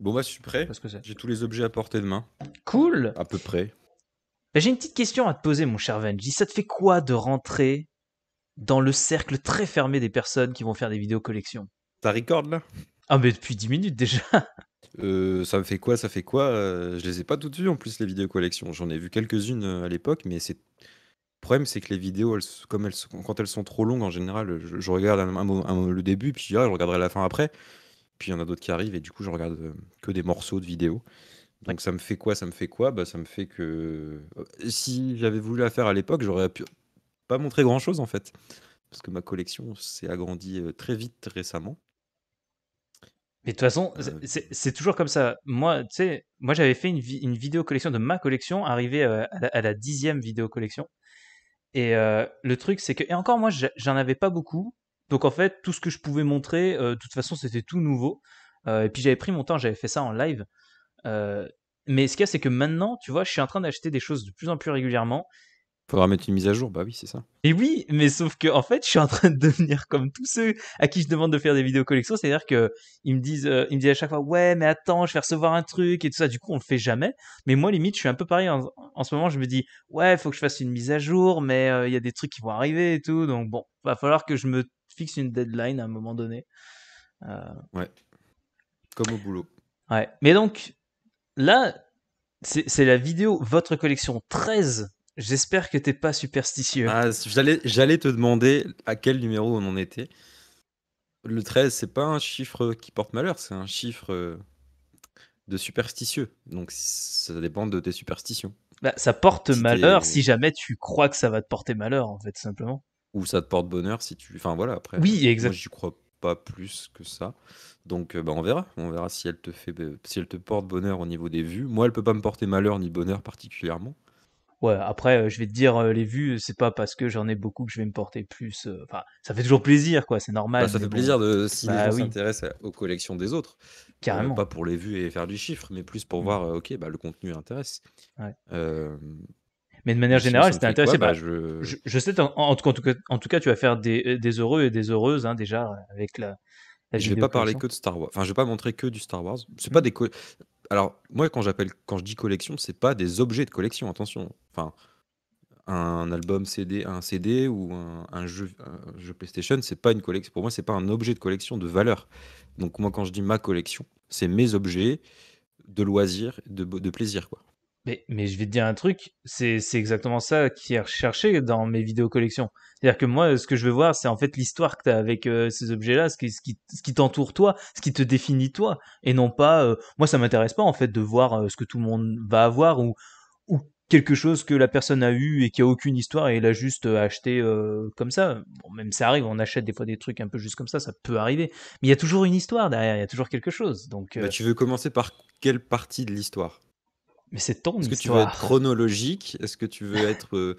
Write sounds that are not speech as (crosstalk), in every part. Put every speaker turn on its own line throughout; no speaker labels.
Bon, bah, je suis prêt. Parce que J'ai tous les objets à portée de main. Cool. À peu près. Bah, j'ai une petite question à te poser, mon cher Venge, Ça te fait quoi de rentrer dans le cercle très fermé des personnes qui vont faire des vidéos collections Ça record là Ah, mais depuis 10 minutes déjà.
Euh, ça me fait quoi Ça fait quoi euh, Je les ai pas toutes vues en plus, les vidéos collections, J'en ai vu quelques-unes euh, à l'époque, mais c'est. Le problème, c'est que les vidéos, comme elles, quand elles sont trop longues, en général, je, regarde le début, puis je regarderai la fin après. Puis il y en a d'autres qui arrivent et du coup, je regarde euh, que des morceaux de vidéos. Donc ça me fait quoi Ça me fait quoi Bah ça me fait que euh, si j'avais voulu la faire à l'époque, j'aurais pu pas montrer grand-chose en fait, parce que ma collection s'est agrandie euh, très vite récemment.
Mais de toute façon, c'est toujours comme ça. Moi, tu sais, moi j'avais fait une, vidéo collection de ma collection, arrivé à, la, dixième vidéo collection. Et le truc, c'est que, et encore moi, j'en avais pas beaucoup, donc en fait, tout ce que je pouvais montrer, euh, de toute façon, c'était tout nouveau. Euh, et puis j'avais pris mon temps, j'avais fait ça en live. Euh, mais ce qu'il y a, c'est que maintenant, tu vois, je suis en train d'acheter des choses de plus en plus régulièrement.
Faudra mettre une mise à jour, bah oui, c'est ça. Et oui, mais sauf que en fait, je suis en train
de (laughs) devenir comme tous ceux à qui je demande de faire des vidéos collections, c'est-à-dire que ils me disent, euh, ils me disent à chaque fois, ouais, mais attends, je vais recevoir un truc et tout ça. Du coup, on le fait jamais. Mais moi, limite, je suis un peu pareil. En, ce moment, je me dis, ouais, faut que je fasse une mise à jour, mais euh, il y a des trucs qui vont arriver et tout. Donc bon, va falloir que je me fixe une deadline à un moment donné. Euh.
Ouais. Comme au
boulot. Ouais. Mais donc là, c'est la vidéo votre collection
13 J'espère que t'es pas superstitieux. Ah, j'allais, j'allais te demander à quel numéro on en était. Le 13, c'est pas un chiffre qui porte malheur, c'est un chiffre euh, de superstitieux. Donc ça dépend de tes superstitions. Bah, ça
porte malheur si jamais tu crois que ça va te porter malheur, en fait, simplement.
Ou ça te porte bonheur si tu. Enfin voilà, après. Oui, exactement. Moi, j'y crois pas plus que ça. Donc euh, bah, on verra. On verra si elle, te fait... Euh, si elle te porte bonheur au niveau des vues. Moi, elle peut pas me porter malheur ni bonheur particulièrement
ouais, après, euh, je vais te dire, euh, les vues, c'est pas parce que j'en ai beaucoup que je vais me porter plus. Euh, enfin, ça fait toujours plaisir, quoi, c'est normal. Bah, ça fait plaisir de, bah
s'intéresser aux collections des autres. Carrément. pas pour les vues et faire du chiffre, mais plus pour mmh. voir, ok, bah, le contenu intéresse. Ouais. Mais de manière générale, c'était intéressant. Bah, je...
sais, en, tout cas, en tout cas, tu vas faire des,
heureux et des heureuses hein, déjà avec la. je vais pas parler que de Star Wars. Enfin, je vais pas montrer que du Star Wars. C'est n'est pas mmh. des alors moi quand j'appelle quand je dis collection, c'est pas des objets de collection, attention. Enfin, un album CD, un CD ou un, jeu, PlayStation, c'est pas une collection. Pour moi, c'est pas un objet de collection de valeur. Donc moi, quand je dis ma collection, c'est mes objets de loisirs, de, de plaisir, quoi. Mais, je vais te dire un truc,
c'est exactement ça qui est recherché dans mes vidéos collections. C'est-à-dire que moi, ce que je veux voir, c'est en fait l'histoire que tu as avec euh, ces objets-là, ce qui, ce qui, t'entoure toi, ce qui te définit toi, et non pas. Euh, moi, ça m'intéresse pas en fait de voir euh, ce que tout le monde va avoir ou, ou quelque chose que la personne a eu et qui a aucune histoire et l'a juste acheté comme ça. Bon, même ça arrive, on achète des fois des trucs un peu juste comme ça, ça peut arriver. Mais il y a toujours une histoire derrière, il y a toujours quelque chose. Donc, bah, tu
veux commencer par quelle partie de l'histoire mais c'est ton Est-ce que tu veux être chronologique Est-ce que tu veux être euh,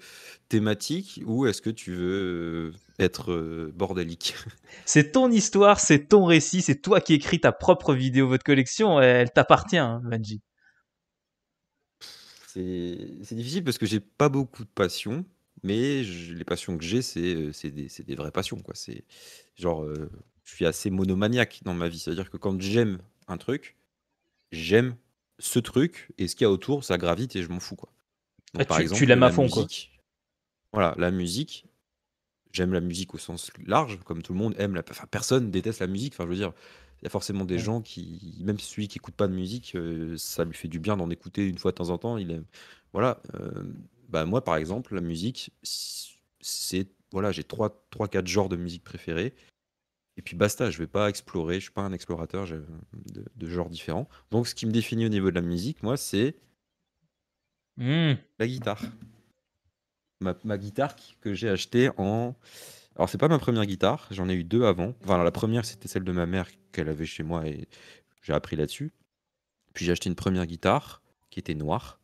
thématique Ou est-ce que tu veux euh, être euh, bordélique (laughs) C'est ton histoire,
c'est ton récit, c'est toi qui écris ta propre vidéo, votre collection, elle t'appartient, Manji. Hein,
c'est difficile parce que j'ai pas beaucoup de passion, mais les passions que j'ai, c'est des, vraies passions. Quoi. Genre, je suis assez monomaniaque dans ma vie, c'est-à-dire que quand j'aime un truc, j'aime ce truc et ce qu'il y a autour, ça gravite et je m'en fous. Quoi. Ah, par tu, exemple, tu l'aimes à fond. quoi. Voilà, la musique, j'aime la musique au sens large, comme tout le monde aime la. Enfin, personne déteste la musique. Enfin, je veux dire, il y a forcément des gens qui, même celui qui n'écoute pas de musique, euh, ça lui fait du bien d'en écouter une fois de temps en temps. Il Voilà. Euh, bah moi, par exemple, la musique, c'est voilà, j'ai trois, trois, quatre genres de musique préférés. Et puis basta, je vais pas explorer, je suis pas un explorateur de, genres différents. Donc ce qui me définit au niveau de la musique, moi, c'est hmm. la guitare. Ma, guitare que j'ai achetée en... Alors c'est pas ma première guitare, j'en ai eu deux avant. Enfin la première c'était celle de ma mère qu'elle avait chez moi et j'ai appris là-dessus. Puis j'ai acheté une première guitare qui était noire.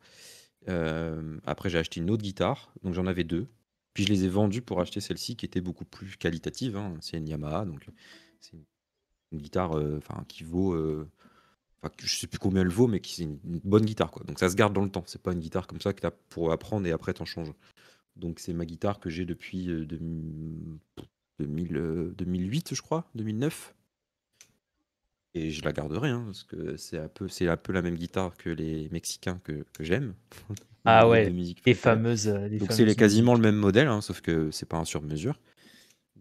Euh, après j'ai acheté une autre guitare, donc j'en avais deux. Puis je les ai vendues pour acheter celle-ci qui était beaucoup plus qualitative. Hein. C'est une Yamaha, donc c'est une, guitare euh, qui vaut. Euh, je sais plus combien elle vaut, mais qui c'est une, bonne guitare. Quoi. Donc ça se garde dans le temps. C'est pas une guitare comme ça que tu as pour apprendre et après tu en changes. Donc c'est ma guitare que j'ai depuis 2008, euh, je crois, 2009. Et je la garderai, hein, parce que c'est un, peu, c'est un peu la même guitare que les Mexicains que, j'aime. (laughs) Ah ouais, les fameuses. Euh, Donc c'est quasiment le même modèle, hein, sauf que c'est pas un sur mesure.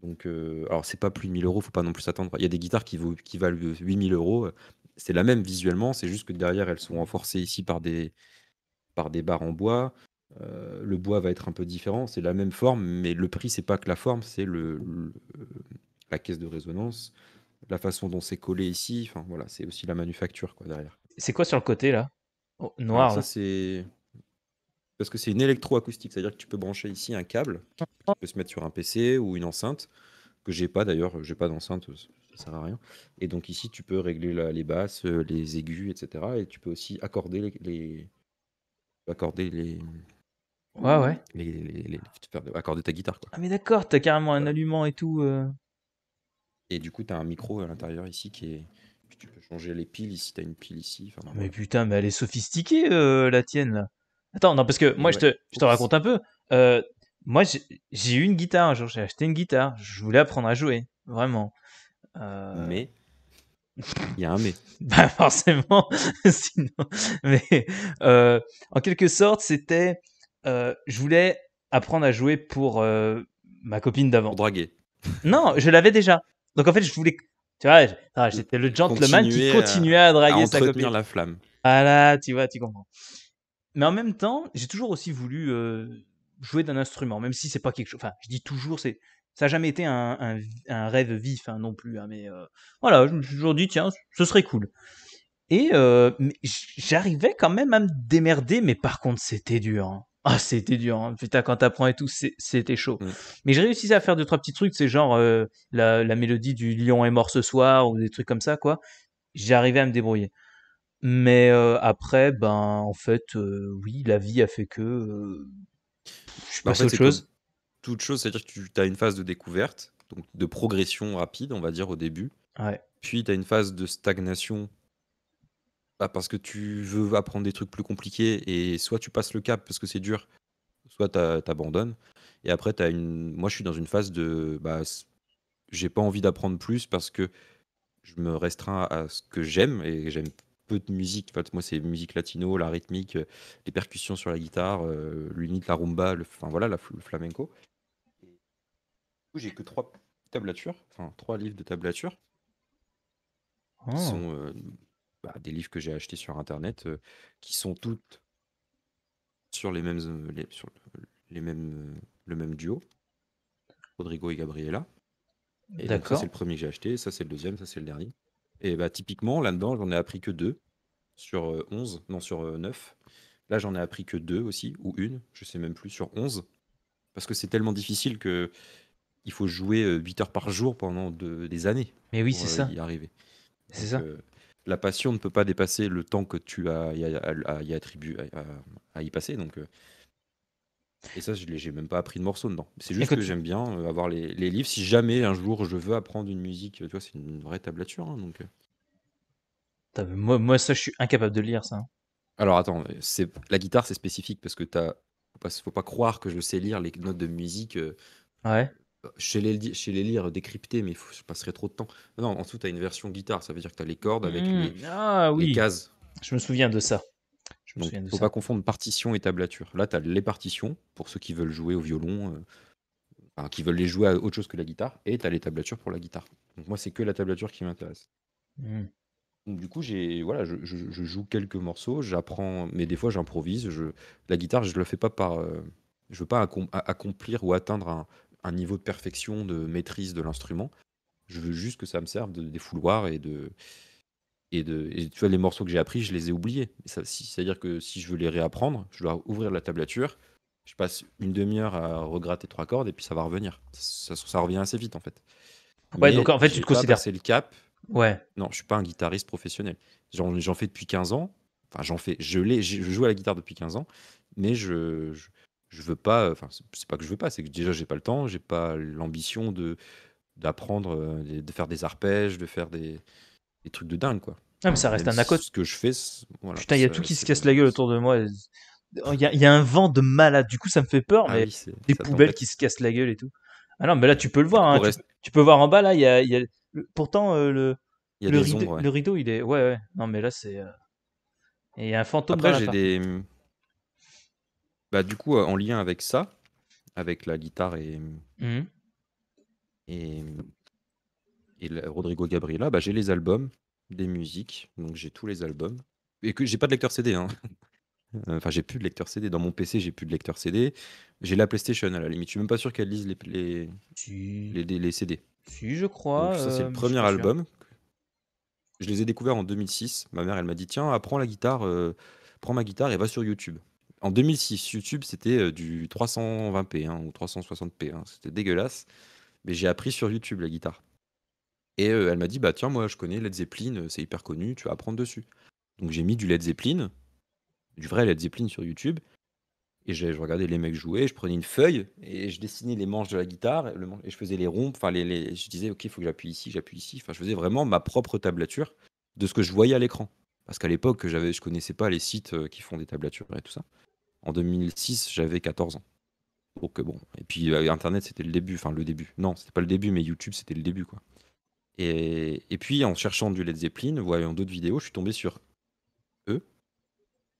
Donc, euh, alors c'est pas plus de 1000 euros, faut pas non plus s'attendre. Il y a des guitares qui, qui valent 8000 euros. C'est la même visuellement, c'est juste que derrière elles sont renforcées ici par des, par des barres en bois. Euh, le bois va être un peu différent, c'est la même forme, mais le prix c'est pas que la forme, c'est le, la caisse de résonance, la façon dont c'est collé ici. Enfin, voilà, c'est aussi la manufacture quoi, derrière.
C'est quoi sur le côté là oh, Noir. ça,
c'est. Parce que c'est une électroacoustique, c'est-à-dire que tu peux brancher ici un câble Tu peux se mettre sur un PC ou une enceinte, que j'ai pas d'ailleurs, j'ai pas d'enceinte, ça sert à rien. Et donc ici, tu peux régler les basses, les aigus, etc. Et tu peux aussi accorder les. accorder les. Ouais, ouais. accorder ta guitare.
Ah, mais d'accord, t'as carrément un allumant et tout. Euh.
Et du coup, tu as un micro à l'intérieur ici qui est. tu peux changer les piles ici, tu as une pile ici. mais
putain, mais elle est sophistiquée, euh, la tienne, là. Attends, non, parce que moi, je, te, je te raconte un peu. Euh, moi, j'ai eu une guitare un jour, j'ai acheté une guitare. Je voulais apprendre à jouer, vraiment. Euh, mais. (laughs) Il y a un mais. bah, forcément. (laughs) Sinon. Mais. en quelque sorte, c'était. je voulais apprendre à jouer pour ma copine d'avant. Draguer. Non, je l'avais déjà. Donc en fait, je voulais, tu vois, ah, mmh. j'étais le gentleman qui euh, continuait à, draguer sa copine. la flamme. Voilà, tu vois, tu comprends. Mais en même temps, j'ai toujours aussi voulu euh, jouer d'un instrument, même si c'est pas quelque chose. Enfin, je dis toujours, c'est ça n'a jamais été un, un, rêve vif hein, non plus, hein, mais euh, voilà, je me suis toujours dit tiens, ce serait cool. Et j'arrivais quand même à me démerder, mais par contre c'était dur. Hein. Ah, c'était dur. Hein. Putain, quand t'apprends et tout, c'était chaud. Mm. Mais j'ai réussi à faire deux, trois petits trucs. C'est genre euh, la, mélodie du lion est mort ce soir ou des trucs comme ça, quoi. J'arrivais à me débrouiller. Mais euh, après, ben, en fait, euh, oui, la vie a fait que.
je suis passé à autre chose. Toute chose, c'est-à-dire que tu as une phase de découverte, donc de progression rapide, on va dire, au début. Ouais. Puis tu as une phase de stagnation bah, parce que tu veux apprendre des trucs plus compliqués et soit tu passes le cap parce que c'est dur, soit tu abandonnes. Et après, as une... moi, je suis dans une phase de. Bah, j'ai pas envie d'apprendre plus parce que je me restreins à ce que j'aime et j'aime peu de musique. moi, c'est musique latino, la rythmique, euh, les percussions sur la guitare, euh, la rumba, le, enfin voilà, la, le flamenco. J'ai que trois tablatures, enfin trois livres de tablatures. Ah. sont euh, bah, des livres que j'ai achetés sur Internet qui sont toutes sur les mêmes, sur les mêmes, le même duo, Rodrigo et Gabriela. Et ça, c'est le premier que j'ai acheté, ça, c'est le deuxième, ça, c'est le dernier. Et bah, typiquement, là-dedans, j'en ai appris que deux sur 11, non, sur 9. Là, j'en ai appris que deux aussi, ou une, je sais même plus, sur 11. Parce que c'est tellement difficile que il faut jouer 8 heures par jour pendant de, des années. Mais oui, c'est ça. Y arriver. C'est ça la passion ne peut pas dépasser le temps que tu as à, y, à, y passer. Donc, euh, et ça, je n'ai même pas appris de morceaux dedans. C'est juste que j'aime bien euh, avoir les, livres. Si jamais un jour je veux apprendre une musique, tu c'est une vraie tablature. Hein, donc... Euh. Moi, moi, ça, je suis incapable de lire ça. Hein. Alors attends, c'est la guitare, c'est spécifique parce que t'as, faut pas, faut pas croire que je sais lire les notes de musique. Ouais. Chez les, chez les lire euh, décryptés, mais je passerai trop de temps. Ah non, en dessous, tu as une version guitare, ça veut dire que tu as les cordes avec mmh. les, ah, oui. cases. Je me souviens de ça. Il ne faut pas confondre partition et tablature. Là, tu as les partitions, pour ceux qui veulent jouer au violon, euh, qui veulent les jouer à autre chose que la guitare, et tu as les tablatures pour la guitare. Donc moi, c'est que la tablature qui m'intéresse. Mmh. du coup, j'ai voilà, je, joue quelques morceaux, j'apprends, mais des fois, j'improvise. la guitare, je ne le fais pas par... Je euh, je veux pas accomplir ou atteindre un, un niveau de perfection, de maîtrise de l'instrument. Je veux juste que ça me serve de défouloir et de. Et, de, tu vois, les morceaux que j'ai appris, je les ai oubliés. C'est-à-dire que si je veux les réapprendre, je dois ouvrir la tablature, je passe une demi-heure à regratter trois cordes et puis ça va revenir. Ça, ça, revient assez vite en fait. Ouais, donc en fait, tu te considères. C'est le cap. Ouais. Non, je suis pas un guitariste professionnel. J'en fais depuis 15 ans. Enfin, j'en fais. Je, je joue à la guitare depuis 15 ans. Mais je, je veux pas, euh, enfin, c'est pas que je veux pas, c'est que déjà, j'ai pas le temps, j'ai pas l'ambition de d'apprendre, euh, de faire des arpèges, de faire des, des trucs de dingue, quoi. Ah, mais ça reste un à Ce que je fais, voilà, putain, il y a tout qui se
casse la gueule autour de moi. Il y, a, y, a un vent de malade, du coup ça me fait peur, ah mais des poubelles qui se cassent la gueule et tout. Ah non, mais là tu peux le voir, hein. tu, peux voir en bas là, il y a, y a... pourtant euh, le, le, rideau, le rideau il est. Ouais, ouais, non mais là c'est. Et il y a un fantôme Après, j'ai
des... Bah, du coup, euh, en lien avec ça, avec la guitare et, mhm. et, Rodrigo Gabriela, bah, j'ai les albums des musiques. Donc, j'ai tous les albums. Et que j'ai pas de lecteur CD. hein. (laughs) Enfin, j'ai plus de lecteur CD. Dans mon PC, j'ai plus de lecteur CD. J'ai la PlayStation à la limite. Je suis même pas sûr qu'elle lise les, les, les, CD. si, je crois, c'est le euh, premier album. Je les ai découverts en 2006. Ma mère, elle m'a dit Tiens, apprends la guitare, euh, prends ma guitare et va sur YouTube en 2006, YouTube, c'était euh, du 320p hein, ou 360p. Hein, c'était dégueulasse. Mais j'ai appris sur YouTube la guitare. Et euh, elle m'a dit, bah tiens, moi je connais Led Zeppelin, euh, c'est hyper connu, tu vas apprendre dessus. Donc j'ai mis du Led Zeppelin, du vrai Led Zeppelin sur YouTube. Et je, regardais les mecs jouer, je prenais une feuille et je dessinais les manches de la guitare et je faisais les ronds. Enfin, je disais, ok, il faut que j'appuie ici, j'appuie ici. Enfin, je faisais vraiment ma propre tablature de ce que je voyais à l'écran. Parce qu'à l'époque, je ne connaissais pas les sites qui font des tablatures et tout ça. En 2006, j'avais 14 ans. Donc euh, bon. Et puis euh, Internet, c'était le début. Enfin, le début. Non, c'était pas le début, mais YouTube, c'était le début, quoi. Et, et, puis, en cherchant du Led Zeppelin, voyant d'autres vidéos, je suis tombé sur eux,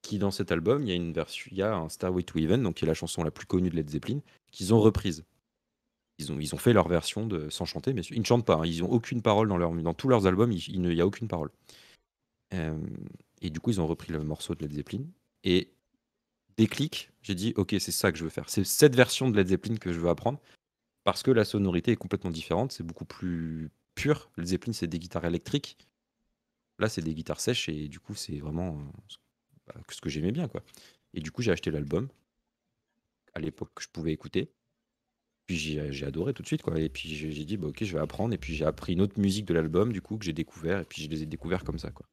qui dans cet album, il y a une version, il y a un Starway to Heaven, donc qui est la chanson la plus connue de Led Zeppelin, qu'ils ont reprise. Ils ont, ils ont fait leur version de sans chanter, mais ils ne chantent pas. Hein. ils n'ont aucune parole dans leur, dans tous leurs albums, il n'y a aucune parole. Euh, et du coup, ils ont repris le morceau de Led Zeppelin. Et déclic, j'ai dit ok, c'est ça que je veux faire. C'est cette version de Led Zeppelin que je veux apprendre parce que la sonorité est complètement différente, c'est beaucoup plus pur. Led Zeppelin, c'est des guitares électriques. Là, c'est des guitares sèches et du coup, c'est vraiment euh, bah, ce que j'aimais bien quoi. Et du coup, j'ai acheté l'album à l'époque que je pouvais écouter. Puis j'ai adoré tout de suite quoi. Et puis j'ai dit bah, ok, je vais apprendre. Et puis j'ai appris une autre musique de l'album du coup que j'ai découvert. Et puis je les ai découverts comme ça quoi.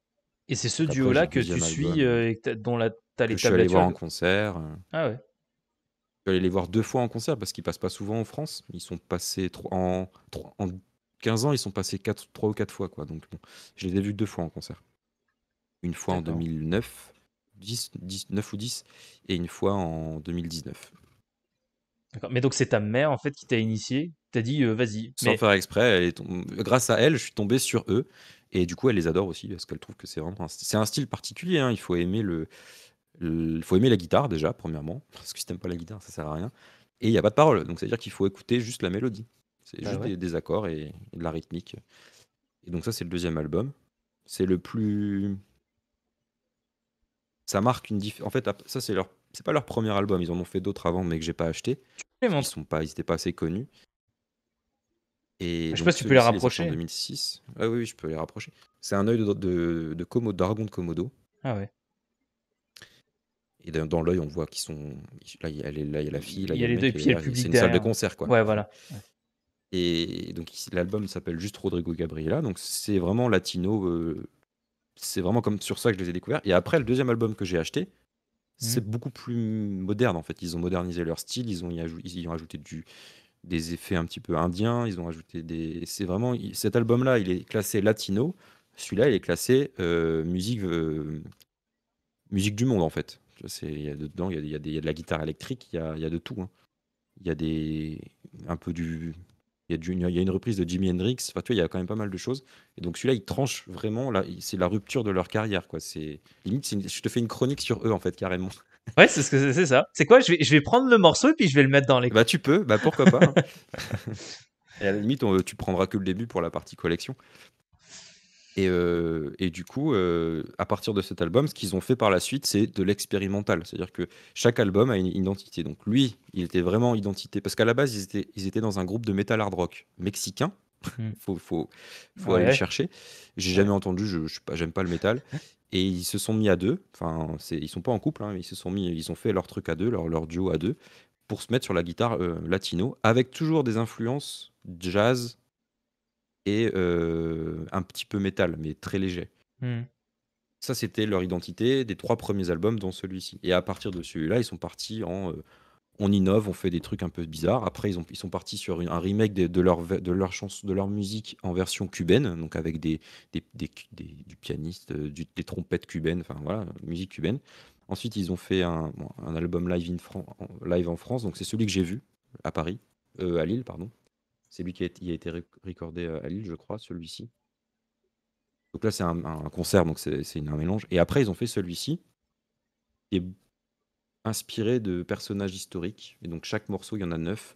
Et c'est ce duo-là que tu suis, dans
euh, dont la les je voir en
concert. Euh. Ah ouais. Je suis allé les voir deux fois en concert parce qu'ils passent pas souvent en France. Ils sont passés en, 15 ans, ils sont passés quatre, trois ou quatre fois. Quoi. Donc, bon, je les ai vus deux fois en concert. Une fois en 2009, 9 ou 10, et une fois en 2019.
D'accord. Mais donc, c'est ta mère, en fait, qui t'a initié as dit, euh, vas-y. Sans faire
exprès, est grâce à elle, je suis tombé sur eux. Et du coup, elle les adore aussi parce qu'elle trouve que c'est vraiment un... c'est un style particulier. Hein. Il faut aimer le, il faut aimer la guitare déjà, premièrement, parce que si t'aimes pas la guitare, ça sert à rien. Et il n'y a pas de parole, donc c'est-à-dire qu'il faut écouter juste la mélodie. C'est bah juste des, accords et, de la rythmique. Et donc ça, c'est le deuxième album. C'est le plus... Ça marque une différence. En fait, ça, c'est leur... C'est pas leur premier album, ils en ont fait d'autres avant, mais que j'ai pas acheté. Ils sont pas, ils pas assez connus. Et je sais pas si tu peux les rapprocher. 2006. Ah oui, je peux les rapprocher. C'est un œil de, de, dragon de Komodo. Ah ouais. Et dans l'œil, on voit qu'ils sont. Là, il y a, la fille. il y a, les deux, et puis C'est une salle de concert, quoi. Ouais, voilà. Et donc, l'album s'appelle juste Rodrigo Gabriela. Donc, c'est vraiment latino. Euh, c'est vraiment comme sur ça que je les ai découverts. Et après, le deuxième album que j'ai acheté, c'est mmh. beaucoup plus moderne en fait. Ils ont modernisé leur style, ils ont ils ont ajouté du, des effets un petit peu indiens, ils ont ajouté des. C'est vraiment cet album-là, il est classé latino. Celui-là, il est classé euh, musique euh, musique du monde en fait il y, a de la guitare électrique, il y a, de tout. Il y a un peu du il y, a une reprise de Jimi Hendrix. il y a quand même pas mal de choses. Et donc celui-là, il tranche vraiment. c'est la rupture de leur carrière, je te fais une chronique sur eux en fait carrément. Ouais, c'est ce c'est ça. C'est quoi je vais, prendre le morceau et puis je vais le mettre dans les. Bah tu peux, pourquoi pas. et à la limite, tu prendras que le début pour la partie collection. Euh, et, du coup, euh, à partir de cet album, ce qu'ils ont fait par la suite, c'est de l'expérimental. C'est-à-dire que chaque album a une identité. Donc lui, il était vraiment identité. Parce qu'à la base, ils étaient, dans un groupe de metal hard rock mexicain. Il hmm. (laughs) faut, faut, aller le chercher. J'ai jamais entendu, je n'aime pas, le metal. Et ils se sont mis à deux. Enfin, ils sont pas en couple, hein, mais ils se sont mis, ils ont fait leur truc à deux, leur, duo à deux, pour se mettre sur la guitare euh, latino, avec toujours des influences jazz, et euh, un petit peu métal, mais très léger. Hmm. Ça, c'était leur identité des trois premiers albums, dont celui-ci. Et à partir de celui-là, ils sont partis en. Euh, on innove, on fait des trucs un peu bizarres. Après, ils, ont, ils sont partis sur un remake de, leur, de, leur de leur musique en version cubaine, donc avec des, des, des, du pianiste, euh, des trompettes cubaines, enfin voilà, musique cubaine. Ensuite, ils ont fait un, un album live, in live en France, donc c'est celui que j'ai vu à Paris, à Lille, pardon. C'est lui qui a, été recordé euh, à Lille, je crois, celui-ci. Donc là, c'est un, concert, donc c'est un mélange. Et après, ils ont fait celui-ci, qui est inspiré de personnages historiques. Et donc chaque morceau, il y en a neuf,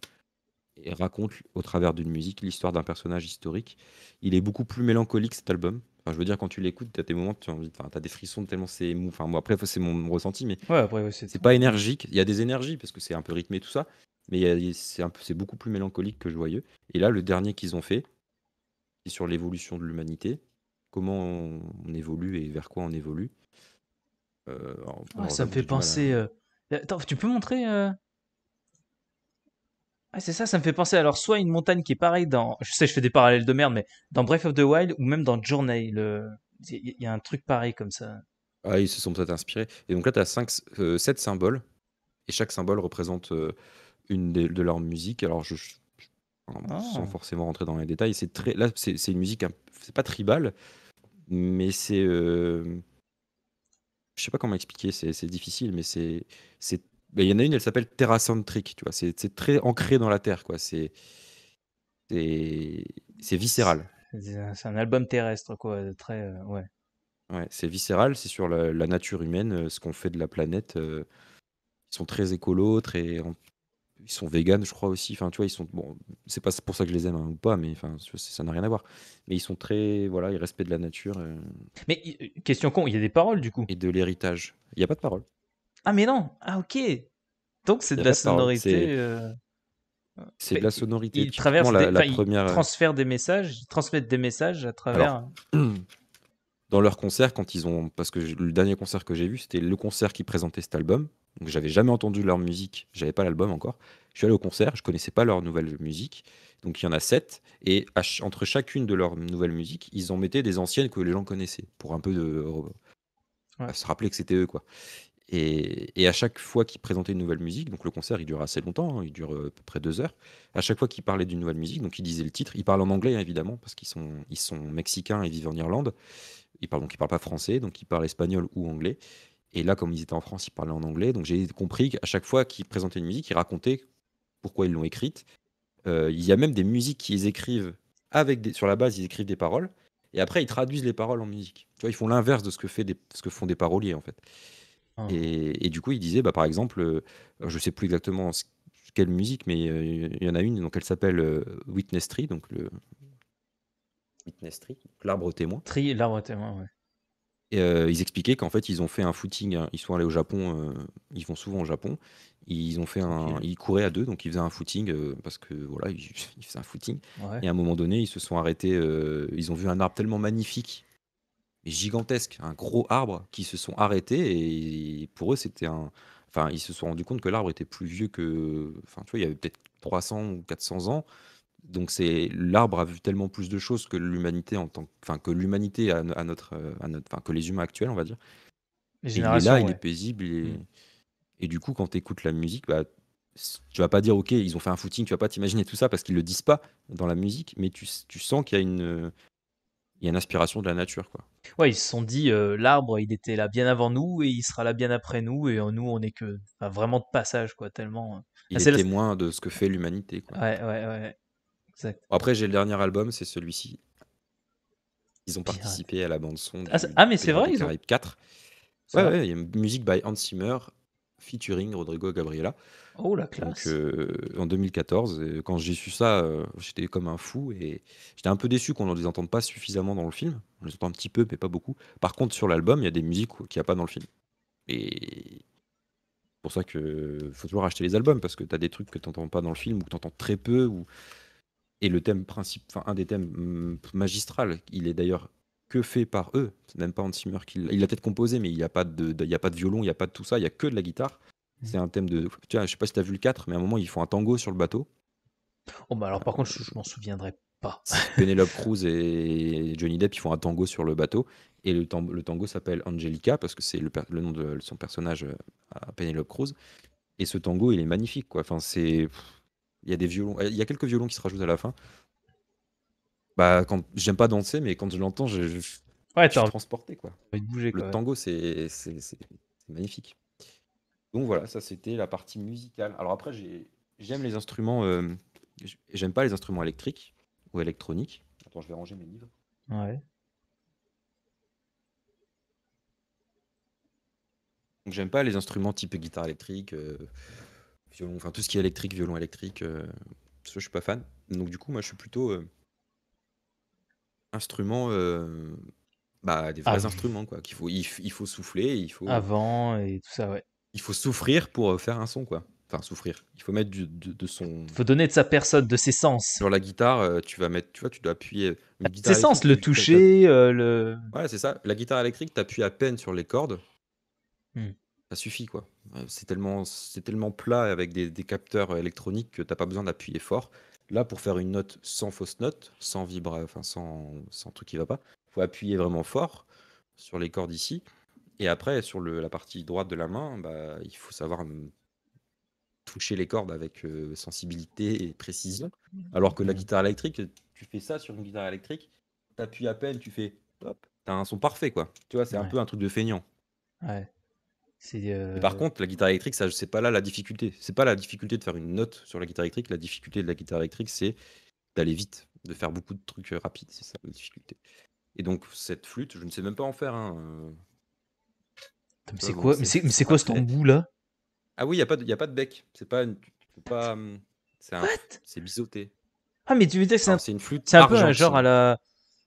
et raconte au travers d'une musique l'histoire d'un personnage historique. Il est beaucoup plus mélancolique cet album. je veux dire, quand tu l'écoutes, tu as des moments, tu as des frissons tellement c'est mou. Enfin, moi, après, c'est mon, ressenti, mais c'est pas énergique. Il y a des énergies parce que c'est un peu rythmé tout ça, mais c'est beaucoup plus mélancolique que joyeux. Et là, le dernier qu'ils ont fait, c'est sur l'évolution de l'humanité, comment on, évolue et vers quoi on évolue. Euh, ça me fait penser. Euh,
attends, tu peux montrer euh, C'est ça, ça me fait penser. Alors, soit une montagne qui est pareille dans. Je sais, je fais des parallèles de merde, mais dans Breath of the Wild ou même dans Journey, il y a un truc pareil comme ça.
Ah, ils se sont peut-être inspirés. Et donc là, tu as sept 7 symboles. Et chaque symbole représente une de, de leurs musiques. Alors, je, ah. sans forcément rentrer dans les détails, c'est très là, c'est une musique, c'est pas tribal, mais c'est, euh, je sais pas comment expliquer, c'est difficile, mais c'est, c'est, ben, il y en a une, elle s'appelle terracentrique, tu vois, c'est très ancré dans la terre, quoi, c'est, c'est viscéral.
C'est un album terrestre, quoi, très, euh, ouais.
Ouais, c'est viscéral, c'est sur la, nature humaine, euh, ce qu'on fait de la planète. ils sont très écolos, très, ils sont véganes, je crois aussi. Enfin, tu vois, ils sont bon, c'est pas pour ça que je les aime hein, ou pas, mais enfin, ça n'a rien à voir. Mais ils sont très, voilà, ils respectent la nature. Euh. Mais euh, question con, il y a des paroles du coup. Et de l'héritage. Il n'y a pas de paroles.
Ah mais non, ah ok. Donc c'est de, la sonorité. Euh,
c'est de la sonorité. Ils traversent, la, première... ils
transfèrent des messages, ils transmettent des messages à travers.
(clears throat) dans leur concert, quand ils ont, parce que le dernier concert que j'ai vu, c'était le concert qui présentait cet album. Donc j'avais jamais entendu leur musique, j'avais pas l'album encore. Je suis allé au concert, je connaissais pas leur nouvelle musique. Donc il y en a sept, et entre chacune de leurs nouvelles musiques, ils en mettaient des anciennes que les gens connaissaient, pour un peu de euh, se rappeler que c'était eux quoi. Et, et, à chaque fois qu'ils présentaient une nouvelle musique, donc le concert il dure assez longtemps, hein, il dure euh, à peu près deux heures. À chaque fois qu'ils parlaient d'une nouvelle musique, donc ils disaient le titre, ils parlent en anglais hein, évidemment parce qu'ils sont ils sont mexicains et vivent en Irlande. Ils parlent donc ils parlent pas français, donc ils parlent espagnol ou anglais. Et là, comme ils étaient en France, ils parlaient en anglais. Donc j'ai compris qu'à chaque fois qu'ils présentaient une musique, ils racontaient pourquoi ils l'ont écrite. Euh, il y a même des musiques qu'ils écrivent avec des... sur la base, ils écrivent des paroles. Et après, ils traduisent les paroles en musique. Tu vois, ils font l'inverse de ce que, fait des... ce que font des paroliers, en fait. Ah. Et... du coup, ils disaient, bah, par exemple, euh, je ne sais plus exactement quelle musique, mais euh, il y en a une, donc elle s'appelle Witness Tree, donc le, Witness Tree, l'arbre témoin. Tree, l'arbre témoin, ouais. Euh, ils expliquaient qu'en fait, ils ont fait un footing. Hein. Ils sont allés au Japon. Euh, ils vont souvent au Japon. Ils ont fait un, ils couraient à deux, donc ils faisaient un footing euh, parce que voilà, ils, (laughs) faisaient un footing. Et à un moment donné, ils se sont arrêtés. ils ont vu un arbre tellement magnifique, gigantesque, un gros arbre, qu'ils se sont arrêtés. Et pour eux, c'était un. Enfin, ils se sont rendus compte que l'arbre était plus vieux que. Enfin, tu vois, il y avait peut-être 300 ou 400 ans. Donc c'est l'arbre a vu tellement plus de choses que l'humanité en tant, enfin que l'humanité à, notre, à notre que les humains actuels, on va dire. Les il est là, il est paisible et, mm. et du coup quand tu écoutes la musique, bah, tu vas pas dire ok ils ont fait un footing, tu vas pas t'imaginer tout ça parce qu'ils le disent pas dans la musique, mais tu, tu sens qu'il y a une il y a une inspiration de la nature quoi.
Ouais, ils se sont dit euh, l'arbre il était là bien avant nous et il sera là bien après nous et nous on est que vraiment de passage quoi tellement. Euh.
Il ah, est, témoin de ce que fait l'humanité Ouais ouais ouais. Après, j'ai le dernier album, c'est celui-ci. Ils ont participé à la bande-son. Ah, ah mais c'est vrai, ils ont. 4. Ouais, ouais, il y a une musique by Hans Zimmer featuring Rodrigo Gabriela.
Oh la classe. Euh,
en 2014, quand j'ai su ça, euh, j'étais comme un fou et j'étais un peu déçu qu'on ne les entende pas suffisamment dans le film. On les entend un petit peu, mais pas beaucoup. Par contre, sur l'album, il y a des musiques qu'il n'y a pas dans le film. Et c'est pour ça que faut toujours acheter les albums parce que tu as des trucs que tu n'entends pas dans le film ou que tu entends très peu ou et le thème principal, enfin, un des thèmes hum, magistral, il est d'ailleurs que fait par eux. C'est même pas Hans Zimmer qui il l'a peut-être composé, mais il n'y a, pas de, y a pas de violon, il n'y a pas de tout ça, il n'y a que de la guitare. Mmh. C'est un thème de. Je ne je sais pas si tu as vu le 4, mais à un moment, ils font un tango sur le bateau.
Oh, bah alors par contre, je, m'en souviendrai pas.
Penelope Cruz et Johnny Depp, ils font un tango sur le bateau. Et le, tango, s'appelle Angelica, parce que c'est le, nom de son personnage euh, à Penelope Cruz. Et ce tango, il est magnifique, quoi. Enfin, c'est il y a des violons, euh, il y quelques violons qui se rajoutent à la fin. Bah, quand j'aime pas danser, mais quand je l'entends, je, ouais, suis transporté quoi. le tango, c'est magnifique. Donc voilà, ça c'était la partie musicale. Alors après, j'aime les instruments, euh, j'aime pas les instruments électriques ou électroniques. Attends, je vais ranger mes livres. Ouais. Donc j'aime pas les instruments type guitare électrique. Euh, enfin tout ce qui est électrique, violon électrique, ça, euh, je suis pas fan. Donc du coup, moi, je suis plutôt euh, instrument, euh, bah des vrais instruments quoi. Qu'il faut, il, faut souffler, il faut, avant et tout ça, ouais. il faut souffrir pour faire un son quoi. Enfin souffrir, il faut mettre du- de, son. Faut donner de sa personne, de ses sens. Sur la guitare, tu vas mettre, tu vois, tu dois appuyer ah, Ses sens, le toucher, le. c'est ça. La guitare électrique, tu appuies à peine sur les cordes, hmm. ça suffit quoi. Euh, c'est tellement, c'est tellement plat avec des, capteurs électroniques que tu n'as pas besoin d'appuyer fort. Là, pour faire une note sans fausse note, sans vibre, enfin sans, sans truc qui va pas, faut appuyer vraiment fort sur les cordes ici. Et après, sur la partie droite de la main, bah, il faut savoir toucher les cordes avec euh, sensibilité et précision. Alors que la guitare électrique, tu fais ça sur une guitare électrique, tu appuies à peine, tu fais hop, tu as un son parfait, quoi. Tu vois, c'est un peu un truc de feignant.
Ouais. Euh, par contre,
la guitare électrique, ça, c'est pas là la difficulté. C'est pas la difficulté de faire une note sur la guitare électrique. La difficulté de la guitare électrique, c'est d'aller vite, de faire beaucoup de trucs euh, rapides. C'est ça la difficulté. Et donc, cette flûte, je ne sais même pas en faire. Hein, euh. Mais c'est quoi, mais c'est, quoi ce
tambour là
Ah oui, il y a, pas de, y a pas de bec. C'est pas. pas hum, c'est, un, biseauté.
Ah, mais tu veux dire que c'est, une flûte C'est un peu un genre à la.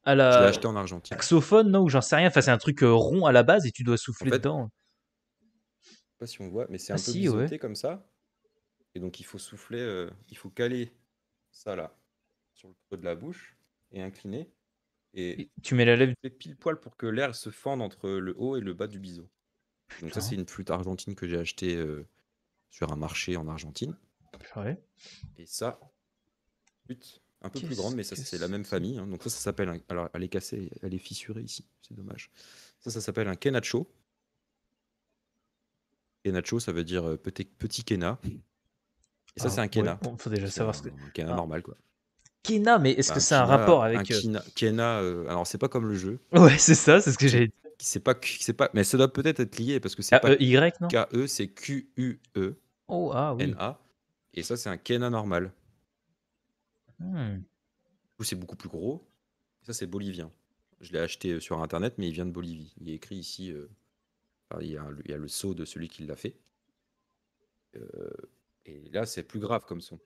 À la... Je l'ai acheté en Argentine. Saxophone, non Ou j'en sais rien. Enfin, c'est un truc rond à la base et tu dois souffler
dedans si on voit, mais c'est ah un peu biseauté comme ça. Et donc il faut souffler, euh, il faut caler ça là sur le creux de la bouche et incliner. Et, tu mets la lèvre pile poil pour que l'air se fende entre le haut et le bas du biseau. Donc ça c'est une flûte argentine que j'ai achetée euh, sur un marché en Argentine. Et ça, flûte un peu plus grande, mais ça c'est la même famille. Hein. Donc ça s'appelle, alors elle est cassée, elle est fissurée ici, c'est dommage. Ça ça s'appelle un kenacho. Kenacho, ça veut dire euh, petit, petit Kena. Et ça, ah, c'est un Kena. Il faut déjà savoir ce que. Un Kena ah. normal, quoi.
Kena, mais est-ce que c'est un rapport avec. Un euh, Kena,
Kena euh, alors c'est pas comme le jeu. Ouais, c'est ça, c'est ce que j'ai dit. C'est pas, c'est pas, mais ça doit peut-être être lié parce que c'est ah, pas Y, non K-E, c'est Q-U-E. Oh, ah oui. N-A. Et ça, c'est un Kena normal. Hmm. Ou C'est beaucoup plus gros. ça, c'est bolivien. Je l'ai acheté sur internet, mais il vient de Bolivie. Il est écrit ici il, y a, le saut de celui qui l'a fait. Euh, et là, c'est plus grave comme son.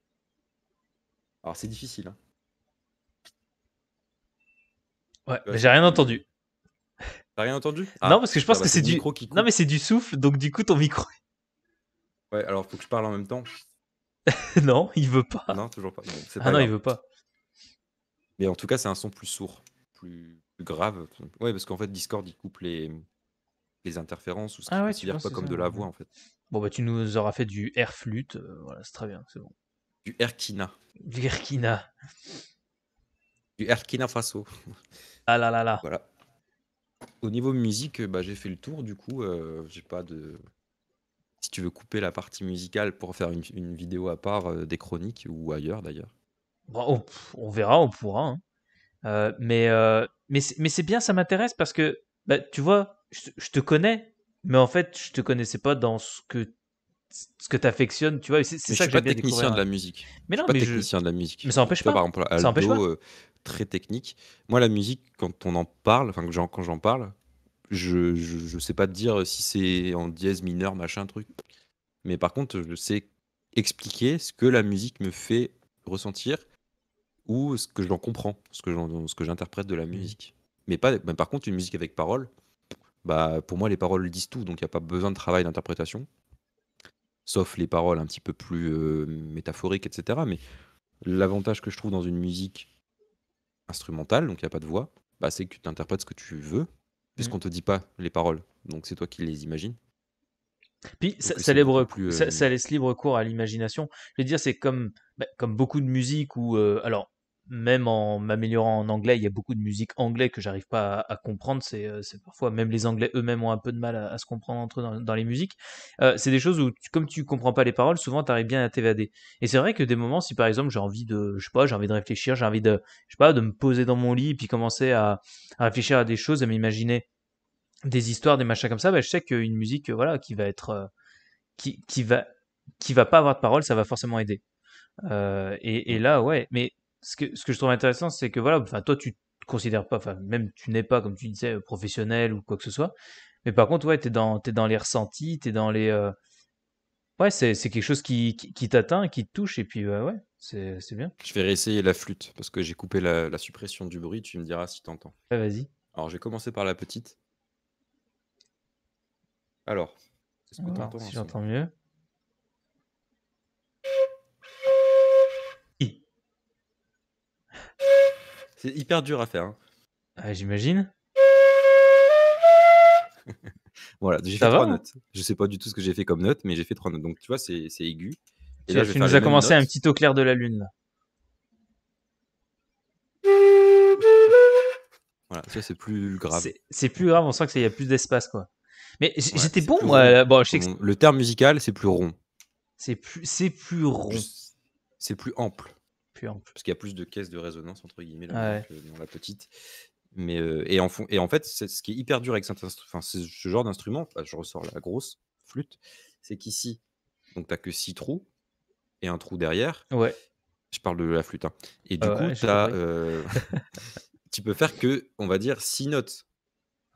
Alors, c'est difficile. Hein.
Ouais, mais j'ai rien euh,
entendu. T'as rien entendu (laughs) Non, ah, parce que je pense bah, que c'est du. Micro
non, mais c'est du souffle, donc du coup, ton micro. (laughs)
Ouais, alors faut que je parle en même temps. (laughs) non, il veut pas. Non, toujours pas. ah non, il veut pas. Mais en tout cas, c'est un son plus sourd, plus, plus grave. Ouais, parce qu'en fait, Discord, il coupe les, les interférences ou ce qui ah ouais, pas comme de la voix en fait.
Bon bah tu nous auras fait du air flûte, euh, voilà c'est très
bien, c'est bon. Du Kina.
Du erkina.
Du Kina faso. Ah là là là. Voilà. Au niveau musique, bah, j'ai fait le tour du coup, euh, j'ai pas de. Si tu veux couper la partie musicale pour faire une, une vidéo à part euh, des chroniques ou ailleurs d'ailleurs. Bon, bah, on, verra, on pourra.
Hein. mais mais c'est bien, ça m'intéresse parce que bah, tu vois, je, te connais, mais en fait, je te connaissais pas dans ce que ce que t'affectionnes, tu vois. C'est ça que j'ai bien De la musique.
Mais non, je suis pas technicien de la musique. Mais ça empêche pas. ça empêche pas. Euh, très technique. Moi, la musique, quand on en parle, enfin quand j'en parle, je, je, sais pas te dire si c'est en dièse mineur, machin, truc. Mais par contre, je sais expliquer ce que la musique me fait ressentir ou ce que j'en comprends, ce que j'interprète de la mmh. musique. Mais pas, mais par contre, une musique avec paroles, bah, pour moi, les paroles disent tout, donc il n'y a pas besoin de travail d'interprétation, sauf les paroles un petit peu plus euh, métaphoriques, etc. Mais l'avantage que je trouve dans une musique instrumentale, donc il n'y a pas de voix, bah, c'est que tu interprètes ce que tu veux, mmh. puisqu'on ne te dit pas les paroles, donc c'est toi qui les imagines.
Puis ça, ça, plus, euh, ça, laisse libre cours à l'imagination. Je veux dire, c'est comme, bah, comme beaucoup de musique ou... Euh, alors même en m'améliorant en anglais, il y a beaucoup de musique anglais que j'arrive pas à, comprendre. Euh, c'est, parfois même les Anglais eux-mêmes ont un peu de mal à, se comprendre entre eux dans, les musiques. Euh, c'est des choses où, comme tu comprends pas les paroles, souvent tu arrives bien à t'évader. Et c'est vrai que des moments, si par exemple j'ai envie de, je sais pas, j'ai envie de réfléchir, j'ai envie de, je sais pas, de me poser dans mon lit et puis commencer à, réfléchir à des choses, à m'imaginer des histoires, des machins comme ça, bah, je sais qu'une musique, voilà, qui va être, euh, qui, qui va, qui va pas avoir de paroles, ça va forcément aider. et, et là, ouais, mais ce que, je trouve intéressant, c'est que voilà, enfin, toi, tu te considères pas, enfin, même tu n'es pas, comme tu disais, euh, professionnel ou quoi que ce soit. Mais par contre, ouais, t'es dans, es dans les ressentis, t'es dans les. Euh, ouais, c'est quelque chose qui, qui, t'atteint, qui te touche, et puis bah, ouais, c'est bien.
Je vais réessayer la flûte, parce que j'ai coupé la, suppression du bruit, tu me diras si t'entends. entends. Ah, vas-y. Alors, j'ai commencé par la petite. Alors, est-ce que Si j'entends mieux. C'est hyper dur à faire. Hein. Ah, j'imagine. (laughs) voilà, j'ai fait trois notes. Je sais pas du tout ce que j'ai fait comme note, mais j'ai fait trois notes. Donc tu vois, c'est aigu. Et tu, là, tu nous as commencé un
petit au clair de la lune. Voilà, ça c'est plus grave. C'est plus grave, on sent qu'il y a plus d'espace quoi. Mais
j'étais bon, moi. Le terme musical, c'est plus rond. C'est plus, c'est plus rond. C'est plus ample. Parce qu'il y a plus de caisses de résonance, entre guillemets, dans ah euh, la petite. Mais, euh, et, en fond, et en fait, ce qui est hyper dur avec enfin, ce genre d'instrument, je ressors la grosse flûte, c'est qu'ici, donc as que six trous et un trou derrière. Ouais. Je parle de la flûte. Hein. Et du ah coup, euh, (laughs) tu peux faire que, on va dire, six notes.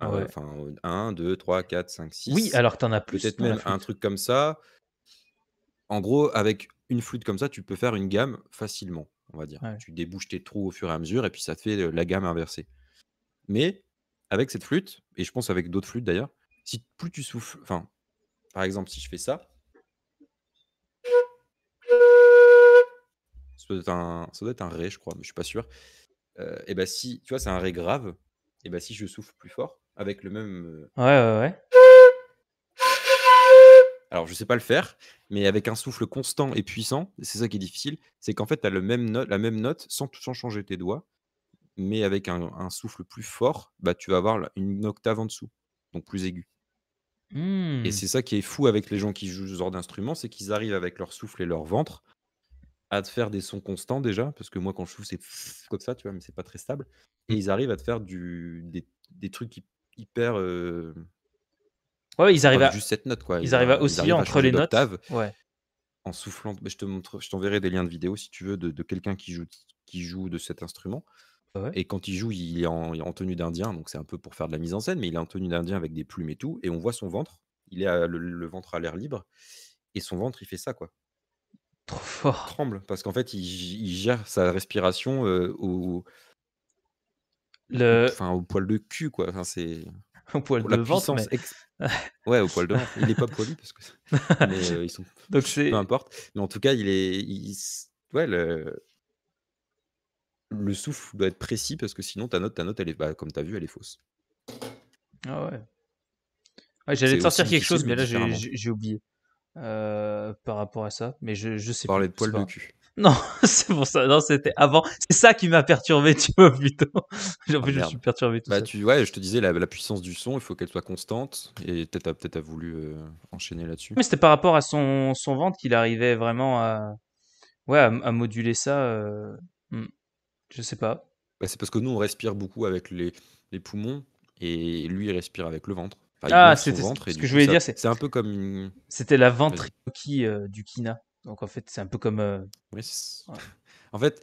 Ah enfin, 1, 2, 3, 4, 5, 6. Oui, alors en as plus. Peut-être même un truc comme ça. En gros, avec une flûte comme ça, tu peux faire une gamme facilement on va dire. Tu débouches tes trous au fur et à mesure, et puis ça te fait euh, la gamme inversée. Mais avec cette flûte, et je pense avec d'autres flûtes d'ailleurs, si plus tu souffles, enfin, par exemple, si je fais ça, ça doit être un, ça doit un ré, je crois, mais je suis pas sûr. Euh, et ben si, tu vois, c'est un ré grave, et ben si je souffle plus fort, avec le même. Euh,
ouais, ouais, ouais
alors je sais pas le faire, mais avec un souffle constant et puissant, c'est ça qui est difficile, c'est qu'en fait, tu as le même la même note sans, changer tes doigts, mais avec un, souffle plus fort, bah, tu vas avoir une octave en dessous, donc plus aiguë. Et mmh. c'est ça qui est fou avec les gens qui jouent ce genre d'instruments, c'est qu'ils arrivent avec leur souffle et leur ventre à te faire des sons constants déjà, parce que moi quand je joue c'est comme ça, tu vois, mais c'est pas très stable. Et mmh. ils arrivent à te faire du, des, trucs hyper euh, Ouais, ils arrivent à... juste cette note quoi. Ils, arrivent entre les notes. Ouais. En soufflant, je te montre, je t'enverrai des liens de vidéo si tu veux de, quelqu'un qui joue qui joue de cet instrument. Et quand il joue, il est en, tenue d'indien, donc c'est un peu pour faire de la mise en scène, mais il est en tenue d'indien avec des plumes et tout, et on voit son ventre. Il est le, ventre à l'air libre, et son ventre, il fait ça quoi. Trop fort. Il tremble parce qu'en fait, il, gère sa respiration euh, au, le... enfin, au poil de cul quoi. Enfin, c'est (laughs) au poil de vente. (laughs) Ouais, au poil de Il n'est pas poli parce que. (laughs) Mais, euh, ils sont... Peu importe. Mais en tout cas, il est. Ouais, le... souffle doit être précis parce que sinon ta note, ta note, elle est, bah, comme t'as vu, elle est fausse.
Ah ouais. J'allais te sortir quelque chose, mais là j'ai oublié euh, par rapport à ça.
Mais je, je sais. Parler de poil de cul.
Non, (laughs) c'est pour ça. Non, c'était avant. C'est ça qui m'a perturbé, tu vois, plutôt. (laughs) je ah, suis perturbé tout bah, Tu,
ouais, je te disais, la, puissance du son, il faut qu'elle soit constante. Et peut-être a, euh, peut a voulu euh, enchaîner là-dessus. Mais c'était
par rapport à son, son ventre qu'il arrivait vraiment à, ouais, à, moduler ça. Euh, hmm. Je sais pas.
Bah, c'est parce que nous, on respire beaucoup avec les, les poumons. Et lui, il respire avec le ventre. ah, c'était ce que je voulais dire. C'est un peu comme C'était
la ventriloquie du Kina. Donc en fait, c'est un peu comme.
Euh, (laughs) en fait,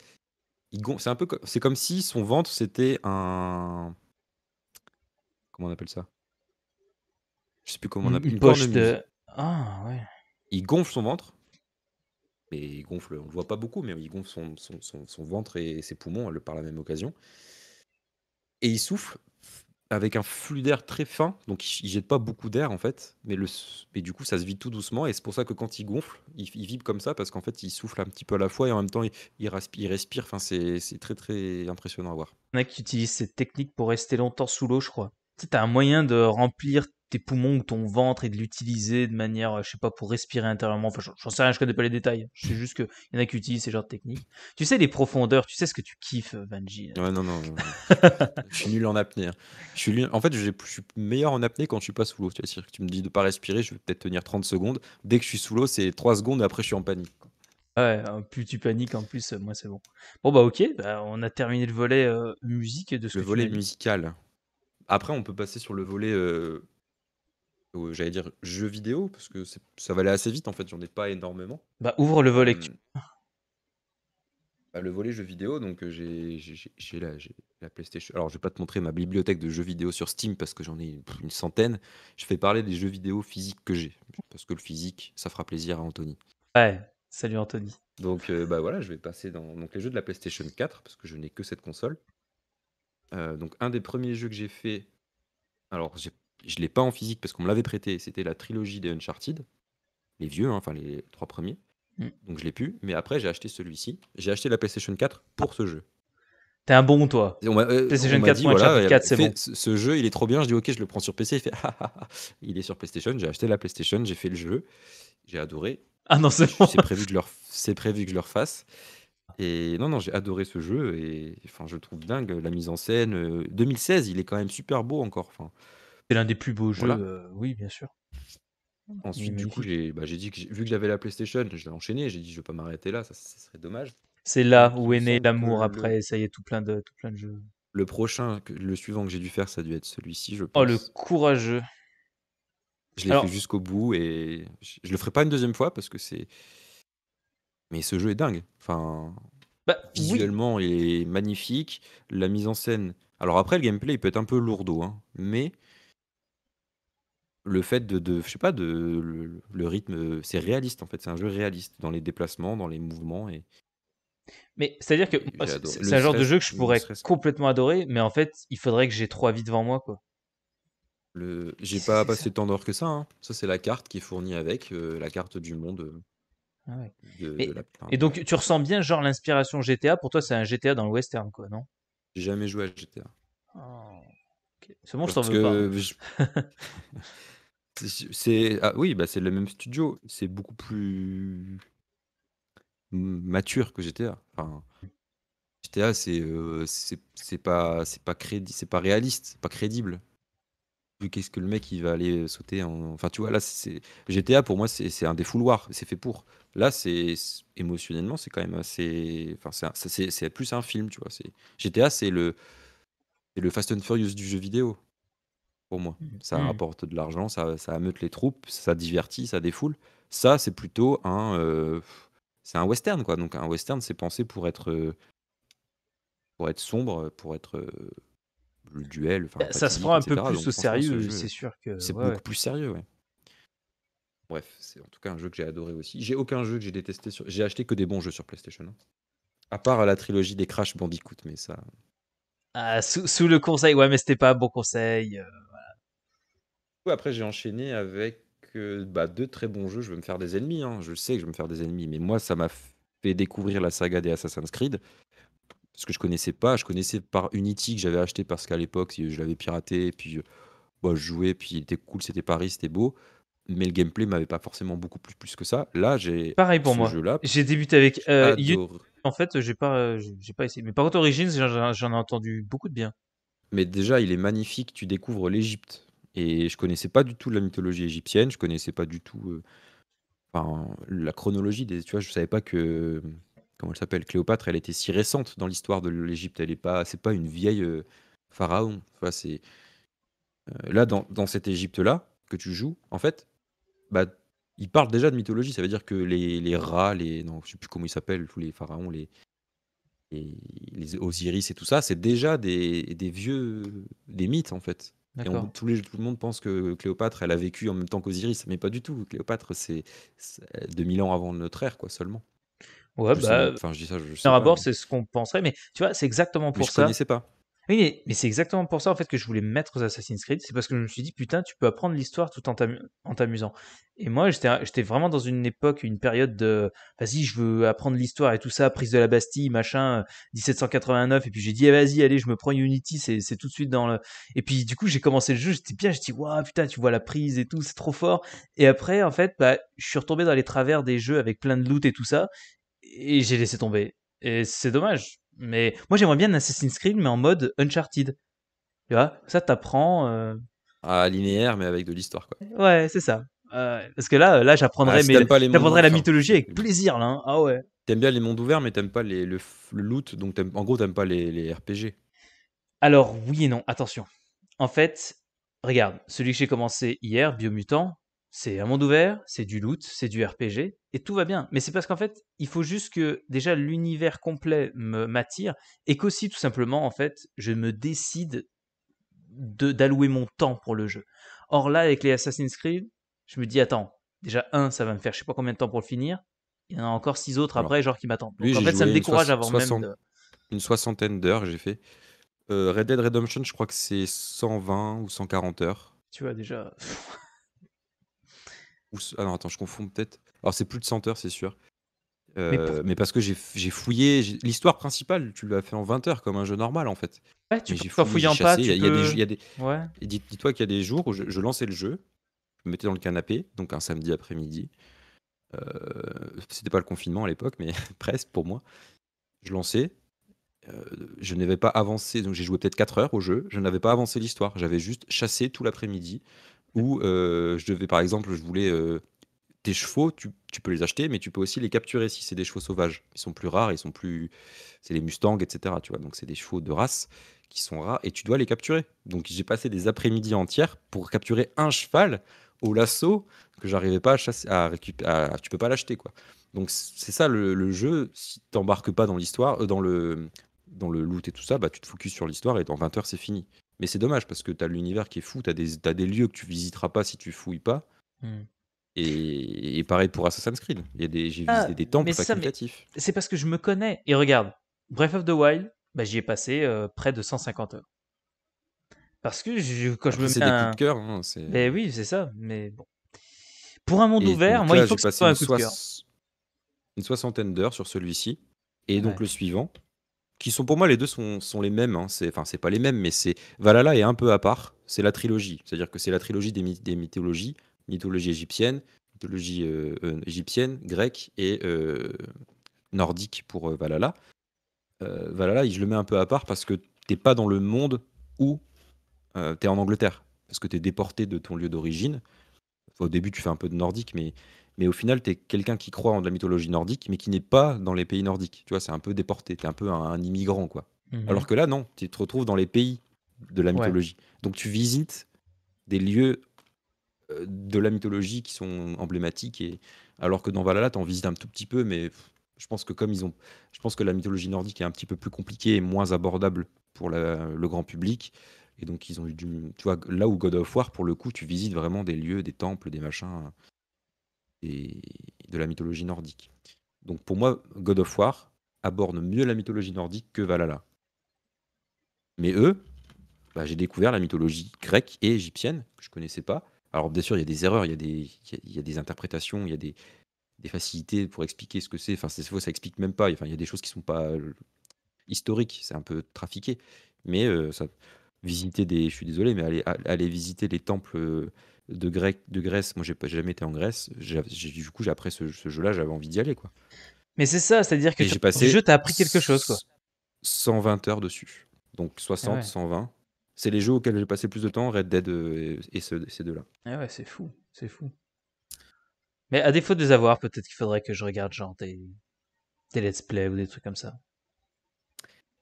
c'est un peu, c'est comme si son ventre c'était un. Comment on appelle ça Je sais plus comment on appelle. Une, poche de. Ah ouais. Il gonfle son ventre. Mais il gonfle, on le voit pas beaucoup, mais il gonfle son, ventre et ses poumons hein, par la même occasion. Et il souffle avec un flux d'air très fin, donc il, ne jette pas beaucoup d'air en fait, mais, le, mais du coup ça se vide tout doucement et c'est pour ça que quand il gonfle, il, vibre comme ça parce qu'en fait il souffle un petit peu à la fois et en même temps il, respire, Enfin, c'est très très impressionnant à voir. Il y en a qui
utilisent cette technique pour rester longtemps sous l'eau, je crois. Tu as un moyen de remplir tes poumons ou ton ventre et de l'utiliser de manière, euh, je sais pas, pour respirer intérieurement. Enfin, j'en sais rien, je connais pas les détails. Je sais juste qu'il y en a qui utilisent ces genres de techniques. Tu sais les profondeurs, tu sais ce que tu kiffes, euh, Vanji
Ouais, non, non. (laughs) je suis nul en apnée. Hein. Je suis En fait, je suis meilleur en apnée quand je suis pas sous l'eau. cest dire que tu me dis de pas respirer, je vais peut-être tenir 30 secondes. Dès que je suis sous l'eau, c'est 3 secondes et après, je suis en panique.
Ouais, plus tu paniques, en plus, euh, moi, c'est bon. Bon, bah, ok, bah, on a terminé le volet musique et de ce Le volet
musical. Après, on peut passer sur le volet j'allais dire jeux vidéo, parce que ça va aller assez vite en fait, j'en ai pas énormément.
Bah, ouvre le volet. Euh,
bah, le volet jeux vidéo, donc euh, j'ai la, PlayStation. Alors, je vais pas te montrer ma bibliothèque de jeux vidéo sur Steam parce que j'en ai une, centaine. Je fais parler des jeux vidéo physiques que j'ai parce que le physique, ça fera plaisir à Anthony. Ouais, salut Anthony. Donc, euh, bah voilà, je vais passer dans donc, les jeux de la PlayStation 4 parce que je n'ai que cette console. donc, un des premiers jeux que j'ai fait. Alors, j'ai je ne l'ai pas en physique parce qu'on me l'avait prêté. C'était la trilogie des Uncharted, les vieux, hein, enfin les trois premiers. Mm. Donc je l'ai pu. Mais après, j'ai acheté celui-ci. J'ai acheté la PlayStation 4 pour ce jeu. T'es un bon, toi. Euh, PlayStation 4, c'est bon. Ce, jeu, il est trop bien. Je dis, ok, je le prends sur PC. Ah, ah, ah. Il est sur PlayStation. J'ai acheté la PlayStation, j'ai fait le jeu. J'ai adoré. Ah non, c'est prévu, que je le prévu que leur fasse. Et non, non, j'ai adoré ce jeu. Et enfin, je le trouve dingue la mise en scène. 2016, euh, il est quand même super beau encore. Enfin, c'est l'un des plus beaux jeux, euh,
oui, bien sûr. Ensuite, du coup,
j'ai bah, dit que vu que j'avais la PlayStation, je l'ai enchaîné. J'ai dit, je vais pas m'arrêter là, ça, serait dommage.
C'est là où est né l'amour après, ça y est, tout plein de, tout plein de jeux. le
prochain, le suivant que j'ai dû faire, ça a dû être celui-ci, je Oh, le courageux. Je l'ai fait jusqu'au bout et je, ne le ferai pas une deuxième fois parce que c'est. Mais ce jeu est dingue. Enfin, bah, visuellement, il est magnifique. La mise en scène. Alors après, le gameplay, il peut être un peu lourdeau, hein, mais le fait de, je sais pas, de le, rythme, c'est réaliste en fait, c'est un jeu réaliste dans les déplacements, dans les mouvements et.
Mais c'est-à-dire que c'est un genre de jeu que je pourrais complètement adorer, mais en fait, il faudrait que j'ai trois vies devant moi, quoi.
Le... J'ai pas passé tant d'heures que ça. Hein. Ça, c'est la carte qui est fournie avec, euh, la carte du monde. Euh, ah et, donc, tu
ressens bien, genre, l'inspiration GTA. Pour toi, c'est un GTA dans le western, quoi, non
J'ai jamais joué à GTA. Oh, c'est bon, je t'en veux pas. Hein. (laughs) C'est ah oui, bah c'est le même studio, c'est beaucoup plus mature que GTA. Enfin, GTA euh, c'est pas c'est pas crédit, c'est pas réaliste, pas crédible. Qu'est-ce que le mec il va aller sauter en... Enfin tu vois là c'est GTA pour moi c'est un des fouloirs, c'est fait pour. Là c'est émotionnellement c'est quand même assez, enfin c'est plus un film tu vois. GTA c'est le le Fast and Furious du jeu vidéo pour moi. Mmh. Ça apporte mmh. rapporte de l'argent, ça, ça ameute les troupes, ça divertit, ça défoule. Ça, c'est plutôt un, euh, c'est un western quoi. Donc un western, c'est pensé pour être, euh, pour être sombre, pour être euh, le duel. Bah, ça se prend un peu plus au sérieux, c'est sûr que. C'est beaucoup plus sérieux, ouais. Bref, c'est en tout cas un jeu que j'ai adoré aussi. J'ai aucun jeu que j'ai détesté sur. J'ai acheté que des bons jeux sur PlayStation. À part la trilogie des Crash Bandicoot, mais ça.
Ah, sous, sous, le conseil, ouais, mais c'était pas un bon conseil.
Après, j'ai enchaîné avec euh, bah, deux très bons jeux. Je vais me faire des ennemis. Hein. Je sais que je vais me faire des ennemis, mais moi, ça m'a fait découvrir la saga des Assassin's Creed. Parce que je connaissais pas. Je connaissais par Unity que j'avais acheté parce qu'à l'époque, je l'avais piraté. Et puis, euh, bah, je jouais. Puis, il était cool. C'était Paris. C'était beau. Mais le gameplay m'avait pas forcément beaucoup plus, que ça. Là, j'ai. Pareil pour moi. J'ai débuté avec. Euh,
en fait, j'ai pas, j'ai pas essayé. Mais par contre, Origins, j'en ai entendu beaucoup de bien.
Mais déjà, il est magnifique. Tu découvres l'Egypte. Et je connaissais pas du tout la mythologie égyptienne, je connaissais pas du tout euh, enfin, la chronologie des. Tu vois, je savais pas que comment elle s'appelle Cléopâtre, elle était si récente dans l'histoire de l'Égypte. Elle est pas, c'est pas une vieille euh, pharaon. c'est euh, là dans, dans cette Égypte là que tu joues, en fait, bah il parle déjà de mythologie. Ça veut dire que les, rats, les non, je sais plus comment ils s'appellent, tous les pharaons, les et les Osiris et tout ça, c'est déjà des, des vieux des mythes en fait tout, tout le monde pense que Cléopâtre, elle a vécu en même temps qu'Osiris, mais pas du tout. Cléopâtre, c'est 2000 ans avant notre ère, quoi, seulement. Ouais, bah, enfin, je dis ça,
c'est ce qu'on penserait, mais tu vois, c'est exactement pour ça. je ne connaissais
pas. Oui,
mais, c'est exactement pour ça en fait que je voulais mettre aux Assassin's Creed. C'est parce que je me suis dit, putain, tu peux apprendre l'histoire tout en t'amusant. Et moi, j'étais vraiment dans une époque, une période de vas-y, je veux apprendre l'histoire et tout ça, prise de la Bastille, machin, 1789. Euh, et puis j'ai dit, eh, vas-y, allez, je me prends Unity, c'est, tout de suite dans le. Et puis du coup, j'ai commencé le jeu, j'étais bien, je dis, waouh, putain, tu vois la prise et tout, c'est trop fort. Et après, en fait, bah, je suis retombé dans les travers des jeux avec plein de loot et tout ça, et j'ai laissé tomber. Et c'est dommage, mais moi, j'aimerais bien un Assassin's Creed, mais en mode Uncharted. Tu vois, ça t'apprend. Euh...
Ah, linéaire, mais avec de l'histoire, quoi. Ouais, c'est ça. Euh, parce que là, euh, là j'apprendrais la mythologie avec plaisir, là. Hein. Ah ouais. T'aimes bien les mondes ouverts, mais t'aimes pas les, le, loot, donc en gros, t'aimes pas les, les RPG.
Alors, oui et non, attention. En fait,
regarde, celui que j'ai commencé hier, Biomutant,
c'est un monde ouvert, c'est du loot, c'est du RPG, et tout va bien. Mais c'est parce qu'en fait, il faut juste que déjà l'univers complet m'attire et qu'aussi tout simplement, en fait, je me décide d'allouer mon temps pour le jeu. Or là, avec les Assassin's Creed, je me dis, attends, déjà un, ça va me faire je sais pas combien de temps pour le finir. Il y en a encore six autres après, genre qui m'attendent. Donc en fait, ça me décourage avant même. De...
Une soixantaine d'heures, j'ai fait. Euh, Red Dead Redemption, je crois que c'est 120 ou 140 heures.
Tu vois, déjà.
Ah non, attends, je confonds peut-être. Alors, c'est plus de 100 heures, c'est sûr. Euh, mais, parce que j'ai fouillé. L'histoire principale, tu l'as fait en 20 heures comme un jeu normal en fait. Ouais, tu peux fouillé, en pas. Tu il y a des... ouais. Dis-toi qu'il y a des jours où je, lançais le jeu, je me mettais dans le canapé, donc un samedi après-midi. Euh, c'était pas le confinement à l'époque, mais (laughs) presque pour moi. Je lançais. Euh, je n'avais pas avancé, donc j'ai joué peut-être 4 heures au jeu. Je n'avais pas avancé l'histoire. J'avais juste chassé tout l'après-midi où euh, je devais, par exemple, je voulais euh, tes chevaux, tu, peux les acheter, mais tu peux aussi les capturer si c'est des chevaux sauvages. Ils sont plus rares, ils sont plus. C'est les mustangs, etc. Tu vois, donc c'est des chevaux de race qui sont rares et tu dois les capturer. Donc j'ai passé des après-midi entières pour capturer un cheval au lasso que j'arrivais pas à récupérer. tu peux pas l'acheter quoi. Donc c'est ça le, jeu. Si t'embarques pas dans l'histoire, euh, dans le dans le loot et tout ça, bah tu te focuses sur l'histoire et dans 20 heures c'est fini. Mais c'est dommage parce que tu as l'univers qui est fou, tu as, des lieux que tu visiteras pas si tu fouilles pas. Hmm. Et, pareil pour Assassin's Creed. Il y des, j'ai ah, visité des temples facultatifs.
C'est parce que je me connais. Et regarde, Breath of the Wild, bah, j'y ai passé euh, près de 150 heures. Parce que quand ah, je me mets. des coups de cœur. Hein, ben euh. oui, c'est ça. Mais bon.
Pour un monde ouvert, moi, il faut que ce soit un coup de cœur. Une soixantaine d'heures sur celui-ci. Et donc le suivant, qui sont pour moi les deux sont, les mêmes. Hein. C'est enfin c'est pas les mêmes, mais c'est Valhalla est un peu à part. C'est la trilogie, c'est-à-dire que c'est la trilogie des, mythologies, mythologie égyptienne, mythologie euh, euh, égyptienne, grecque et euh, nordique pour Valhalla. Valhalla, je le mets un peu à part parce que t'es pas dans le monde où tu es en Angleterre, parce que t'es déporté de ton lieu d'origine. Au début, tu fais un peu de nordique, mais mais au final, tu es quelqu'un qui croit en de la mythologie nordique, mais qui n'est pas dans les pays nordiques. Tu vois, c'est un peu déporté, tu es un peu un, immigrant, quoi. Mhm. Alors que là, non, tu te retrouves dans les pays de la mythologie. Donc tu visites des lieux euh, de la mythologie qui sont emblématiques, et alors que dans Valhalla, tu en visites un tout petit peu, mais je pense que comme ils ont, je pense que la mythologie nordique est un petit peu plus compliquée et moins abordable pour le grand public. Et donc, ils ont eu du. Tu vois, là où God of War, pour le coup, tu visites vraiment des lieux, des temples, des machins de la mythologie nordique. Donc pour moi, God of War aborde mieux la mythologie nordique que Valhalla. Mais eux, bah, j'ai découvert la mythologie grecque et égyptienne, que je ne connaissais pas. Alors bien sûr, il y a des erreurs, il y a des, y des interprétations, il y a des, facilités pour expliquer ce que c'est. Enfin, c'est faux, ça explique même pas. Enfin, il y a des choses qui ne sont pas euh, historiques, c'est un peu trafiqué. Mais euh, ça, visiter des, je suis désolé, mais aller, aller visiter les temples euh, de, Grec, de Grèce. Moi, j'ai jamais été en Grèce. du coup, après ce, ce jeu-là, j'avais envie d'y aller. Quoi. Mais c'est ça, c'est-à-dire que j'ai passé jeu, t'as appris quelque chose. Quoi. 120 heures dessus. Donc 60, 120. Ah c'est les jeux auxquels j'ai passé plus de temps, Red Dead euh, et, ces deux-là.
Ah ouais, c'est fou, c'est fou. Mais à défaut de les avoir, peut-être qu'il faudrait que je regarde genre des,
des let's play ou des trucs comme ça.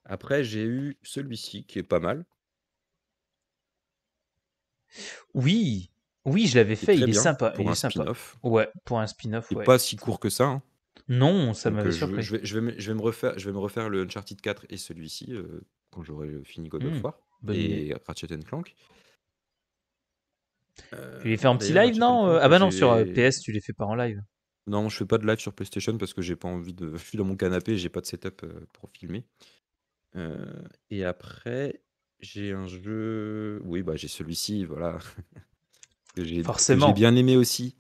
Après, j'ai eu celui-ci qui est pas mal. Oui, oui,
je l'avais fait, il est sympa. Pour il un est sympa. Ouais, pour un spin-off. Ouais. Pas si
court que ça. Hein. Non, ça m'avait euh, surpris. Je vais, me refaire, je vais me refaire le Uncharted 4 et celui-ci euh, quand j'aurai fini God of hmm, War et Ratchet Clank. Euh, tu les fait en petit live, non Ah bah non, sur PS, tu les fais pas en live. Non, je fais pas de live sur PlayStation parce que j'ai pas envie de. (laughs) Je suis dans mon canapé, j'ai pas de setup pour filmer. et après, j'ai un jeu. Oui, bah j'ai celui-ci, voilà. (laughs) que j'ai bien
aimé aussi.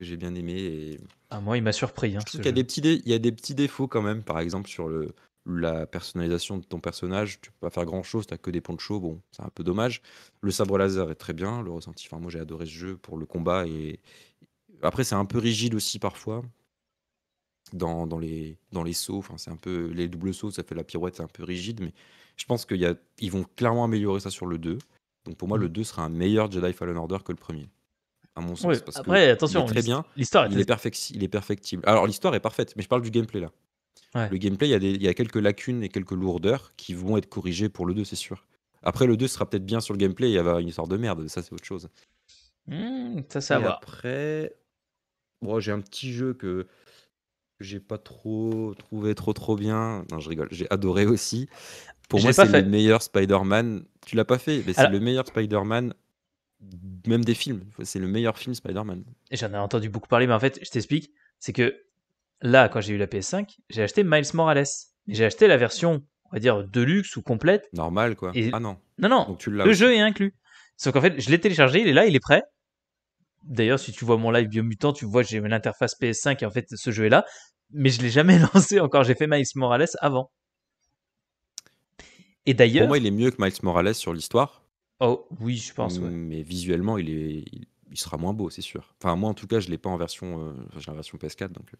j'ai bien aimé. Et...
Ah, moi, il m'a surpris. Hein, je trouve qu'il y, a des
petits il y a des petits défauts quand même. Par exemple, sur le... la personnalisation de ton personnage, tu peux pas faire grand chose, tu que des ponchos. Bon, c'est un peu dommage. Le sabre laser est très bien. Le ressenti, enfin, moi, j'ai adoré ce jeu pour le combat. et Après, c'est un peu rigide aussi parfois. Dans, dans, les, dans les sauts. Enfin, c'est un peu les doubles sauts, ça fait la pirouette, c'est un peu rigide, mais je pense qu'ils vont clairement améliorer ça sur le 2. Donc pour moi, le 2 mm. sera un meilleur Jedi Fallen Order que le premier. À mon sens. après, attention, très bien. L'histoire il, est... il est perfectible. Alors l'histoire est parfaite, mais je parle du gameplay là. Le gameplay, il y, a il y, a quelques lacunes et quelques lourdeurs qui vont être corrigées pour le 2, c'est sûr. Après, le 2 sera peut-être bien sur le gameplay, il y avait une histoire de merde, ça c'est autre chose. Hmm, ça, c'est à Après, moi j'ai un petit jeu que j'ai pas trop trouvé trop trop bien. Non, je rigole, j'ai adoré aussi. Pour moi, c'est le meilleur Spider-Man. Tu l'as pas fait, mais c'est le meilleur Spider-Man, même des films. C'est le meilleur film Spider-Man. J'en ai entendu beaucoup parler, mais en fait, je t'explique. C'est que là, quand j'ai eu la PS5,
j'ai acheté Miles Morales. J'ai acheté la version, on va dire, deluxe ou complète. Normal, quoi. Ah non. Non, non. le jeu est inclus. Sauf qu'en fait, je l'ai téléchargé, il est là, il est prêt. D'ailleurs, si tu vois mon live Biomutant, tu vois, j'ai l'interface PS5 et en fait, ce jeu est là. Mais je l'ai jamais (laughs) lancé encore. J'ai fait Miles Morales avant.
Et d'ailleurs. Pour moi, il est mieux que Miles Morales sur l'histoire. Oh, oui, je pense. Mais visuellement, il, est, il sera moins beau, c'est sûr. Enfin, moi, en tout cas, je l'ai pas en version. Euh, PS4. Donc,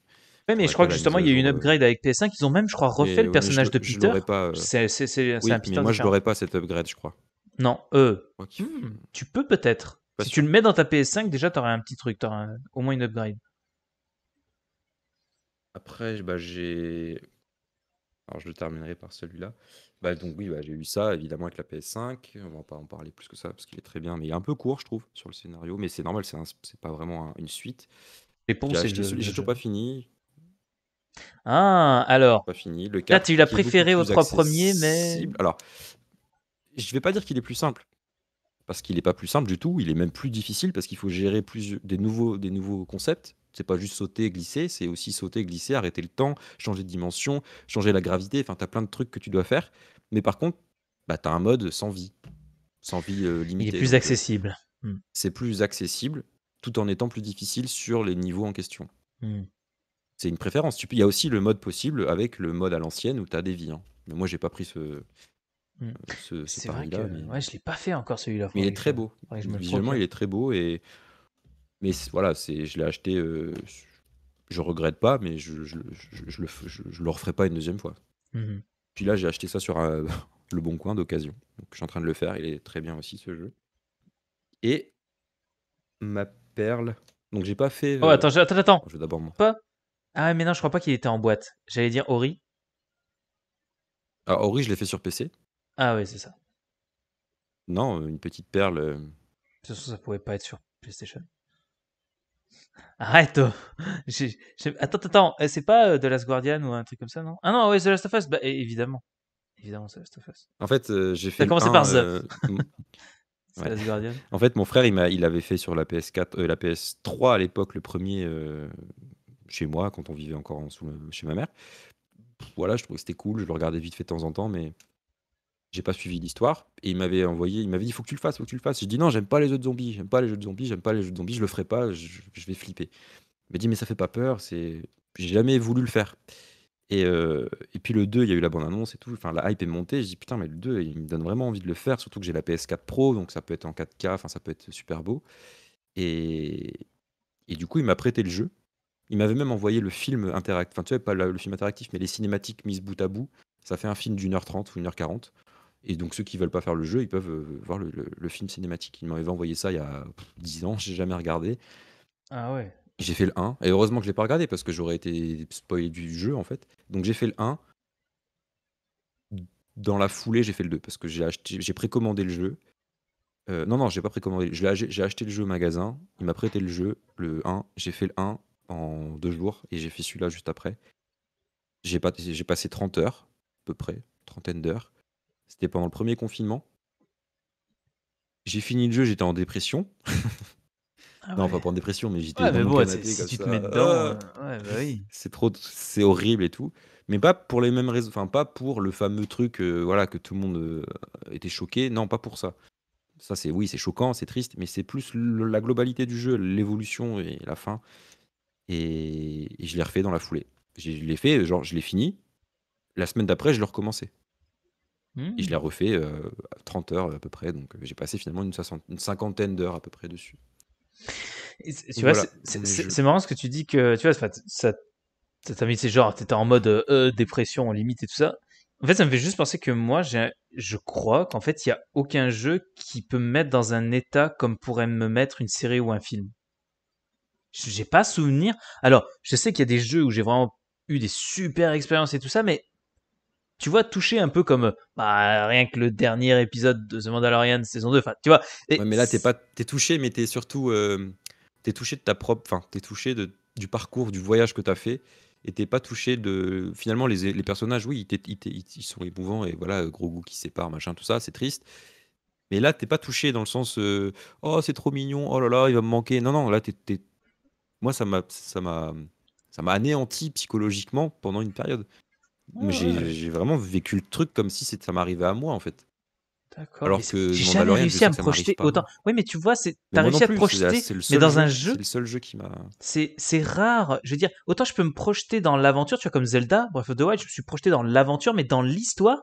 euh, mais je crois que justement, il y a eu une upgrade
avec PS5. Ils ont même, je crois, refait le personnage de Peter. Euh, c'est un Peter. Moi, je l'aurais pas,
cette upgrade, je crois.
Non, eux. Hmm, tu peux peut-être si tu le mets dans ta PS5, déjà, tu auras un petit truc, tu auras au moins une upgrade.
Après, bah, j'ai. Alors, je terminerai par celui-là. Bah, donc, oui, bah, j'ai eu ça, évidemment, avec la PS5. On va pas en parler plus que ça, parce qu'il est très bien. Mais il est un peu court, je trouve, sur le scénario. Mais c'est normal, c'est pas vraiment une suite. pour J'ai toujours pas fini. Ah, alors. Pas fini. Le 4, là, tu l'as préféré aux trois premiers, mais. Alors, je vais pas dire qu'il est plus simple, parce qu'il n'est pas plus simple du tout, il est même plus difficile parce qu'il faut gérer plus des nouveaux, des nouveaux concepts. C'est pas juste sauter, glisser, c'est aussi sauter, glisser, arrêter le temps, changer de dimension, changer la gravité. Enfin, tu as plein de trucs que tu dois faire. Mais par contre, bah, tu as un mode sans vie, sans vie limitée. Euh, il est plus euh, accessible. Hmm. C'est plus accessible tout en étant plus difficile sur les niveaux en question. Hmm. C'est une préférence. Il y a aussi le mode possible avec le mode à l'ancienne où tu as des vies. Hein. Mais moi, j'ai pas pris ce, Mm. c'est vrai que je ne
Ouais, je l'ai pas fait encore celui-là. Mais il est très beau. Visuellement, il
est très beau et mais voilà, c'est je l'ai acheté. Euh, je regrette pas, mais je je, le je, le referai pas une deuxième fois. Mm-hmm. Puis là, j'ai acheté ça sur euh, (laughs) le Bon Coin d'occasion. Donc je suis en train de le faire. Il est très bien aussi ce jeu. Et ma perle. Donc j'ai pas fait. Oh euh, attends, attends, attends. Je vais d'abord. Pas.
Ah mais non, je crois pas qu'il était en boîte. J'allais dire Ori.
Alors ah, Ori, je l'ai fait sur PC. Ah oui, c'est ça. Non, une petite perle. Euh. De
toute façon, ça pouvait pas être sur PlayStation. Arrête! Oh. (laughs) Attends, attends, euh, c'est pas euh, The Last Guardian ou un truc comme ça, non? Ah non, ouais, The Last of Us, bah, évidemment. Évidemment, The Last of Us.
En fait, j'ai fait. a commencé par The (laughs) Last Guardian. en fait, mon frère, il, m'a- il avait fait sur la PS4, la PS3 à l'époque, le premier chez moi, quand on vivait encore sous chez ma mère. Voilà, je trouvais que c'était cool. Je le regardais vite fait de temps en temps, mais j'ai pas suivi l'histoire et il m'avait envoyé, il m'avait dit faut que tu le fasses, faut que tu le fasses. J'ai dit non, j'aime pas les jeux de zombies, j'aime pas les jeux de zombies, j'aime pas les jeux de zombies, je le ferai pas, je, vais flipper. Il m'a dit mais ça fait pas peur, c'est j'ai jamais voulu le faire. Et, euh, et puis le 2, il y a eu la bande annonce et tout, enfin la hype est montée, je dis putain mais le 2, il me donne vraiment envie de le faire, surtout que j'ai la PS4 Pro donc ça peut être en 4K, enfin ça peut être super beau. Et et du coup, il m'a prêté le jeu. Il m'avait même envoyé le film interactif, enfin tu sais pas le, le film interactif mais les cinématiques mises bout à bout. Ça fait un film d'une heure trente ou une heure quarante. Et donc ceux qui veulent pas faire le jeu, ils peuvent euh, voir le, film cinématique. il m'avait envoyé ça il y a 10 ans, j'ai jamais regardé. Ah ouais. J'ai fait le 1 et heureusement que je l'ai pas regardé parce que j'aurais été spoilé du jeu en fait. Donc j'ai fait le 1. Dans la foulée, j'ai fait le 2 parce que j'ai j'ai précommandé le jeu. Euh, non non, j'ai pas précommandé, j'ai acheté, le jeu au magasin, il m'a prêté le jeu, le 1, j'ai fait le 1 en deux jours et j'ai fait celui-là juste après. J'ai pas, passé 30 heures à peu près, trentaine d'heures c'était pendant le premier confinement. J'ai fini le jeu, j'étais en dépression. Ah non, pas en dépression, mais j'étais en dans c'est trop, c'est horrible et tout. Mais pas pour les mêmes raisons, enfin pas pour le fameux truc, euh, voilà, que tout le monde euh, était choqué. Non, pas pour ça. Ça, c'est oui, c'est choquant, c'est triste, mais c'est plus la globalité du jeu, l'évolution et la fin. Et, et je l'ai refait dans la foulée. Je l'ai fait, genre je l'ai fini. La semaine d'après, je l'ai recommencé. Et je l'ai hmm. refait à euh, 30 heures à peu près. Donc j'ai passé finalement une, cinquantaine d'heures à peu près dessus. tu vois, c'est
marrant ce que tu dis que tu vois, ça t'a mis, c'est genre, t'étais en mode euh, euh, dépression en limite et tout ça. En fait, ça me fait juste penser que moi, je crois qu'en fait, il n'y a aucun jeu qui peut me mettre dans un état comme pourrait me mettre une série ou un film. J'ai pas souvenir. Alors, je sais qu'il y a des jeux où j'ai vraiment eu des super expériences et tout ça, mais tu vois, touché un peu comme bah, rien que le dernier épisode de The Mandalorian saison 2. tu vois. mais là, t'es pas,
t'es touché, mais t'es surtout, euh, t'es touché de ta propre, enfin, t'es touché de, du parcours, du voyage que t'as fait. Et t'es pas touché de. Finalement, les, personnages, oui, ils, sont émouvants et voilà, gros goût qui sépare, machin, tout ça, c'est triste. Mais là, t'es pas touché dans le sens euh, oh c'est trop mignon, oh là là il va me manquer. Non non, là t'es, moi ça m'a ça m'a ça m'a anéanti psychologiquement pendant une période
j'ai,
vraiment vécu le truc comme si ça m'arrivait à moi, en fait. D'accord. Alors que j'ai jamais réussi à me projeter autant. Oui, mais tu
vois, c'est t'as réussi à te projeter, c'est, mais dans un jeu, c'est le seul jeu qui m'a. C'est c'est rare. Je veux dire, autant je peux me projeter dans l'aventure, tu vois, comme Zelda, bref of the Wild, je me suis projeté dans l'aventure, mais dans l'histoire,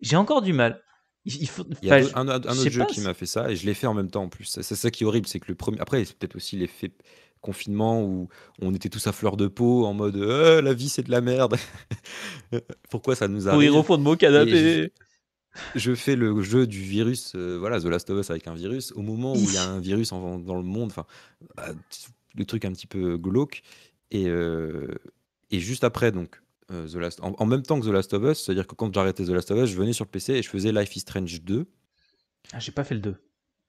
j'ai encore du mal. Il, faut...
y a un, autre jeu qui m'a fait ça et je l'ai fait en même temps en plus. C'est ça qui est horrible, c'est que le premier. Après, c'est peut-être aussi l'effet confinement où on était tous à fleur de peau en mode euh, la vie c'est de la merde. (laughs) Pourquoi ça nous arrive Pour au fond de mon canapé. Je, fais le jeu du virus, euh, voilà, The Last of Us avec un virus. Au moment où il y a un virus dans le monde, enfin, bah, le truc un petit peu glauque. Et, euh, et juste après, donc, The Last, en, même temps que The Last of Us, c'est-à-dire que quand j'arrêtais The Last of Us, je venais sur le PC et je faisais Life is Strange 2. Ah, j'ai pas fait le 2.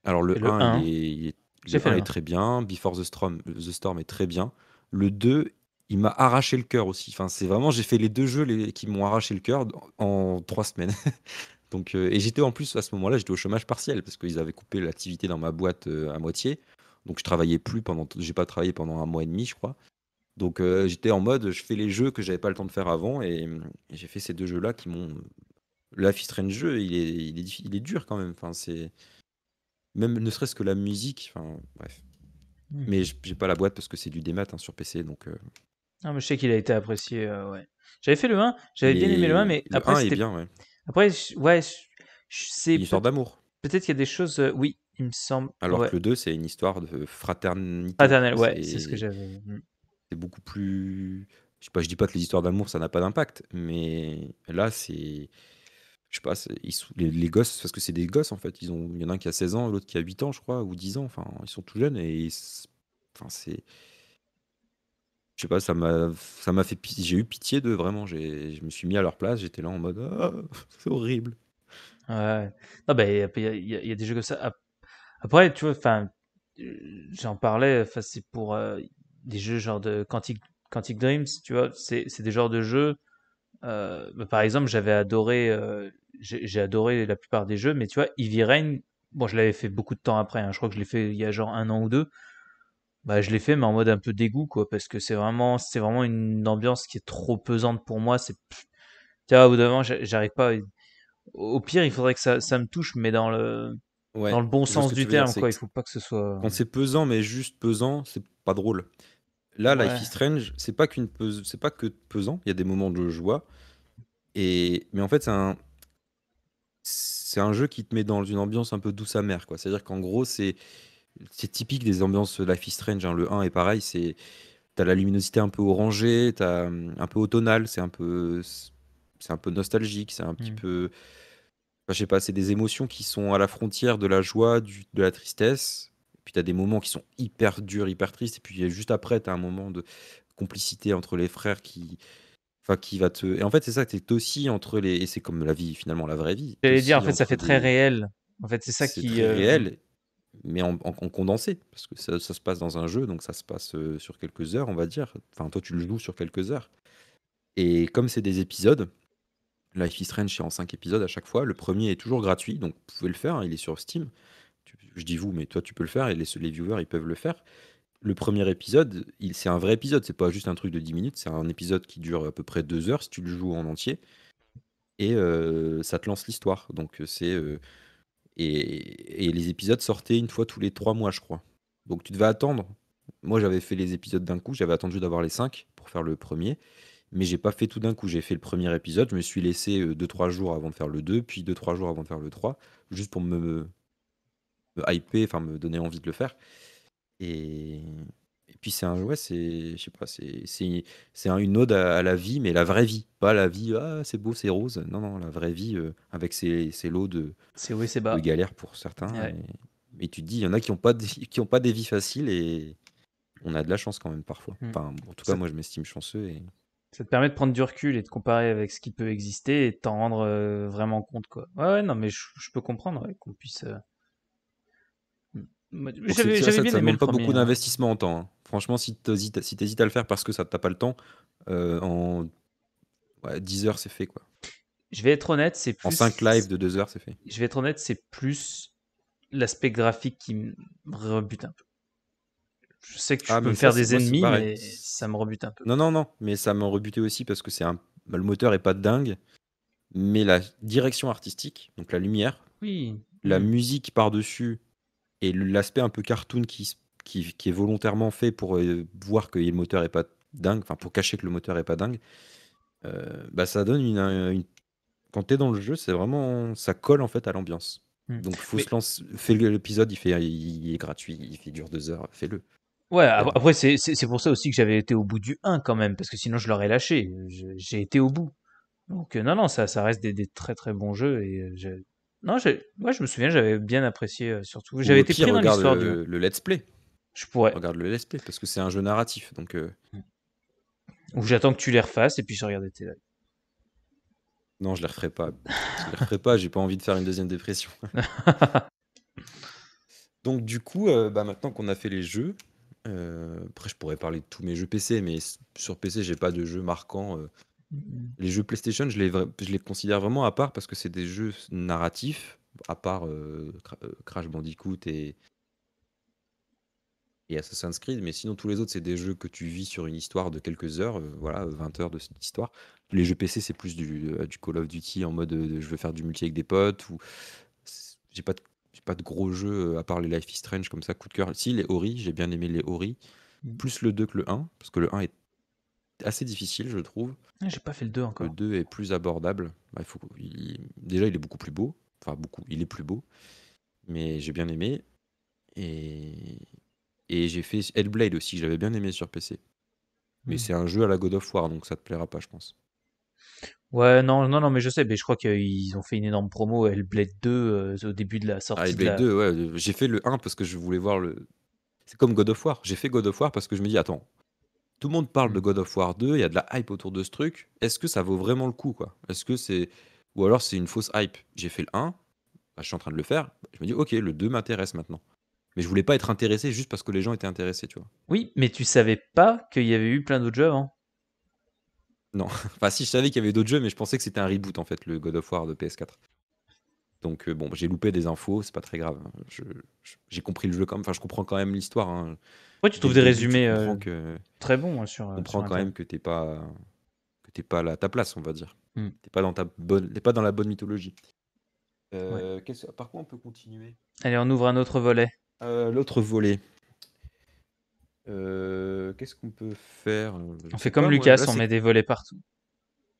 Alors le, 1, il est j'ai fait très bien, Before the Storm, the Storm est très bien. Le 2, il m'a arraché le cœur aussi. Enfin, c'est vraiment, j'ai fait les deux jeux les, qui m'ont arraché le cœur en trois semaines. (laughs) Donc, euh, et j'étais en plus à ce moment-là, j'étais au chômage partiel parce qu'ils avaient coupé l'activité dans ma boîte euh, à moitié. Donc je travaillais plus pendant, j'ai pas travaillé pendant un mois et demi, je crois. Donc euh, j'étais en mode, je fais les jeux que j'avais pas le temps de faire avant et, j'ai fait ces deux jeux-là qui m'ont. La is de jeu, il est, il est, il est dur quand même. Enfin, c'est même ne serait-ce que la musique. Enfin, bref. Hmm. Mais j'ai pas la boîte parce que c'est du démat hein, sur PC. Donc, euh.
mais je sais qu'il a été apprécié. Euh, ouais. J'avais fait le 1, j'avais bien aimé le 1, mais le après. 1 est bien, ouais. Après, ouais,
c'est. L'histoire histoire
d'amour. Peut-être qu'il y a des choses. Euh, oui, il me semble. Alors que le
2, c'est une histoire de fraternité. Fraternelle, ouais, c'est ce que j'avais. Hmm. C'est beaucoup plus. Je, sais pas, je dis pas que les histoires d'amour, ça n'a pas d'impact, mais là, c'est je sais pas, ils les, gosses, parce que c'est des gosses en fait, ils ont, il y en a un qui a 16 ans, l'autre qui a 8 ans, je crois, ou 10 ans, enfin, ils sont tout jeunes et enfin, c'est. Je sais pas, ça m'a, ça m'a fait J'ai eu pitié d'eux, vraiment. J'ai, je me suis mis à leur place, j'étais là en mode, oh,
(laughs) c'est horrible. Ouais. il y, a des jeux comme ça. Après, tu vois, enfin, euh, j'en parlais, c'est pour euh, des jeux genre de Quantic, Dreams, tu vois, c'est, des genres de jeux. Euh, bah, par exemple, j'avais adoré j'ai adoré la plupart des jeux, mais tu vois, ivy Rain, bon, je l'avais fait beaucoup de temps après, hein. je crois que je l'ai fait il y a genre un an ou deux. Bah, je l'ai fait, mais en mode un peu dégoût, quoi, parce que c'est vraiment, c'est vraiment une ambiance qui est trop pesante pour moi. C'est, tu vois, au bout d'un j'arrive pas. Au pire, il faudrait que ça, ça me touche, mais dans le, dans le bon sens du terme, quoi. Il faut pas que ce soit. Quand
c'est pesant, mais juste pesant, c'est pas drôle. Là, Life is Strange, c'est pas qu'une, c'est pas que pesant. Il y a des moments de joie, et mais en fait, c'est un c'est un jeu qui te met dans une ambiance un peu douce amère. Quoi. C'est-à-dire qu'en gros, c'est, c'est typique des ambiances Life is Strange. Hein. Le 1 est pareil, c'est, t'as la luminosité un peu orangée, t'as un peu automnale, c'est un peu, c'est un peu nostalgique, c'est un petit mmh. peu. je sais pas, c'est des émotions qui sont à la frontière de la joie, de la tristesse. puis puis as des moments qui sont hyper durs, hyper tristes. Et puis juste après, tu as un moment de complicité entre les frères qui, qui va te. Et en fait, c'est ça, c'est aussi entre les. Et c'est comme la vie, finalement, la vraie vie. J'allais dire, en fait, ça fait très
réel. En fait, c'est ça qui. Très euh, réel,
mais en, condensé. Parce que ça, se passe dans un jeu, donc ça se passe euh, sur quelques heures, on va dire. Enfin, toi, tu le joues sur quelques heures. Et comme c'est des épisodes, Life is Strange, est en cinq épisodes à chaque fois. Le premier est toujours gratuit, donc vous pouvez le faire. Hein, il est sur Steam. Je dis vous, mais toi, tu peux le faire. Et les, les viewers, ils peuvent le faire le premier épisode, c'est un vrai épisode, c'est pas juste un truc de 10 minutes, c'est un épisode qui dure à peu près 2 heures si tu le joues en entier. Et euh, ça te lance l'histoire. Donc euh, c'est. Euh, et, les épisodes sortaient une fois tous les 3 mois, je crois. Donc tu devais attendre. Moi j'avais fait les épisodes d'un coup, j'avais attendu d'avoir les 5 pour faire le premier. Mais j'ai pas fait tout d'un coup. J'ai fait le premier épisode, je me suis laissé 2-3 jours avant de faire le 2, puis 2-3 jours avant de faire le 3, juste pour me, me hyper, enfin me donner envie de le faire. Et, puis c'est un jouet, c'est je sais pas, c'est une ode à, la vie, mais la vraie vie, pas la vie ah c'est beau, c'est rose. Non non, la vraie vie euh, avec ses, ses, lots de c'est galères pour certains. mais Et, tu te dis il y en a qui ont pas qui ont pas des vies faciles et on a de la chance quand même parfois. Hmm. Enfin, en tout cas, moi je m'estime chanceux et
ça te permet de prendre du recul et de comparer avec ce qui peut exister et de t'en rendre euh, vraiment compte quoi. Ouais, non mais je, peux comprendre qu'on puisse euh, j'avais bien ça demande pas beaucoup hein.
d'investissement en temps. Hein. Franchement, si tu hésites, à le faire parce que ça t'a pas le temps, euh, en 10 heures, c'est fait. quoi. Je vais être honnête, c'est plus. En 5 lives de 2 heures, c'est fait.
Je vais être honnête, c'est plus l'aspect graphique qui me rebute un peu. Je sais que je ah, peux me faire des ennemis, mais ça me rebute un peu.
Non, non, non, mais ça m'a rebuté aussi parce que c'est un... le moteur est pas dingue, mais la direction artistique, donc la lumière, oui. la mm. musique par-dessus et l'aspect un peu cartoon qui, est volontairement fait pour euh, voir que le moteur est pas dingue, enfin pour cacher que le moteur est pas dingue, euh, bah ça donne une, une... quand tu dans le jeu, c'est vraiment ça colle en fait à l'ambiance. Hmm. Donc faut se lancer, fais l'épisode, il fait est gratuit, il fait dure deux heures, fais-le.
Ouais, euh. après, c'est pour ça aussi que j'avais été au bout du 1 quand même, parce que sinon je l'aurais lâché. J'ai été au bout. Donc, non, non, ça, ça reste des, des très très bons jeux et non, moi, je me souviens, j'avais bien apprécié, euh, surtout. J'avais été pris dans l'histoire de.
le let's play. Je pourrais. Regarde le let's play, parce que c'est un jeu narratif, donc... Euh.
Ou j'attends que tu les refasses, et puis je regarde tes lives.
Non, je les referai pas. je les referai pas, j'ai pas envie de faire une deuxième dépression. (laughs) donc du coup, euh, bah, maintenant qu'on a fait les jeux, après je pourrais parler de tous mes jeux PC, mais sur PC, j'ai pas de jeu marquant... Les jeux PlayStation, je les, considère vraiment à part parce que c'est des jeux narratifs, à part euh, euh, Crash Bandicoot et, et Assassin's Creed, mais sinon tous les autres, c'est des jeux que tu vis sur une histoire de quelques heures, euh, voilà, 20 heures de cette histoire. Les jeux PC, c'est plus du, du, Call of Duty en mode je veux faire du multi avec des potes, ou j'ai pas, pas de gros jeux à part les Life is Strange comme ça, coup de cœur. Si, les Ori, j'ai bien aimé les Ori, mm. plus le 2 que le 1, parce que le 1 est assez difficile, je trouve. Ah, j'ai pas fait le 2 encore. Le 2 est plus abordable. Bah, il faut, déjà, il est beaucoup plus beau. Enfin, beaucoup. Il est plus beau. Mais j'ai bien aimé. Et, j'ai fait Hellblade aussi. J'avais bien aimé sur PC. Mais hmm. c'est un jeu à la God of War, donc ça te plaira pas, je pense.
Ouais, non, non, non, mais je sais, mais je crois qu'ils ont fait une énorme promo Hellblade 2 euh, au
début de la sortie. Ah, Hellblade 2, ouais, j'ai fait le 1 parce que je voulais voir le. C'est comme God of War. J'ai fait God of War parce que je me dis, attends, tout le monde parle de God of War 2, il y a de la hype autour de ce truc. Est-ce que ça vaut vraiment le coup quoi Est-ce que c'est ou alors c'est une fausse hype J'ai fait le 1, bah, je suis en train de le faire, je me dis OK, le 2 m'intéresse maintenant. Mais je voulais pas être intéressé juste parce que les gens étaient intéressés, tu vois. Oui, mais tu savais pas qu'il y avait eu plein d'autres jeux avant. Non, (laughs) enfin si je savais qu'il y avait d'autres jeux, mais je pensais que c'était un reboot en fait, le God of War de PS4. Donc euh, bon, j'ai loupé des infos, c'est pas très grave. Hein. J'ai compris le jeu quand même. Enfin, je comprends quand même l'histoire. Hein. Ouais, tu trouves des résumés euh, très bons hein, sur. Je euh, comprends quand même que t'es pas que t'es pas à ta place, on va dire. Hmm. T'es pas dans ta bonne, pas dans la bonne mythologie. par quoi on peut continuer Allez, on ouvre un autre volet. L'autre volet. Qu'est-ce qu'on peut faire On fait comme Lucas, on met des volets partout.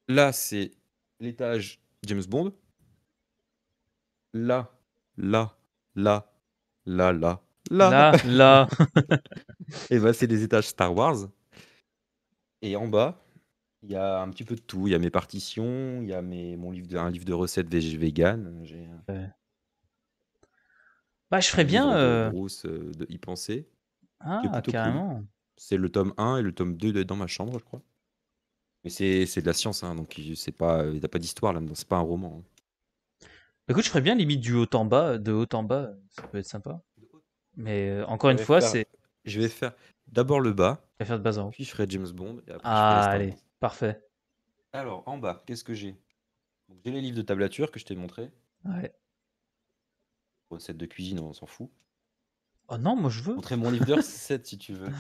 Là, c'est l'étage James Bond la, là, là, là, la, la, Là, et bah, c'est les étages Star Wars. Et en bas, il y a un petit peu de tout. Il y a mes partitions, il y a mes, mon livre un livre de recettes vegan.
Bah, je ferais bien euh,
euh, de y penser. Ah, carrément. C'est le tome 1 et le tome 2 dans ma chambre, je crois. Mais c'est de la science, hein, donc pas, il n'y a pas d'histoire là-dedans, c'est pas un roman. Hein.
Écoute, je ferais bien limite du haut en bas, de haut en bas, ça peut être sympa. Mais euh, encore une fois, c'est. Je vais faire d'abord le bas. Je vais faire de bas en haut. Puis je ferai James Bond. ah, allez, parfait.
Alors, en bas, qu'est-ce que j'ai J'ai les livres de tablature que je t'ai montré. Ouais. Recette de cuisine, on s'en fout. Oh non, moi je veux. Montrer mon livre de (laughs) recettes si tu veux.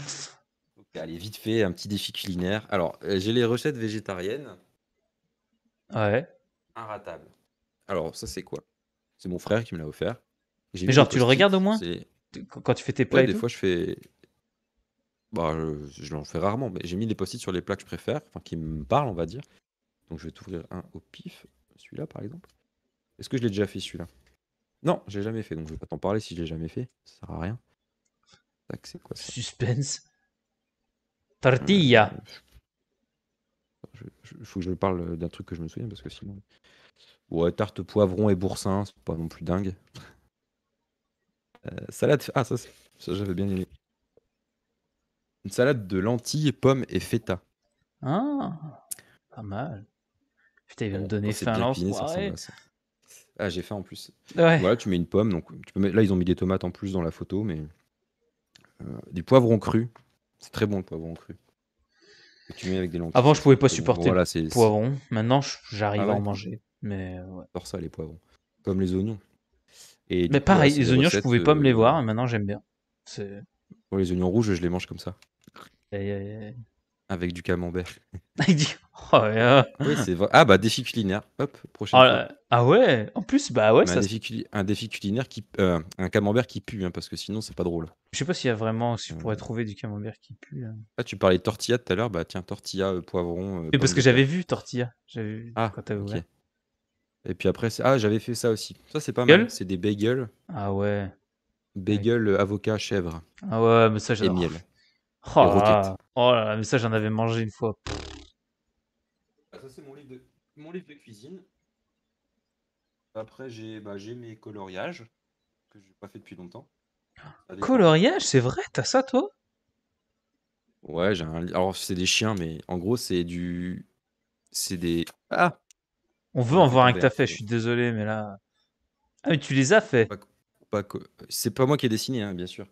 allez, vite fait, un petit défi culinaire. Alors, euh, j'ai les recettes végétariennes. Ouais. Inratable. Alors, ça, c'est quoi C'est mon frère qui me l'a offert. Mais genre, tu le regardes au moins Quand tu fais tes plaques ouais, Des fois, je fais. Bah, je, l'en fais rarement, mais j'ai mis des post-it sur les plats que je préfère, enfin, qui me parlent, on va dire. Donc, je vais t'ouvrir un au pif. Celui-là, par exemple. Est-ce que je l'ai déjà fait, celui-là Non, je l'ai jamais fait, donc je vais pas t'en parler si je l'ai jamais fait. Ça sert à rien. Tac, c'est quoi Suspense. Tartilla. Il euh, faut que je parle d'un truc que je me souviens parce que sinon. Ouais, tarte poivron et boursin, c'est pas non plus dingue. Euh, salade. Ah, ça, j'avais bien aimé. Une salade de lentilles, pommes et feta.
Ah, pas mal.
Putain, il vient de donner faim à Ah, j'ai faim en plus. Voilà, tu mets une pomme. Donc, tu peux Là, ils ont mis des tomates en plus dans la photo, mais. Euh, des poivrons crus. C'est très bon le poivron cru. Avant, je pouvais pas supporter le poivron.
Maintenant, j'arrive ah à en manger.
Mais euh, ouais. J'adore ça, les poivrons. Comme les oignons. Et mais pareil, les oignons, je pouvais pas me
euh, les voir, maintenant j'aime bien. les
oignons rouges, je les mange comme ça. Avec du camembert. (laughs) Oh, hein. Ah bah défi culinaire.
Hop, prochain oh Ah ouais. En plus, bah ouais. Ça...
Un, défi culinaire qui, euh, un camembert qui pue, hein, parce que sinon c'est pas drôle.
Je sais pas s'il y a vraiment, si on pourrait trouver du camembert qui pue. Hein.
Ah, tu parlais de tortilla tout à l'heure. Bah tiens, tortilla, poivron. Mais parce que j'avais vu tortilla.
J'avais ah, quand
et puis après, ah, j'avais fait ça aussi. Ça, c'est pas mal. C'est des bagels. Ah ouais. Bagels Bagel, euh, avocat, chèvre Ah ouais, mais ça, et miel. Oh,
oh mais ça, j'en avais mangé une fois.
Ah, ça, c'est mon livre de, cuisine. Après, j'ai bah, mes coloriages, que j'ai pas fait depuis longtemps.
Coloriage, c'est vrai, t'as ça, toi?
Ouais, j'ai un... Alors, c'est des chiens, mais en gros, c'est du... C'est des...
Ah! On veut en voir un que t'as fait, je suis désolé, mais là.
Ah, mais tu les as fait C'est pas moi qui ai dessiné, hein, bien sûr.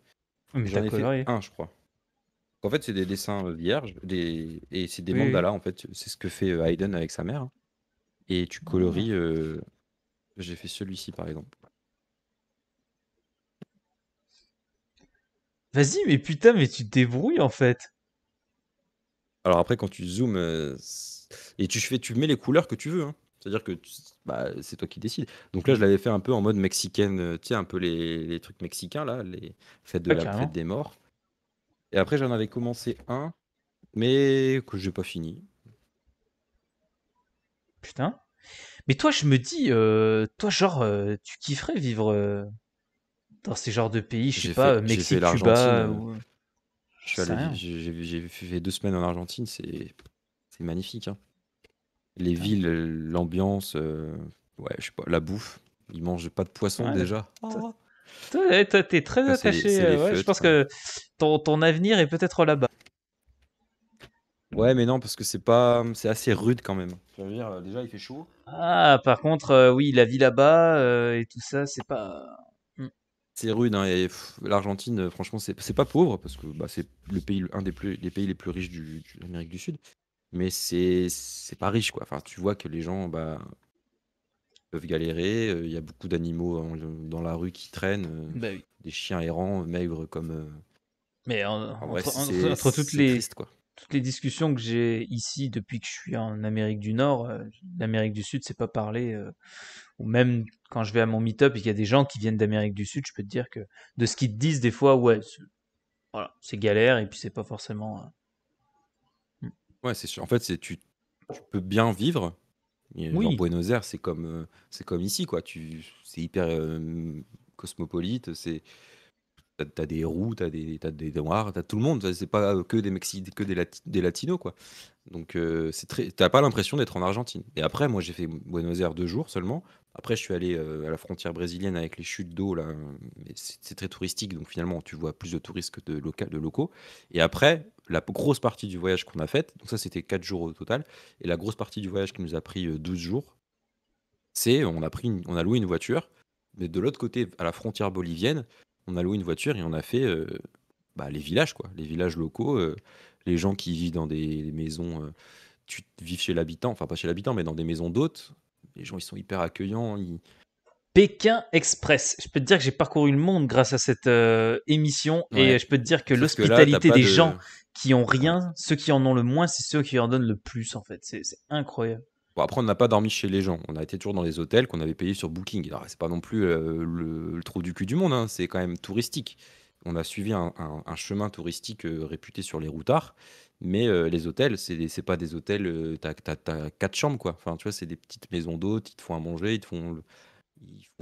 Mais J'en ai un, je crois. En fait, c'est des dessins vierges des... et c'est des oui, mandalas, en fait. C'est ce que fait euh, Hayden avec sa mère. Hein. Et tu ah. coloris. Euh, j'ai fait celui-ci, par exemple.
Vas-y, mais putain, mais tu te débrouilles, en fait.
Alors après, quand tu zoomes euh, et tu, fais, tu mets les couleurs que tu veux. Hein. C'est-à-dire que bah, c'est toi qui décides. Donc là, je l'avais fait un peu en mode mexicaine, euh, tiens, un peu les, trucs mexicains, là, les fêtes de la fête des morts. Et après, j'en avais commencé un, mais que j'ai pas fini.
Putain. Mais toi, je me dis, euh, toi, genre, euh, tu kifferais vivre dans ces genres de pays, je sais pas, Mexique, Cuba. Ou...
J'ai fait deux semaines en Argentine, c'est magnifique. Hein. Les villes, l'ambiance, euh, ouais, je la bouffe. Ils mangent pas de poisson déjà.
Tu Toi, ah. très attaché. Euh, je pense hein. que ton, avenir est peut-être là-bas.
Ouais, mais non, parce que c'est pas, c'est assez rude quand même. Euh, déjà, il fait chaud. Ah, par contre, oui, la vie là-bas et tout ça, c'est pas. Hmm. C'est rude. Hein, et l'Argentine, franchement, c'est, pas pauvre parce que bah, c'est le pays, un des plus, les pays les plus riches du, de l'Amérique du Sud mais c'est c'est pas riche quoi. Enfin, tu vois que les gens bah, peuvent galérer. Euh, il y a beaucoup d'animaux dans la rue qui traînent, euh, bah des chiens errants, maigres comme. Euh, mais entre, toutes les
toutes les discussions que j'ai ici depuis que je suis en Amérique du Nord, l'Amérique du Sud, c'est pas parlé. ou même quand je vais à mon meet-up il y a des gens qui viennent d'Amérique du Sud, je peux te dire que de ce qu'ils te disent, des fois, ouais, c'est, voilà, c'est galère et puis c'est pas forcément
c'est En fait, c'est tu, peux bien vivre. Oui. en Buenos Aires, c'est comme euh, c'est comme ici quoi. Tu c'est hyper euh, cosmopolite. C'est as des roues, t'as des, as des noirs, as tout le monde. C'est pas que des Mexicains, que des, des, latinos, quoi. Donc, euh, c'est très. pas l'impression d'être en Argentine. Et après, moi, j'ai fait Buenos Aires deux jours seulement. Après, je suis allé euh, à la frontière brésilienne avec les chutes d'eau là. C'est très touristique, donc finalement, tu vois plus de touristes que de, de locaux. Et après, la grosse partie du voyage qu'on a faite, donc ça, c'était quatre jours au total. Et la grosse partie du voyage qui nous a pris 12 euh, jours, c'est on a pris, on a loué une voiture. Mais de l'autre côté, à la frontière bolivienne, on a loué une voiture et on a fait euh, bah, les villages, quoi, les villages locaux, euh, les gens qui vivent dans des maisons, euh, tu vives chez l'habitant, enfin pas chez l'habitant, mais dans des maisons d'hôtes. Les gens, ils sont hyper accueillants. Pékin Express. Je
peux te dire que j'ai parcouru le monde grâce à cette émission et je peux te dire que l'hospitalité des gens qui ont rien, ceux qui en ont le moins, c'est ceux qui en donnent le plus en fait. C'est incroyable
après, on n'a pas dormi chez les gens. On a été toujours dans les hôtels qu'on avait payés sur Booking. Ce c'est pas non plus euh, le, trou du cul du monde, hein. c'est quand même touristique. On a suivi un, chemin touristique euh, réputé sur les routards, mais euh, les hôtels, c'est pas des hôtels. tu as quatre chambres, quoi. tu vois, c'est des petites maisons d'hôtes, ils te font à manger, ils te font,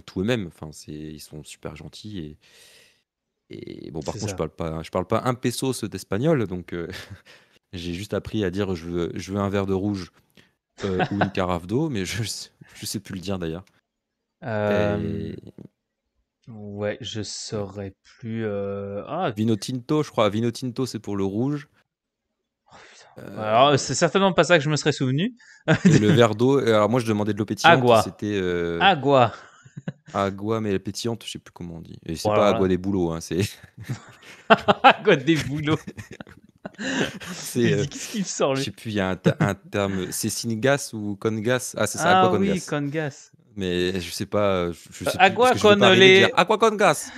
tout eux-mêmes. Enfin, ils sont super gentils et. bon, par contre, je ne parle pas un peso d'espagnol, donc (laughs) j'ai juste appris à dire je veux un verre de rouge euh, ou une carafe d'eau, mais je, je sais plus le dire d'ailleurs. Euh, ouais, je saurais plus. Euh, ah. Vinotinto je crois. Vinotinto c'est pour le rouge. Oh, alors,
c'est certainement pas ça que je me serais souvenu. le
verre d'eau, alors moi je demandais de l'eau pétillante. Agua. C'était. Agua. agua, mais pétillante, je sais plus comment on dit. Et c'est pas agua des boulots, hein, c'est. (laughs)
agua des boulots. (laughs)
c'est euh, qu'est-ce qu'il sort Je sais plus, il y a un, terme, c'est Sinigas ou Congas Ah, c'est ça, ah, oui, Congas. Mais je sais pas, je, quoi sais euh, plus, parce que je les... dire, congas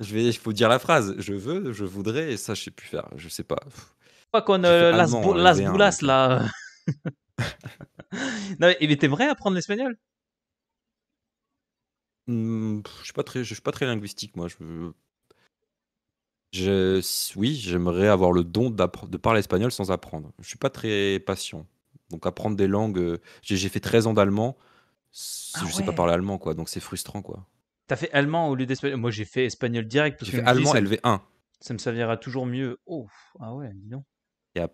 je vais, il faut dire la phrase. Je veux, je voudrais, et ça, je sais plus faire. Je sais pas. À quoi euh, Las, hein, Las Boulas
là. (laughs)
non, mais il vrai à apprendre l'espagnol hmm, Je suis pas très, je suis pas très linguistique moi. Je je, oui, j'aimerais avoir le don de parler espagnol sans apprendre. Je suis pas très patient. Donc apprendre des langues, euh, j'ai fait 13 ans d'allemand, ah je sais pas parler allemand quoi, donc c'est frustrant quoi.
T'as fait allemand au lieu d'espagnol Moi j'ai fait espagnol direct. J'ai fait allemand LV1. Ça, me servira toujours mieux. Oh, ah ouais, dis donc.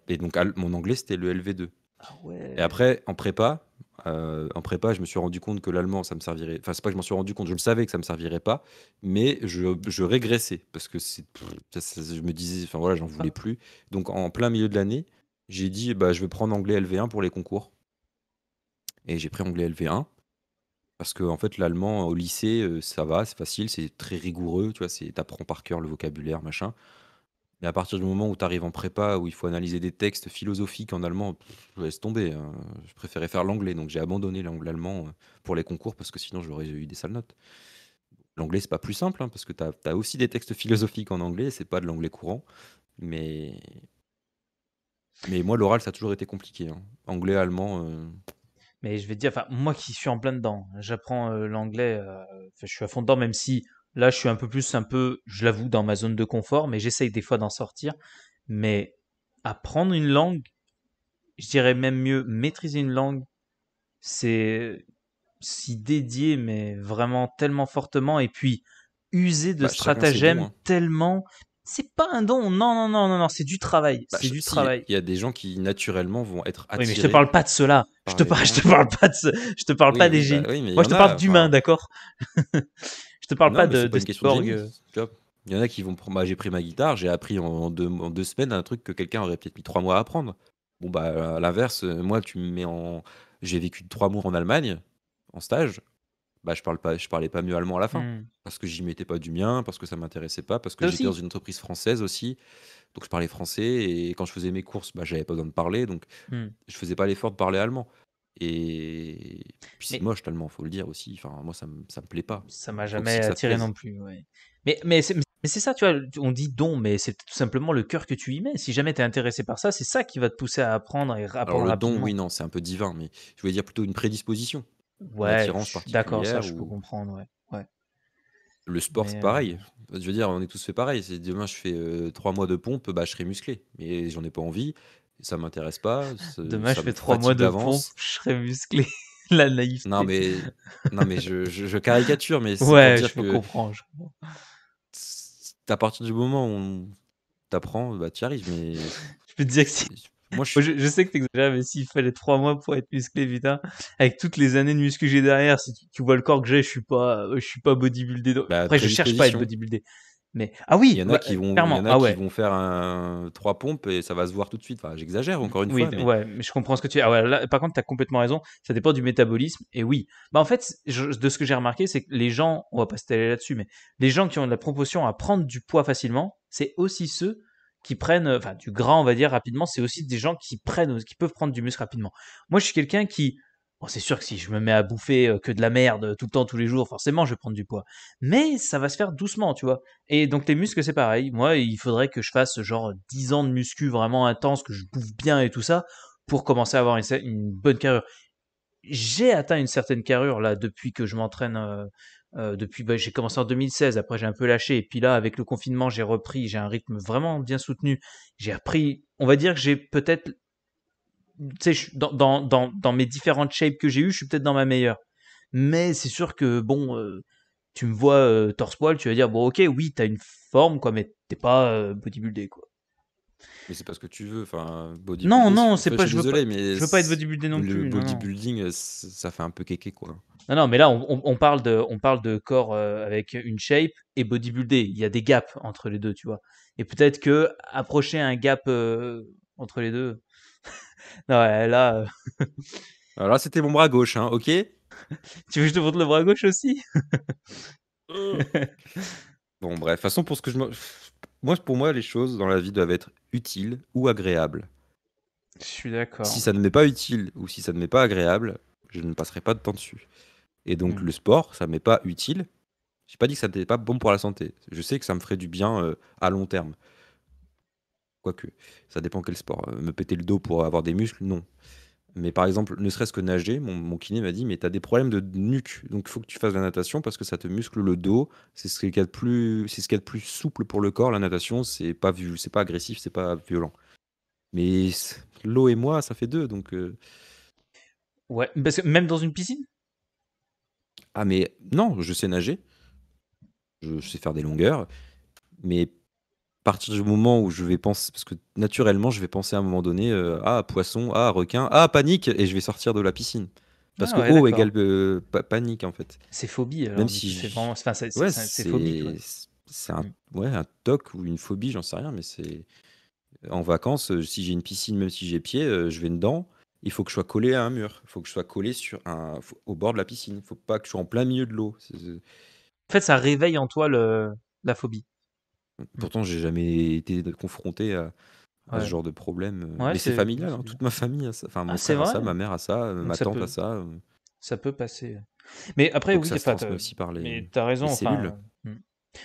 et donc mon anglais c'était le LV2. Ah ouais. Et après en prépa, euh, en prépa, je me suis rendu compte que l'allemand, ça me servirait. Enfin, c'est pas que je m'en suis rendu compte, je le savais que ça me servirait pas, mais je, régressais parce que je me disais, enfin voilà, j'en voulais plus. Donc, en plein milieu de l'année, j'ai dit, bah, je vais prendre anglais LV1 pour les concours. Et j'ai pris anglais LV1 parce que en fait, l'allemand au lycée, euh, ça va, c'est facile, c'est très rigoureux, tu vois, t'apprends par cœur le vocabulaire, machin. Et à partir du moment où tu arrives en prépa, où il faut analyser des textes philosophiques en allemand, je laisse tomber. Hein. Je préférais faire l'anglais, donc j'ai abandonné l'anglais-allemand euh, pour les concours parce que sinon j'aurais eu des sales notes. L'anglais, c'est pas plus simple, hein, parce que tu as, aussi des textes philosophiques en anglais, c'est pas de l'anglais courant. Mais, mais moi, l'oral, ça a toujours été compliqué. Hein. Anglais, allemand, euh,
Mais je vais te dire, enfin, moi qui suis en plein dedans, j'apprends euh, l'anglais, je suis à fond dedans, même si Là, je suis un peu plus, un peu, je l'avoue, dans ma zone de confort, mais j'essaye des fois d'en sortir. Mais apprendre une langue, je dirais même mieux maîtriser une langue, c'est si dédié, mais vraiment tellement fortement, et puis user de bah, stratagèmes hein. tellement. C'est pas un don, non, non, non, non, non, c'est du travail. Bah, c'est du travail.
Il y a des gens qui naturellement vont être attirés. Oui, mais je te parle pas de cela. Je te, je te parle pas de bah Je te parle pas des bah, Moi, je te parle
d'humains, d'accord je te parle pas de, de, sport. Euh.
il y en a qui vont bah, j'ai pris ma guitare, j'ai appris en, deux, semaines un truc que quelqu'un aurait peut-être mis trois mois à apprendre. Bon, bah, à l'inverse, euh, moi, tu me mets en. J'ai vécu trois mois en Allemagne, en stage. Bah, je, parle pas, je parlais pas mieux allemand à la fin. Hmm. Parce que j'y mettais pas du mien, parce que ça m'intéressait pas, parce que j'étais dans une entreprise française aussi. Donc, je parlais français. Et quand je faisais mes courses, bah, j'avais pas besoin de parler. Donc, hmm. je faisais pas l'effort de parler allemand. Et puis c'est moche tellement, faut le dire aussi. Enfin, moi, ça, me, me plaît pas. Ça m'a jamais attiré non
plus. Mais, mais c'est ça, tu vois, on dit don, mais c'est tout simplement le cœur que tu y mets. Si jamais tu es intéressé par ça, c'est ça qui va te pousser à apprendre et Alors, le don, oui,
non, c'est un peu divin, mais je voulais dire plutôt une prédisposition. Ouais, d'accord, ça, je peux comprendre, Le sport, c'est euh, pareil. Je veux dire, on est tous fait pareil. Demain, je fais euh, trois mois de pompe, bah, je serai musclé. Mais j'en ai pas envie ça m'intéresse pas. (laughs) Demain, je fais trois mois de pompe, je
serais musclé.
(laughs) La naïveté. Non, mais, non, mais je, caricature, mais c'est ouais, je que comprends. À partir du moment où on t'apprend, bah, tu arrives, mais. (laughs)
Je peux te dire que si. Moi, je... sais que t'exagères, mais s'il fallait trois mois pour être musclé, putain, avec toutes les années de muscu que j'ai derrière, si tu, vois le corps que j'ai, je suis pas, je suis pas bodybuildé. Bah, Après, je cherche pas à être
bodybuildé. Mais ah oui, Il y en a qui vont, ah vont faire un, trois pompes et ça va se voir tout de suite. Enfin, j'exagère encore une fois, mais
mais je comprends ce que tu dis. Ah par contre, tu as complètement raison. Ça dépend du métabolisme. Et oui, bah en fait, de ce que j'ai remarqué, c'est que les gens, on va pas s'étaler là-dessus, mais les gens qui ont de la proportion à prendre du poids facilement, c'est aussi ceux qui prennent, enfin, du gras, on va dire rapidement. C'est aussi des gens qui prennent, qui peuvent prendre du muscle rapidement. Moi, je suis quelqu'un qui Bon, c'est sûr que si je me mets à bouffer que de la merde tout le temps, tous les jours, forcément, je vais prendre du poids. Mais ça va se faire doucement, tu vois. Et donc, les muscles, c'est pareil. Moi, il faudrait que je fasse genre 10 ans de muscu vraiment intense, que je bouffe bien et tout ça, pour commencer à avoir une, bonne carrure. J'ai atteint une certaine carrure, là, depuis que je m'entraîne. depuis, bah, j'ai commencé en 2016, après j'ai un peu lâché, et puis là, avec le confinement, j'ai repris, j'ai un rythme vraiment bien soutenu. J'ai appris, on va dire que j'ai peut-être dans, mes différentes shapes que j'ai eues, je suis peut-être dans ma meilleure. Mais c'est sûr que, bon, euh, tu me vois euh, torse-poil, tu vas dire, bon, ok, oui, t'as une forme, quoi, mais t'es pas euh, bodybuildé, quoi.
Mais c'est pas ce que tu veux, enfin, bodybuilding. Non, non, c'est pas, je, veux pas, mais je veux pas être bodybuildé non plus. Le bodybuilding, ça fait un peu kéké, quoi.
Non, non, mais là, on, parle, de, on parle de corps avec une shape et bodybuildé. Il y a des gaps entre les deux, tu vois. Et peut-être que approcher un gap entre les deux. Non, là. Euh, (laughs) Alors là, c'était mon bras
gauche, hein, ok (laughs) Tu veux que je te montre le bras gauche aussi (laughs) Bon, bref, de toute façon, pour ce que je. Moi, pour moi, les choses dans la vie doivent être utiles ou agréables. Je
suis d'accord. Si ça ne
m'est pas utile ou si ça ne m'est pas agréable, je ne passerai pas de temps dessus. Et donc, hmm. le sport, ça ne m'est pas utile. Je n'ai pas dit que ça n'était pas bon pour la santé. Je sais que ça me ferait du bien euh, à long terme. Quoique, ça dépend quel sport. Euh, me péter le dos pour avoir des muscles, non. Mais par exemple, ne serait-ce que nager, mon, kiné m'a dit, mais tu as des problèmes de nuque, donc il faut que tu fasses la natation parce que ça te muscle le dos, c'est ce qu'il y a de plus, plus souple pour le corps, la natation, c'est pas, c'est pas agressif, c'est pas violent. Mais l'eau et moi, ça fait deux, donc... Euh. Ouais,
même dans une piscine
Ah mais non, je sais nager, je sais faire des longueurs, mais partir du moment où je vais penser, parce que naturellement, je vais penser à un moment donné à euh, ah, poisson, ah, requin, ah, panique, et je vais sortir de la piscine. Parce ah que ouais, eau égale euh, panique, en fait. C'est phobie, Même si c'est ouais, C'est mm. un, toc ou une phobie, j'en sais rien, mais c'est. En vacances, euh, si j'ai une piscine, même si j'ai pied, je vais dedans. Il faut que je sois collé à un mur. Il faut que je sois collé sur un, au bord de la piscine. Il faut pas que je sois en plein milieu de l'eau. En fait, ça réveille en toi le, la phobie. Mmh. Pourtant, j'ai jamais été confronté à, ce genre de problème. Euh, mais c'est familial, hein, toute ma famille a ça. Enfin, mon ah, a ça, ma mère a ça, euh, ma tante a ça. Euh.
Ça peut passer. Mais après, oui, ça se mais aussi mais as raison, Enfin... Mmh.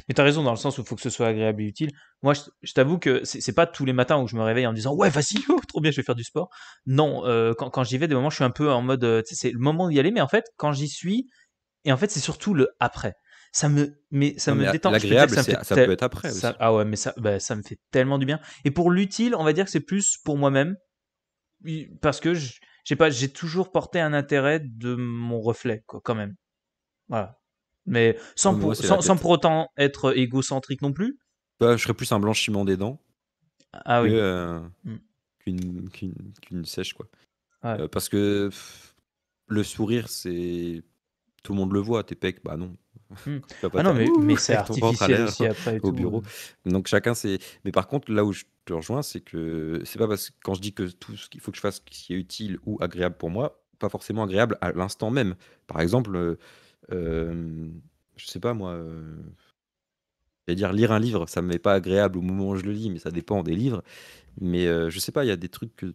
Mais t'as raison dans le sens où il faut que ce soit agréable et utile. Moi, je, t'avoue que c'est pas tous les matins où je me réveille en me disant ouais vas-y, (laughs) oh, trop bien, je vais faire du sport. Non, quand, quand j'y vais, des moments, je suis un peu en mode c'est le moment d'y aller, mais en fait, quand j'y suis, et en fait, c'est surtout le après ça me, mais ça me détend. L'agréable, ça, ça peut être après. ah ouais, mais ça, bah, ça me fait tellement du bien. Et pour l'utile, on va dire que c'est plus pour moi-même, parce que j'ai pas, j'ai toujours porté un intérêt de mon reflet, quoi, quand même. Voilà. Mais sans, pour, sans, pour autant être égocentrique non plus.
Bah, je serais plus un blanchiment des dents. Ah, ah oui. Euh, mm. Qu'une sèche, quoi. Euh, parce que le sourire, c'est tout le monde le voit, tes pecs, bah non. Hmm. (laughs) ah non, mais, (laughs) c'est artificiel aussi après au bureau. Donc chacun c'est. Mais par contre, là où je te rejoins, c'est que c'est pas parce que quand je dis que tout ce qu'il faut que je fasse, ce qui est utile ou agréable pour moi, pas forcément agréable à l'instant même. Par exemple, euh, euh, je sais pas moi. Euh... à dire lire un livre, ça m'est pas agréable au moment où je le lis, mais ça dépend des livres. Mais euh, je sais pas, il y a des trucs que.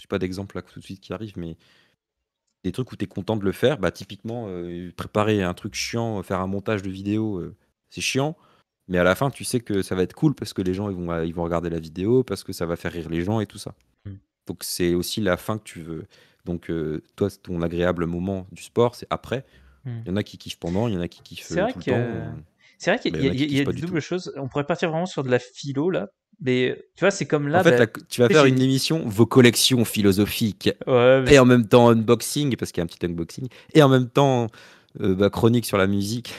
Je pas d'exemple là tout de suite qui arrive, mais des trucs où tu es content de le faire. Bah, typiquement, euh, préparer un truc chiant, faire un montage de vidéo, euh, c'est chiant. Mais à la fin, tu sais que ça va être cool parce que les gens ils vont, ils vont regarder la vidéo, parce que ça va faire rire les gens et tout ça. Mmh. Donc, c'est aussi la fin que tu veux. Donc, euh, toi, ton agréable moment du sport, c'est après. Mmh. Il y en a qui kiffent pendant, il y en a qui kiffent tout le temps. C'est vrai qu'il y a, y
y On pourrait partir vraiment sur de la philo là, mais tu vois, c'est comme là. En fait, bah, tu vas faire une émission,
vos collections philosophiques, et en même temps unboxing, parce qu'il y a un petit unboxing, et en même temps euh, bah, chronique sur la musique.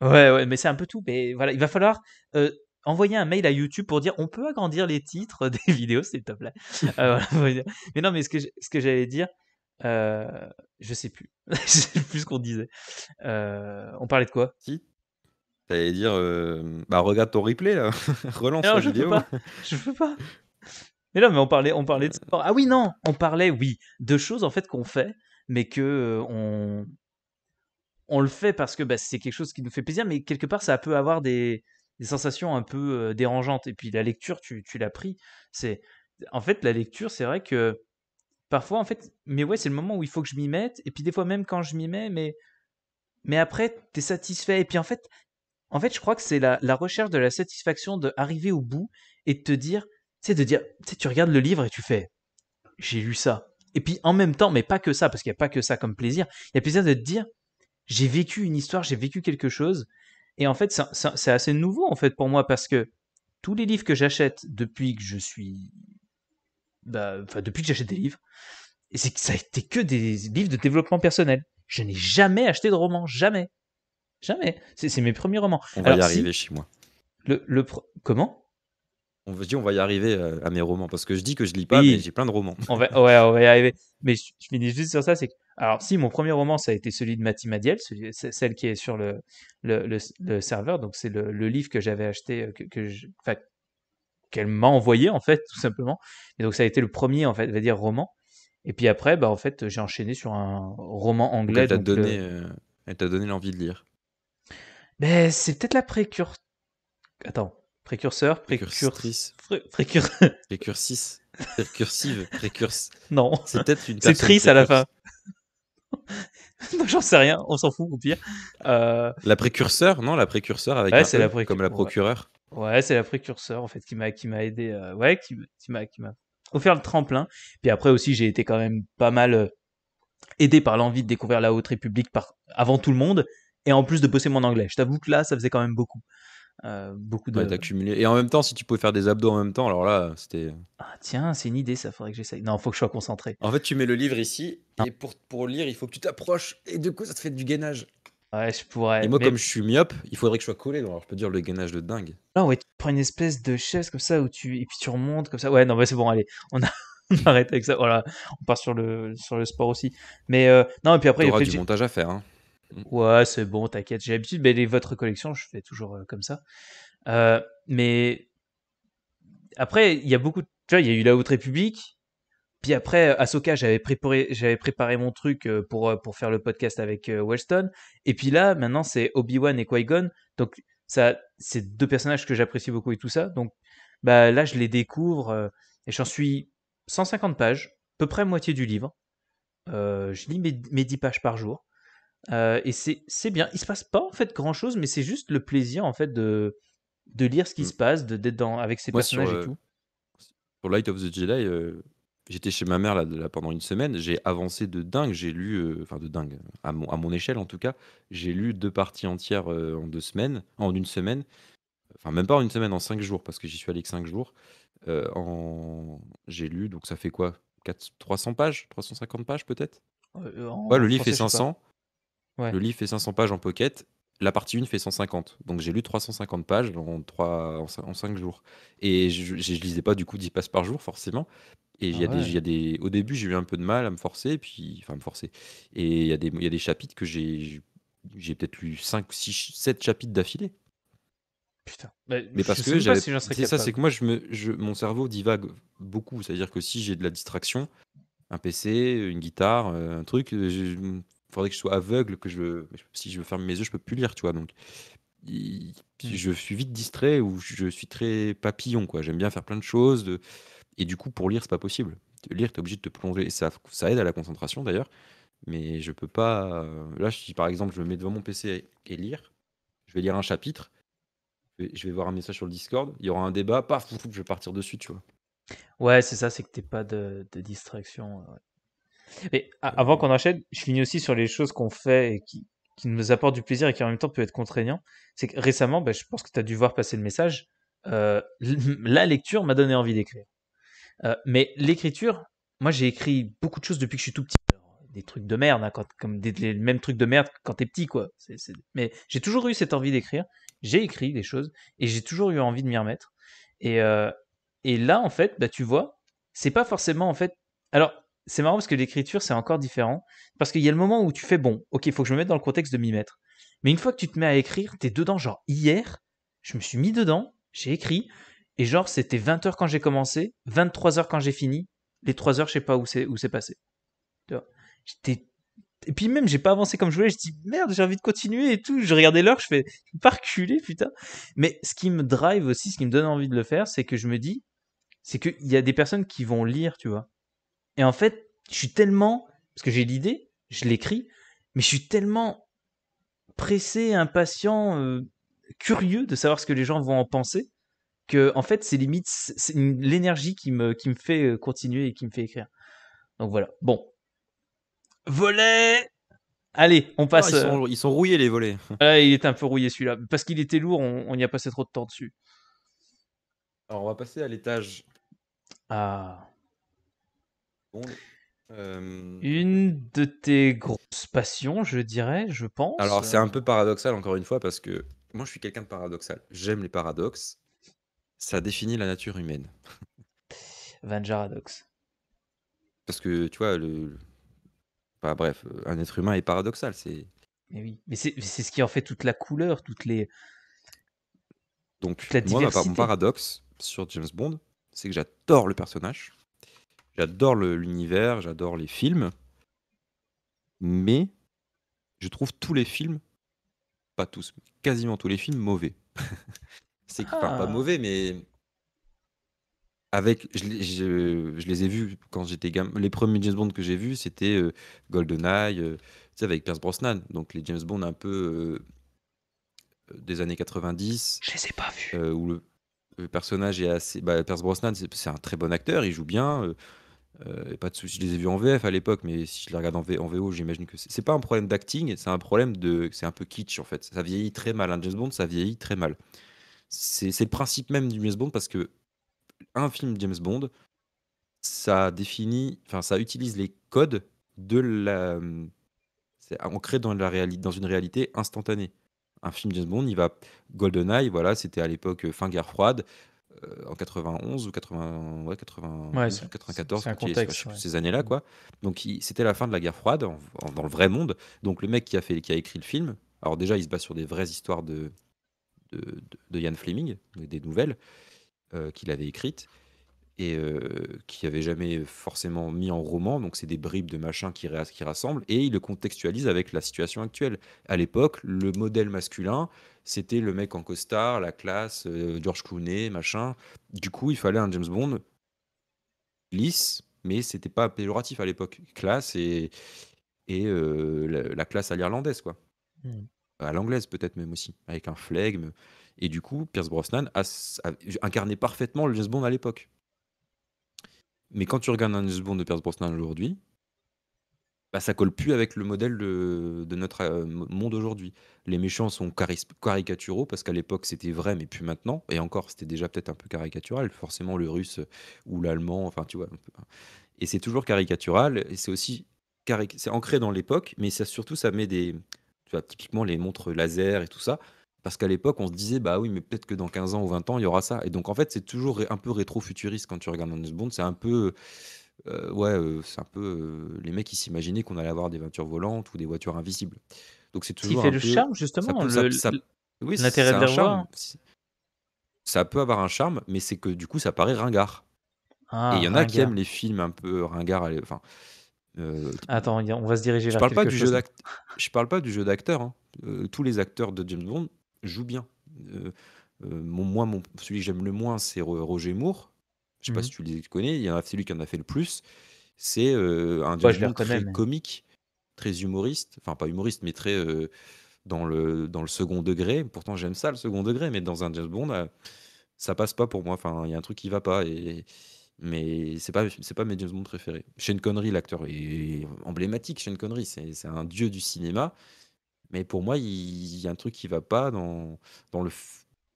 Ouais, ouais, mais c'est un peu tout. Mais voilà, il va falloir euh, envoyer un mail à YouTube pour dire on peut agrandir les titres (laughs) des vidéos, c'est top là. mais non, mais ce que, ce que j'allais dire, euh, je sais plus. (laughs) je sais plus ce qu'on disait. Euh, on parlait de quoi Si,
T'allais dire, euh, bah regarde ton replay là, (laughs) relance non, la je vidéo. pas. Je veux pas.
Mais là, mais on parlait, on parlait de euh. sport. Ah oui, non, on parlait, oui, de choses en fait qu'on fait, mais que euh, on on le fait parce que bah, c'est quelque chose qui nous fait plaisir, mais quelque part ça peut avoir des, des sensations un peu dérangeantes. Et puis la lecture, tu, tu l'as pris. C'est en fait la lecture, c'est vrai que parfois en fait, mais ouais, c'est le moment où il faut que je m'y mette. Et puis des fois même quand je m'y mets, mais mais après, tu es satisfait. Et puis en fait, en fait, je crois que c'est la, recherche de la satisfaction d'arriver au bout et de te dire, c'est de dire, tu regardes le livre et tu fais, j'ai lu ça. Et puis en même temps, mais pas que ça, parce qu'il n'y a pas que ça comme plaisir, il y a plaisir de te dire, j'ai vécu une histoire, j'ai vécu quelque chose. Et en fait, c'est assez nouveau en fait pour moi parce que tous les livres que j'achète depuis que je suis, bah, depuis que j'achète des livres, c'est que ça a été que des livres de développement personnel. Je n'ai jamais acheté de roman, jamais. Jamais. C'est mes premiers romans. On va y arriver chez moi. Le, le
Comment on veut dire on va y arriver euh, à mes romans parce que je dis que je lis pas mais j'ai plein de romans.
ouais, on va y arriver. (laughs) Mais je, finis juste sur ça, c'est alors si mon premier roman ça a été celui de Mathie Madiel, celle qui est sur le le, le, serveur, donc c'est le, livre que j'avais acheté euh, que, qu'elle m'a envoyé en fait tout simplement. Et donc ça a été le premier en fait, on va dire roman. Et puis après bah en fait j'ai enchaîné sur un roman anglais. Elle t'a donné,
euh, elle t'a donné l'envie de lire.
Mais c'est peut-être la précur... Attends, précurseur, précur... Précur... (laughs) Précursis.
Précursive, précurse. Non. C'est peut-être une C'est triste à la fin.
(laughs) j'en sais rien, on s'en fout au pire. Euh,
la précurseur, non, la précurseur avec e, comme la procureur
Ouais, c'est la précurseur en fait qui m'a qui m'a aidé euh, ouais, qui m'a qui m'a offert le tremplin. Puis après aussi, j'ai été quand même pas mal euh, aidé par l'envie de découvrir la Haute République par avant tout le monde et en plus de bosser mon anglais. Je t'avoue que là, ça faisait quand même beaucoup. Euh, beaucoup de.
Ouais, Et en même temps, si tu pouvais faire des abdos en même temps, alors là, c'était. Ah,
tiens, c'est une idée, ça faudrait que j'essaye. Non, faut que je sois concentré.
En fait, tu mets le livre ici, ah. et pour, pour lire, il faut que tu t'approches, et de coup, ça te fait du gainage. Ouais, je pourrais. Et moi, comme je suis myope, il faudrait que je sois collé, alors je peux dire le gainage de dingue.
Non, ouais, tu prends une espèce de chaise comme ça, où tu... et puis tu remontes comme ça. Ouais, non, mais c'est bon, allez, on a. (laughs) arrête avec ça, voilà, on part sur le, sur le sport aussi. Mais euh, non, et puis après, il y a du montage à faire. Hein. Mmh. Ouais, c'est bon, t'inquiète, j'ai l'habitude. Mais votre collection, je fais toujours euh, comme ça. Euh, mais après, il y a beaucoup. Tu vois, il y a eu la Haute République. Puis après, euh, Ahsoka, j'avais préparé, j'avais préparé mon truc pour, pour faire le podcast avec Weston. Et puis là, maintenant, c'est Obi-Wan et Qui-Gon. Donc, ça, c'est deux personnages que j'apprécie beaucoup et tout ça. Donc, bah, là, je les découvre et j'en suis 150 pages, à peu près moitié du livre. je lis mes, mes 10 pages par jour. Euh, et c'est bien. Il se passe pas en fait grand chose, mais c'est juste le plaisir en fait de, de lire ce qui mm. se passe, d'être dans avec ses personnages et euh, tout.
Pour Light of the Jedi, euh, j'étais chez ma mère là, pendant une semaine, j'ai avancé de dingue, j'ai lu, enfin de dingue, à mon, à mon, échelle en tout cas, j'ai lu deux parties entières en deux semaines, en une semaine, enfin même pas en une semaine, en cinq jours, parce que j'y suis allé que cinq jours. en... J'ai lu, donc ça fait quoi 300 pages 350 pages peut-être Ouais, le livre fait 500. Le livre fait 500 pages en pocket. La partie 1 fait 150. Donc j'ai lu 350 pages en, 3, en 5 jours. Et je, ne lisais pas du coup 10 pages par jour, forcément. Et il y a ah des, y a des, au début, j'ai eu un peu de mal à me forcer, et puis, enfin, me forcer. Et il y, a des, y a des chapitres que j'ai, j'ai peut-être lu 5, 6, 7 chapitres d'affilée.
Putain. Mais, parce que j'avais. c'est ça, c'est que moi,
je mon cerveau divague beaucoup. C'est-à-dire que si j'ai de la distraction, un PC, une guitare, euh, un truc, euh, faudrait que je sois aveugle, que je, si je ferme mes yeux, je peux plus lire, tu vois. Donc, hmm. je suis vite distrait ou je suis très papillon, quoi. J'aime bien faire plein de choses. De... Et du coup, pour lire, c'est pas possible. Lire, tu es obligé de te plonger. Et ça, ça aide à la concentration, d'ailleurs. Mais je peux pas. Euh, là, si par exemple, je me mets devant mon PC et lire, je vais lire un chapitre, je vais voir un message sur le Discord, il y aura un débat, paf, je vais partir dessus, tu vois.
Ouais, c'est ça, c'est que t'es pas de, distraction. Mais euh, avant qu'on enchaîne, je finis aussi sur les choses qu'on fait et qui, nous apportent du plaisir et qui en même temps peuvent être contraignants. C'est que récemment, bah, je pense que tu as dû voir passer le message. Euh, (laughs) la lecture m'a donné envie d'écrire. Euh, mais l'écriture, moi j'ai écrit beaucoup de choses depuis que je suis tout petit. Des trucs de merde, hein, comme les mêmes trucs de merde quand t'es petit, quoi. Mais j'ai toujours eu cette envie d'écrire. J'ai écrit des choses et j'ai toujours eu envie de m'y remettre. Et, là, en fait, bah, tu vois, c'est pas forcément en fait. Alors, c'est marrant parce que l'écriture, c'est encore différent. Parce qu'il y a le moment où tu fais bon, ok, il faut que je me mette dans le contexte de m'y mettre. Mais une fois que tu te mets à écrire, t'es dedans. Genre, hier, je me suis mis dedans, j'ai écrit, et genre, c'était 20h quand j'ai commencé, 23h quand j'ai fini, les 3 heures, je sais pas où c'est, où c'est passé. Tu vois Et puis même, j'ai pas avancé comme je voulais, je dis merde, j'ai envie de continuer et tout. Je regardais l'heure, je fais, parculer putain. Mais ce qui me drive aussi, ce qui me donne envie de le faire, c'est que je me dis, c'est qu'il y a des personnes qui vont lire, tu vois et en fait, je suis tellement, parce que j'ai l'idée, je l'écris, mais je suis tellement pressé, impatient, euh, curieux de savoir ce que les gens vont en penser, que en fait, c'est limite l'énergie qui me, qui me fait euh, continuer et qui me fait écrire. Donc voilà. Bon. Volet Allez, on ah, passe. Euh, ils, sont, rouillés les volets. (laughs) Ah, il est un peu rouillé celui-là. Parce qu'il était lourd, on, on y a passé trop de temps dessus.
Alors on va passer à l'étage. Ah. Euh,
une de tes grosses passions, je dirais, je pense. Alors, c'est un
peu paradoxal, encore une fois, parce que moi, je suis quelqu'un de paradoxal. J'aime les paradoxes. Ça définit la nature humaine. (laughs)
Vanjaradox.
Parce que, tu vois, le... bref, un être humain est paradoxal. C'est...
Mais oui, mais c'est, ce qui en fait toute la couleur, toutes les...
Donc, la moi, mon paradoxe sur James Bond, c'est que j'adore le personnage J'adore l'univers, j'adore les films, mais je trouve tous les films, pas tous, mais quasiment tous les films mauvais. (laughs) C'est que, pas ah. mauvais, mais avec, je, les ai vus quand j'étais gamin. Les premiers James Bond que j'ai vus, c'était euh, GoldenEye, euh, avec Pierce Brosnan. Donc les James Bond un peu euh, des années 90, Je les ai pas vus. où le, personnage est assez. Bah, Pierce Brosnan, c'est un très bon acteur, il joue bien. Euh, pas de souci, je les ai vus en VF à l'époque, mais si je les regarde en, VO, j'imagine que c'est pas un problème d'acting, c'est un problème de. C'est un peu kitsch en fait. Ça vieillit très mal. Un James Bond, ça vieillit très mal. C'est le principe même du James Bond parce que un film James Bond, ça définit, enfin, ça utilise les codes de la. C'est ancré dans, la réalité, dans une réalité instantanée. Un film James Bond, il va. GoldenEye, voilà, c'était à l'époque euh, fin guerre froide. Euh, en 91 ou 80, ouais, 80, 94, ces années-là. quoi. Donc c'était la fin de la guerre froide dans le vrai monde. Donc le mec qui a, fait, qui a écrit le film, alors déjà il se base sur des vraies histoires de, de, de, Ian Fleming, des nouvelles euh, qu'il avait écrites et euh, qui avait jamais forcément mis en roman. Donc, c'est des bribes de machin qui, rassemblent et il le contextualise avec la situation actuelle. À l'époque, le modèle masculin, c'était le mec en costard, la classe, euh, George Clooney, machin. Du coup, il fallait un James Bond lisse, mais c'était pas péjoratif à l'époque. Classe et, et euh, la, classe à l'irlandaise, quoi. Hmm. À l'anglaise, peut-être même aussi, avec un flegme. Et du coup, Pierce Brosnan a, a incarné parfaitement le James Bond à l'époque. Mais quand tu regardes un second de Pierce Brosnan aujourd'hui, bah, ça colle plus avec le modèle de, notre euh, monde aujourd'hui. Les méchants sont caricaturaux parce qu'à l'époque c'était vrai, mais plus maintenant. Et encore, c'était déjà peut-être un peu caricatural. Forcément, le russe ou l'allemand, enfin, tu vois. Hein. Et c'est toujours caricatural. Et c'est aussi c'est ancré dans l'époque, mais ça surtout ça met des, tu vois, typiquement les montres laser et tout ça. Parce qu'à l'époque, on se disait, bah oui, mais peut-être que dans 15 ans ou 20 ans, il y aura ça. Et donc, en fait, c'est toujours un peu rétro-futuriste quand tu regardes James Bond. C'est un peu. Euh, ouais, euh, c'est un peu. Euh, les mecs, ils s'imaginaient qu'on allait avoir des voitures volantes ou des voitures invisibles. Donc, c'est Ce qui fait un le charme, justement, oui, c'est charme. Ça peut avoir un charme, mais c'est que du coup, ça paraît ringard. Ah, Et il y en a qui aiment les films un peu ringards. Enfin,
Attends, on va se diriger je vers parle pas du d'acteur.
Je parle pas du jeu d'acteur. Hein. tous les acteurs de James Bond joue bien. Euh, euh, moi, mon, celui que j'aime le moins, c'est Roger Moore. Je sais pas mhm. si tu le connais. Il y en a celui qui en a fait le plus. C'est euh, un James Bond très comique, très humoriste. Enfin, pas humoriste, mais très dans le, dans le second degré. Pourtant, j'aime ça, le second degré, mais dans un James Bond, ça passe pas pour moi. Enfin, il y a un truc qui va pas. Et, mais c'est pas, c'est pas mes James Bond préférés. Shane Connery, l'acteur est emblématique. Shane Connery, c'est, un dieu du cinéma. Mais pour moi, il y a un truc qui va pas dans, dans le,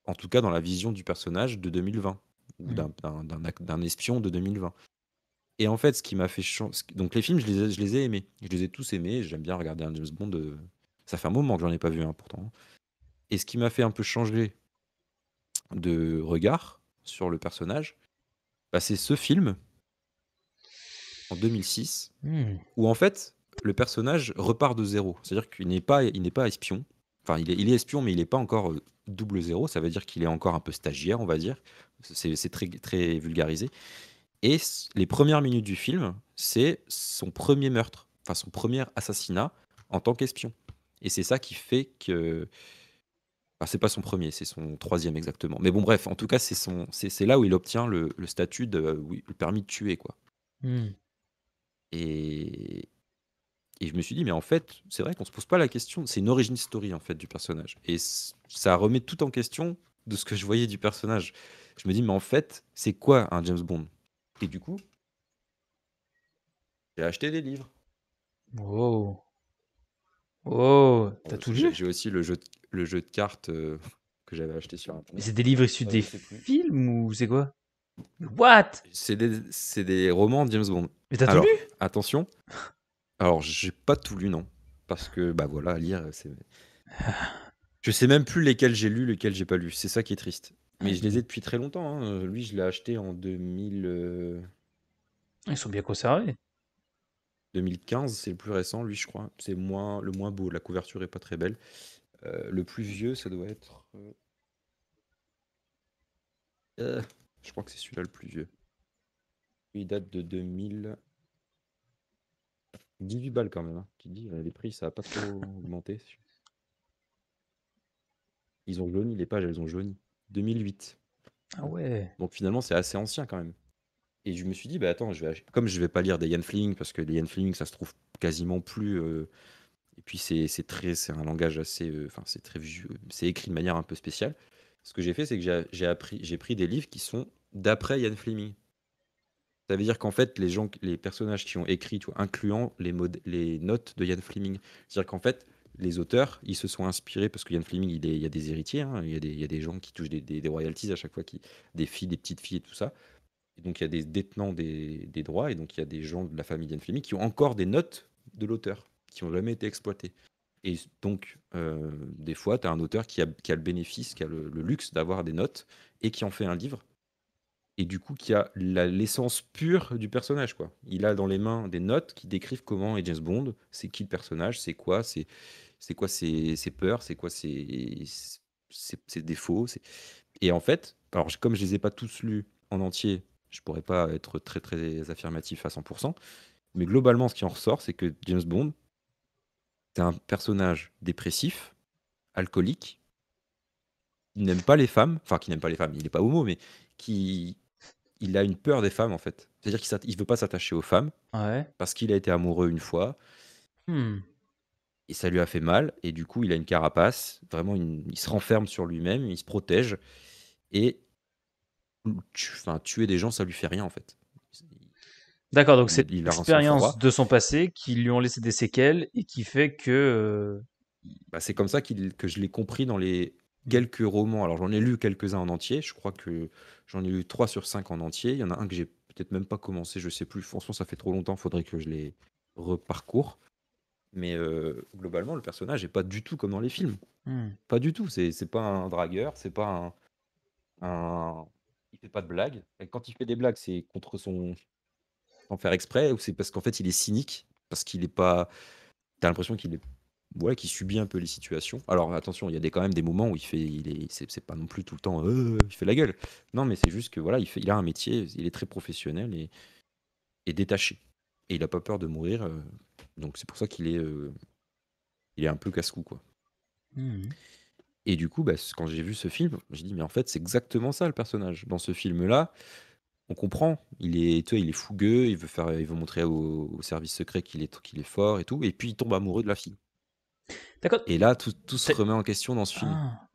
en tout cas dans la vision du personnage de 2020
ou mmh.
d'un espion de 2020. Et en fait, ce qui m'a fait Donc, les films, je les, je les, ai aimés. Je les ai tous aimés. J'aime bien regarder un James Bond. Euh, ça fait un moment que j'en ai pas vu un, hein, pourtant. Et ce qui m'a fait un peu changer de regard sur le personnage, bah, c'est ce film en 2006, mmh. où en fait, le personnage repart de zéro. C'est-à-dire qu'il n'est pas, il n'est pas espion. Enfin, il est, espion, mais il n'est pas encore euh, double zéro. Ça veut dire qu'il est encore un peu stagiaire, on va dire. C'est très, très vulgarisé. Et les premières minutes du film, c'est son premier meurtre, enfin son premier assassinat en tant qu'espion. Et c'est ça qui fait que. Enfin, c'est pas son premier, c'est son troisième exactement. Mais bon, bref, en tout cas, c'est son, c'est là où il obtient le, statut de oui, le permis de tuer, quoi. Hmm. Et, et je me suis dit, mais en fait, c'est vrai qu'on se pose pas la question. C'est une origin story, en fait, du personnage. Et ça remet tout en question de ce que je voyais du personnage. Je me dis, mais en fait, c'est quoi un James Bond Et du coup, j'ai acheté des livres. Oh Oh T'as tout lu J'ai aussi le jeu, de, le jeu de cartes euh, que j'avais acheté sur Internet. Mais c'est des livres issus ah des
films ou c'est quoi What
C'est des, des, romans de James Bond. Mais t'as tout lu Attention (laughs) Alors, j'ai pas tout lu, non. Parce que, bah voilà, lire, c'est. (sighs) Je sais même plus lesquels j'ai lu, lesquels j'ai pas lu. C'est ça qui est triste. Mais je les ai depuis très longtemps. Hein. Lui, je l'ai acheté en 2000, euh, Ils sont bien conservés. 2015. C'est le plus récent, lui, je crois. C'est le moins beau. La couverture est pas très belle. Euh, le plus vieux, ça doit être. Euh, je crois que c'est celui-là le plus vieux. Il date de 2000. 18 balles quand même. Hein. Tu dis, euh, les prix, ça n'a pas trop augmenté. Ils ont jauni, les pages, elles ont jauni. 2008. Ah ouais. Donc finalement, c'est assez ancien quand même. Et je me suis dit, bah attends, je vais, comme je vais pas lire des Yann Fleming, parce que les Yann Fleming, ça se trouve quasiment plus. Euh, et puis c'est très, c'est un langage assez, euh, enfin c'est très c'est écrit de manière un peu spéciale. Ce que j'ai fait, c'est que j'ai appris, j'ai pris des livres qui sont d'après Yann Fleming. Ça veut dire qu'en fait, les, gens, les personnages qui ont écrit, incluant les, notes de Ian Fleming, c'est-à-dire qu'en fait, les auteurs, ils se sont inspirés parce que Ian Fleming, il, y a des héritiers, hein. il, y a des, gens qui touchent des, royalties à chaque fois, qui, des filles, des petites filles et tout ça. Et donc il y a des détenants des, droits et donc il y a des gens de la famille Ian Fleming qui ont encore des notes de l'auteur qui n'ont jamais été exploitées. Et donc, euh, des fois, tu as un auteur qui a, le bénéfice, qui a le luxe d'avoir des notes et qui en fait un livre et du coup qui a l'essence pure du personnage. quoi. Il a dans les mains des notes qui décrivent comment est James Bond, c'est qui le personnage, c'est quoi, c'est c'est quoi ses, ses peurs, c'est quoi ses, ses, défauts. Et en fait, alors comme je les ai pas tous lus en entier, je pourrais pas être très très affirmatif à 100%, mais globalement, ce qui en ressort, c'est que James Bond, c'est un personnage dépressif, alcoolique, qui n'aime pas les femmes, enfin qui n'aime pas les femmes, il n'est pas homo, mais qui, il a une peur des femmes en fait. C'est-à-dire qu'il ne veut pas s'attacher aux femmes parce qu'il a été amoureux une fois. Hmm. Et ça lui a fait mal. Et du coup, il a une carapace. Vraiment, il se renferme sur lui-même, il se protège. Et enfin, tuer des gens, ça lui fait rien en fait.
D'accord, donc c'est l'expérience
de son passé qui lui ont laissé des séquelles et qui fait que. Euh, bah, c'est comme ça que je l'ai compris dans les quelques romans. Alors j'en ai lu quelques-uns en entier. Je crois que J'en ai lu 3 sur 5 en entier. Il y en a un que j'ai peut-être même pas commencé, je sais plus. Franchement, ça fait trop longtemps, il faudrait que je les reparcours. Mais euh, globalement, le personnage n'est pas du tout comme dans les films. Hmm. Pas du tout. C'est, c'est pas un dragueur, c'est pas un, Il Il fait pas de blagues. quand il fait des blagues, c'est contre son. en faire exprès, ou c'est parce qu'en fait, il est cynique, parce qu'il n'est pas. T'as l'impression qu'il est ouais, qui subit un peu les situations. Alors attention, il y a des, quand même des moments où il fait, il est, c'est, pas non plus tout le temps, euh, il fait la gueule. Non, mais c'est juste que voilà, il, fait, il a un métier, il est très professionnel et, détaché. Et il a pas peur de mourir. Euh, donc c'est pour ça qu'il est, euh, il est un peu casse-cou quoi. Mmh. Et du coup, bah, quand j'ai vu ce film, j'ai dit mais en fait c'est exactement ça le personnage. Dans ce film là, on comprend. Il est, il est fougueux, il veut faire, il veut montrer au, au service secret qu'il est, qu'il est fort et tout. Et puis il tombe amoureux de la fille. Et là, tout, se remet en question dans ce film. Ah.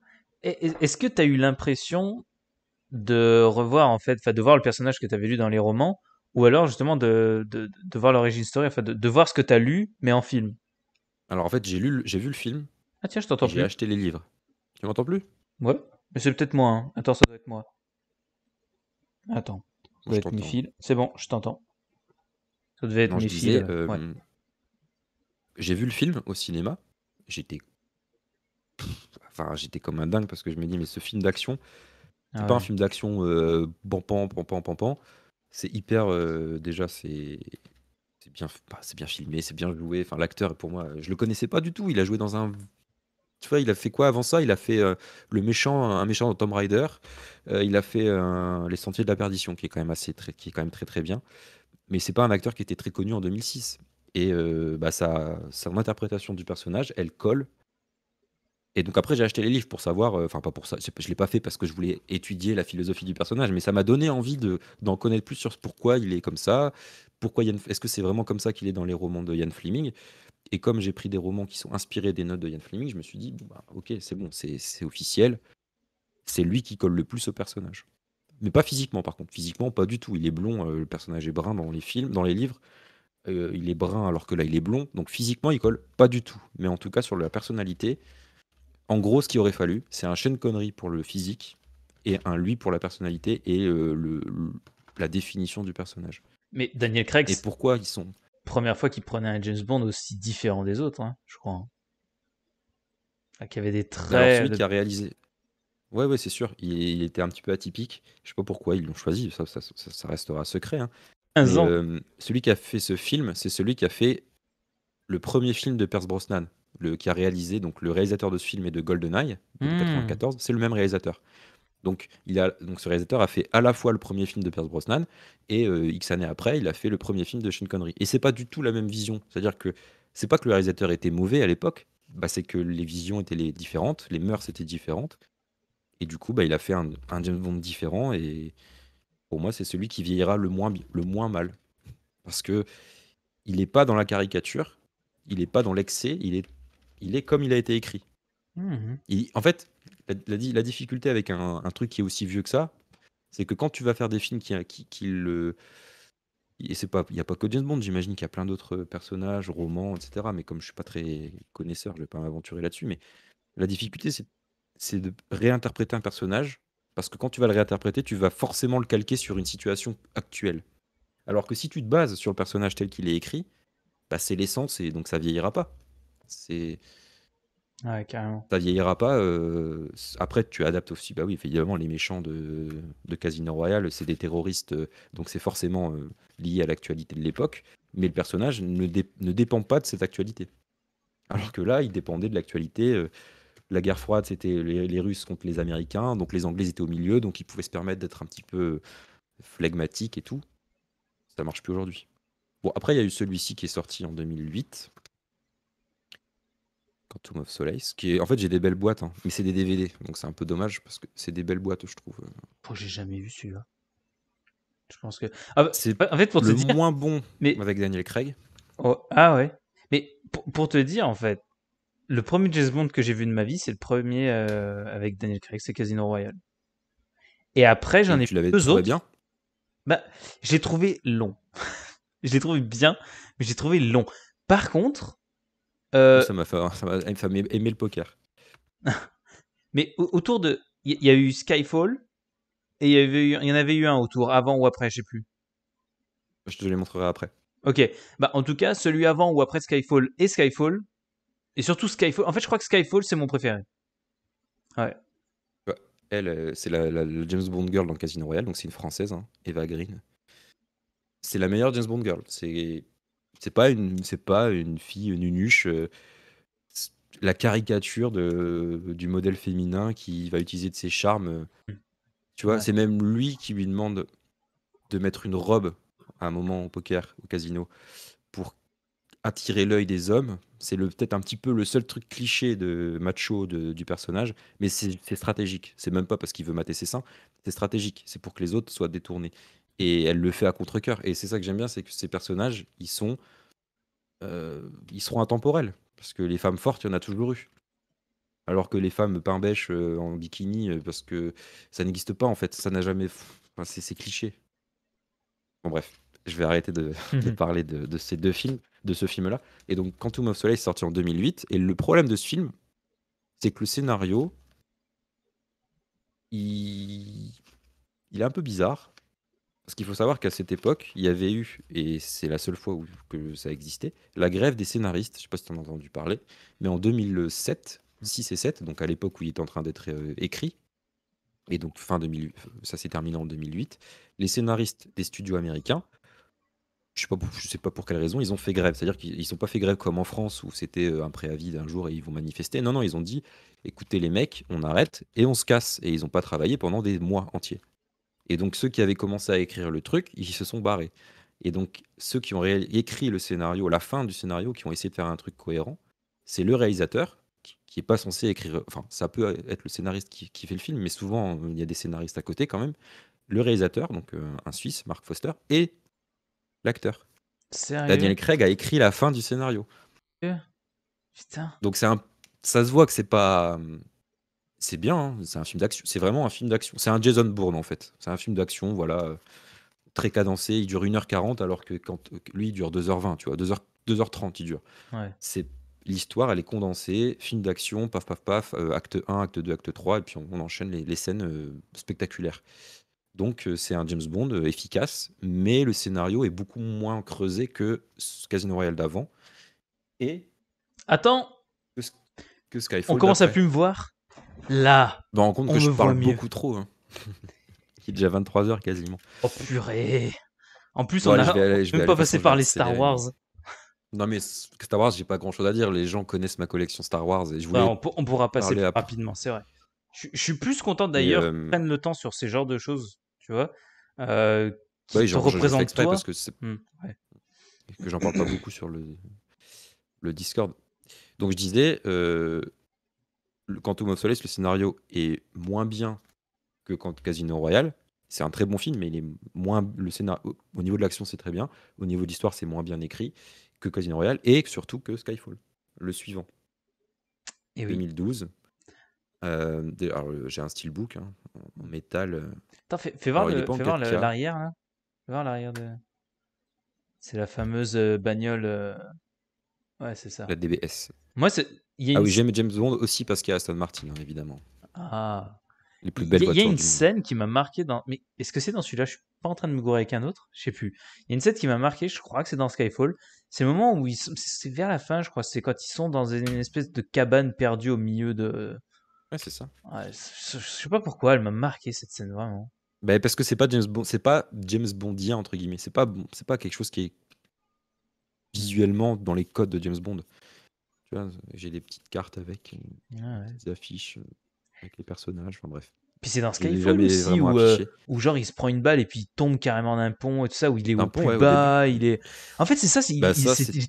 Est-ce que tu as eu
l'impression de revoir, en fait, de voir le personnage que tu avais lu dans les romans, ou alors justement de, voir l'origine story, de, voir ce que tu as lu, mais en film Alors en fait,
j'ai lu, j'ai vu le film. Ah tiens, je t'entends plus. J'ai acheté les livres. Tu m'entends plus
Ouais, mais c'est peut-être moi. Hein. Attends, ça doit être moi. Attends, ça doit être C'est bon, je t'entends.
Ça devait être euh, J'ai vu le film au cinéma j'étais. Enfin, j'étais comme un dingue parce que je me dis, mais ce film d'action, c'est ah pas un film d'action bon euh, pan pan pan C'est hyper. Euh, déjà, c'est. bien, bah, c'est bien filmé, c'est bien joué. Enfin, l'acteur, pour moi, je le connaissais pas du tout. Il a joué dans un tu vois, il a fait quoi avant ça Il a fait euh, le méchant, un méchant dans Tomb Raider. il a fait Les Sentiers de la Perdition, qui est quand même assez, très, qui est quand même très très bien. Mais c'est pas un acteur qui était très connu en 2006 et euh, bah, sa, son interprétation du personnage, elle colle. Et donc après, j'ai acheté les livres pour savoir, euh, enfin pas pour ça, je, ne l'ai pas fait parce que je voulais étudier la philosophie du personnage, mais ça m'a donné envie de d'en connaître plus sur pourquoi il est comme ça, pourquoi est-ce que c'est vraiment comme ça qu'il est dans les romans de Ian Fleming. Et comme j'ai pris des romans qui sont inspirés des notes de Ian Fleming, je me suis dit, bah, ok, c'est bon, c'est officiel, c'est lui qui colle le plus au personnage mais pas physiquement par contre. Physiquement, pas du tout. Il est blond, euh, le personnage est brun dans les films, dans les livres. Euh, il est brun alors que là il est blond. Donc physiquement, il colle pas du tout. Mais en tout cas, sur la personnalité, en gros, ce qu'il aurait fallu, c'est un de connerie pour le physique et un lui pour la personnalité et euh, la définition du personnage.
Mais Daniel Craig. Et pourquoi ils sont. Première fois qu'il prenait un James Bond aussi différent des autres, hein, je crois. Hein. Ah, qui avait des bah, traits. Alors celui qui
a réalisé. Ouais, ouais, c'est sûr. Il, était un petit peu atypique. Je sais pas pourquoi ils l'ont choisi. Ça, restera secret. Hein. Euh, celui qui a fait ce film, c'est celui qui a fait le premier film de Perse Brosnan, le, qui a réalisé, donc le réalisateur de ce film est de GoldenEye, de 94, hmm. c'est le même réalisateur. Donc, il a, donc ce réalisateur a fait à la fois le premier film de Perse Brosnan et euh, X années après, il a fait le premier film de Sean Connery. Et c'est pas du tout la même vision. C'est-à-dire que c'est pas que le réalisateur était mauvais à l'époque, bah c'est que les visions étaient les différentes, les mœurs étaient différentes. Et du coup, bah, il a fait un, un James Bond différent et, moi, c'est celui qui vieillira le moins, le moins mal. Parce que il n'est pas dans la caricature, il n'est pas dans l'excès, il est, il est comme il a été écrit. Mmh. en fait, la, difficulté avec un, truc qui est aussi vieux que ça, c'est que quand tu vas faire des films qui, qui, qui le. Et c'est pas, il n'y a pas que de monde j'imagine qu'il y a plein d'autres personnages, romans, etc. Mais comme je suis pas très connaisseur, je vais pas m'aventurer là-dessus. Mais la difficulté, c'est de réinterpréter un personnage parce que quand tu vas le réinterpréter, tu vas forcément le calquer sur une situation actuelle. Alors que si tu te bases sur le personnage tel qu'il est écrit, bah c'est l'essence et donc ça vieillira pas. C'est.
Ouais, carrément.
Ça vieillira pas. Euh, après, tu adaptes aussi. Bah oui, évidemment, les méchants de, de Casino Royale, c'est des terroristes, euh, donc c'est forcément euh, lié à l'actualité de l'époque. Mais le personnage ne, ne dépend pas de cette actualité. Alors que là, il dépendait de l'actualité la guerre froide, c'était les, Russes contre les Américains, donc les Anglais étaient au milieu, donc ils pouvaient se permettre d'être un petit peu flegmatiques et tout. Ça marche plus aujourd'hui. Bon, après, il y a eu celui-ci qui est sorti en 2008. Quantum of Solace, qui En fait, j'ai des belles boîtes, hein, mais c'est des DVD, donc c'est un peu dommage parce que c'est des belles boîtes, je trouve.
Oh, j'ai jamais vu celui-là. Je pense que. Ah, bah, c'est en fait, pour le moins bon avec Daniel Craig. Oh, ah ouais. Mais pour, te dire, en fait, le premier James Bond que j'ai vu de ma vie, c'est le premier euh, avec Daniel Craig, c'est Casino Royale. Et après, j'en ai tu deux trouvé autres. bien bah, je l'ai trouvé long. (laughs) je l'ai trouvé bien, mais j'ai trouvé long. Par contre,
euh, oh, ça m'a fait, (laughs) aimer le poker.
(laughs) mais autour de, il y, a eu Skyfall et il y, en avait eu un autour, avant ou après, je sais plus.
Je te les montrerai après.
Ok. Bah, en tout cas, celui avant ou après Skyfall et Skyfall, et surtout Skyfall. En fait, je crois que Skyfall, c'est mon préféré.
Ouais. Elle, euh, c'est la, James Bond girl dans Casino Royale, donc c'est une française, hein, Eva Green. C'est la meilleure James Bond girl. C'est, c'est pas une, c'est pas une fille nunuche. Euh, la caricature de, du modèle féminin qui va utiliser de ses charmes. Euh, tu vois, c'est même lui qui lui demande de mettre une robe à un moment au poker, au casino, pour attirer l'œil des hommes. C'est peut-être un petit peu le seul truc cliché de macho du personnage, mais c'est stratégique. C'est même pas parce qu'il veut mater ses seins, c'est stratégique. C'est pour que les autres soient détournés. Et elle le fait à contre-coeur. Et c'est ça que j'aime bien, c'est que ces personnages, ils sont. Euh, ils seront intemporels. Parce que les femmes fortes, il y en a toujours eu. Alors que les femmes pain bêche euh, en bikini, euh, parce que ça n'existe pas en fait. Ça n'a jamais. c'est cliché. Bon, bref je vais arrêter de, mhm. parler de, ces deux films, de ce film-là. Et donc, Quantum of Soleil est sorti en 2008. Et le problème de ce film, c'est que le scénario, il, est un peu bizarre. Parce qu'il faut savoir qu'à cette époque, il y avait eu, et c'est la seule fois où, que ça existait, la grève des scénaristes. Je ne sais pas si tu en as entendu parler, mais en 2007, 6 et 7, donc à l'époque où il était en train d'être euh, écrit, et donc fin 2008, ça s'est terminé en 2008, les scénaristes des studios américains je sais pas, sais pas pour quelle raison, ils ont fait grève. C'est-à-dire qu'ils ont pas fait grève comme en France où c'était euh, un préavis d'un jour et ils vont manifester. Non, non, ils ont dit écoutez les mecs, on arrête et on se casse. Et ils n'ont pas travaillé pendant des mois entiers. Et donc ceux qui avaient commencé à écrire le truc, ils se sont barrés. Et donc ceux qui ont écrit le scénario, la fin du scénario, qui ont essayé de faire un truc cohérent, c'est le réalisateur qui est pas censé écrire. Enfin, ça peut être le scénariste qui, fait le film, mais souvent il y a des scénaristes à côté quand même. Le réalisateur, donc euh, un Suisse, Marc Foster, et l'acteur. Daniel Craig a écrit la fin du scénario. Putain. Donc c'est un, ça se voit que c'est pas, hum, c'est bien. Hein. C'est un film d'action. C'est vraiment un film d'action. C'est un Jason Bourne en fait. C'est un film d'action, voilà, euh, très cadencé. Il dure 1h40 alors que quand lui il dure 2h20, tu vois, 2h 2h30 il dure. C'est l'histoire, elle est condensée, film d'action, paf paf paf, euh, acte 1, acte 2, acte 3 et puis on, enchaîne les, scènes euh, spectaculaires. Donc euh, c'est un James Bond euh, efficace, mais le scénario est beaucoup moins creusé que Casino Royale d'avant. Et attends, On commence à plus me voir. Là. Bah, on compte que je parle beaucoup trop. Hein. (laughs) Il est déjà 23h quasiment. Oh purée. En plus, a. on ne même pas passer par les Star Wars. Non, mais Star Wars, j'ai pas grand chose à dire. Les gens connaissent ma collection Star Wars et je voulais. on, pourra passer rapidement,
c'est vrai. Je, suis plus content d'ailleurs de euh, prennent le temps sur ces genres de choses tu vois, qui te représente toi. Parce que
mmh, que j'en parle pas beaucoup sur le, le Discord. Donc je disais, euh, le Quantum of Solace, le scénario est moins bien que Casino Royale. C'est un très bon film, mais il est moins le scénario au niveau de l'action c'est très bien, au niveau de l'histoire c'est moins bien écrit que Casino Royale et surtout que Skyfall, le suivant. Et oui. 2012, euh, euh, j'ai un steelbook book hein, en métal. Euh. Attends, fais, voir fais voir l'arrière
voir l'arrière de. C'est la fameuse bagnole. Ouais, c'est ça. La DBS.
Moi, c'est. Ah oui, j'aime James Bond aussi parce qu'il y a Aston Martin, hein, évidemment.
Ah.
Les plus belles y a- il y a une
scène qui m'a marqué dans. Mais est-ce que c'est dans celui-là Je suis pas en train de me gourer avec un autre. Je sais plus. Il y a une scène qui m'a marqué. Je crois que c'est dans Skyfall. C'est le moment où ils. C'est vers la fin, je crois. C'est quand ils sont dans une espèce de cabane perdue au milieu de Ouais, c'est ça. je, sais pas pourquoi elle m'a marqué cette scène vraiment.
Bah, parce que c'est pas James Bond, c'est pas James Bondien entre guillemets. C'est pas c'est pas quelque chose qui est visuellement dans les codes de James Bond. Tu vois, j'ai des petites cartes avec euh, ah des affiches euh, avec les personnages. Enfin bref. Puis c'est dans Skyfall aussi où, euh,
où, genre il se prend une balle et puis il tombe carrément dans un pont et tout ça où il est au point plus bas,
il est. En fait c'est ça, c'est bah,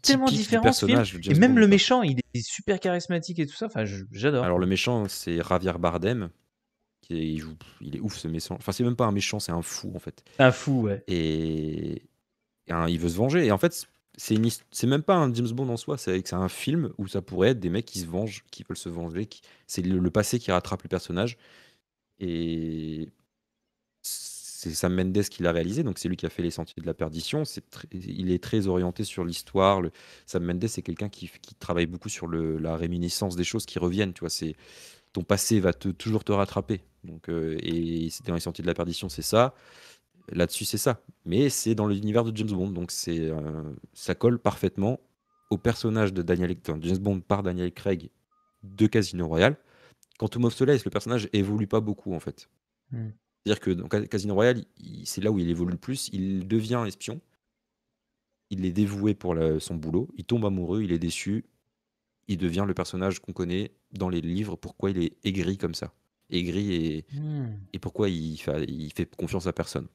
tellement différent ce film. Et même le
méchant, il est super charismatique et tout ça.
Enfin j'adore. Alors le méchant c'est Javier Bardem. Qui il, est ouf ce méchant. Enfin c'est même pas un méchant, c'est un fou en fait. Un fou ouais. Et, il veut se venger. Et en fait c'est c'est même pas un James Bond en soi, c'est un film où ça pourrait être des mecs qui se vengent, qui veulent se venger. C'est le, le passé qui rattrape le personnage. Et c'est Sam Mendes qui l'a réalisé, donc c'est lui qui a fait Les Sentiers de la Perdition. il est très orienté sur l'histoire. Sam Mendes, c'est quelqu'un qui, travaille beaucoup sur le, la réminiscence des choses qui reviennent. Tu vois, c'est ton passé va te, toujours te rattraper. Donc, euh, c'était et dans Les Sentiers de la Perdition, c'est ça. Là-dessus, c'est ça. Mais c'est dans l'univers de James Bond, donc euh, ça colle parfaitement au personnage de Daniel, James Bond par Daniel Craig de Casino Royale quand of Solace, le personnage évolue pas beaucoup en fait. Hmm. C'est-à-dire que dans Casino Royale, c'est là où il évolue le plus. Il devient espion. Il est dévoué pour son boulot. Il tombe amoureux. Il est déçu. Il devient le personnage qu'on connaît dans les livres. Pourquoi il est aigri comme ça Aigri et, hmm. pourquoi il fait, confiance à personne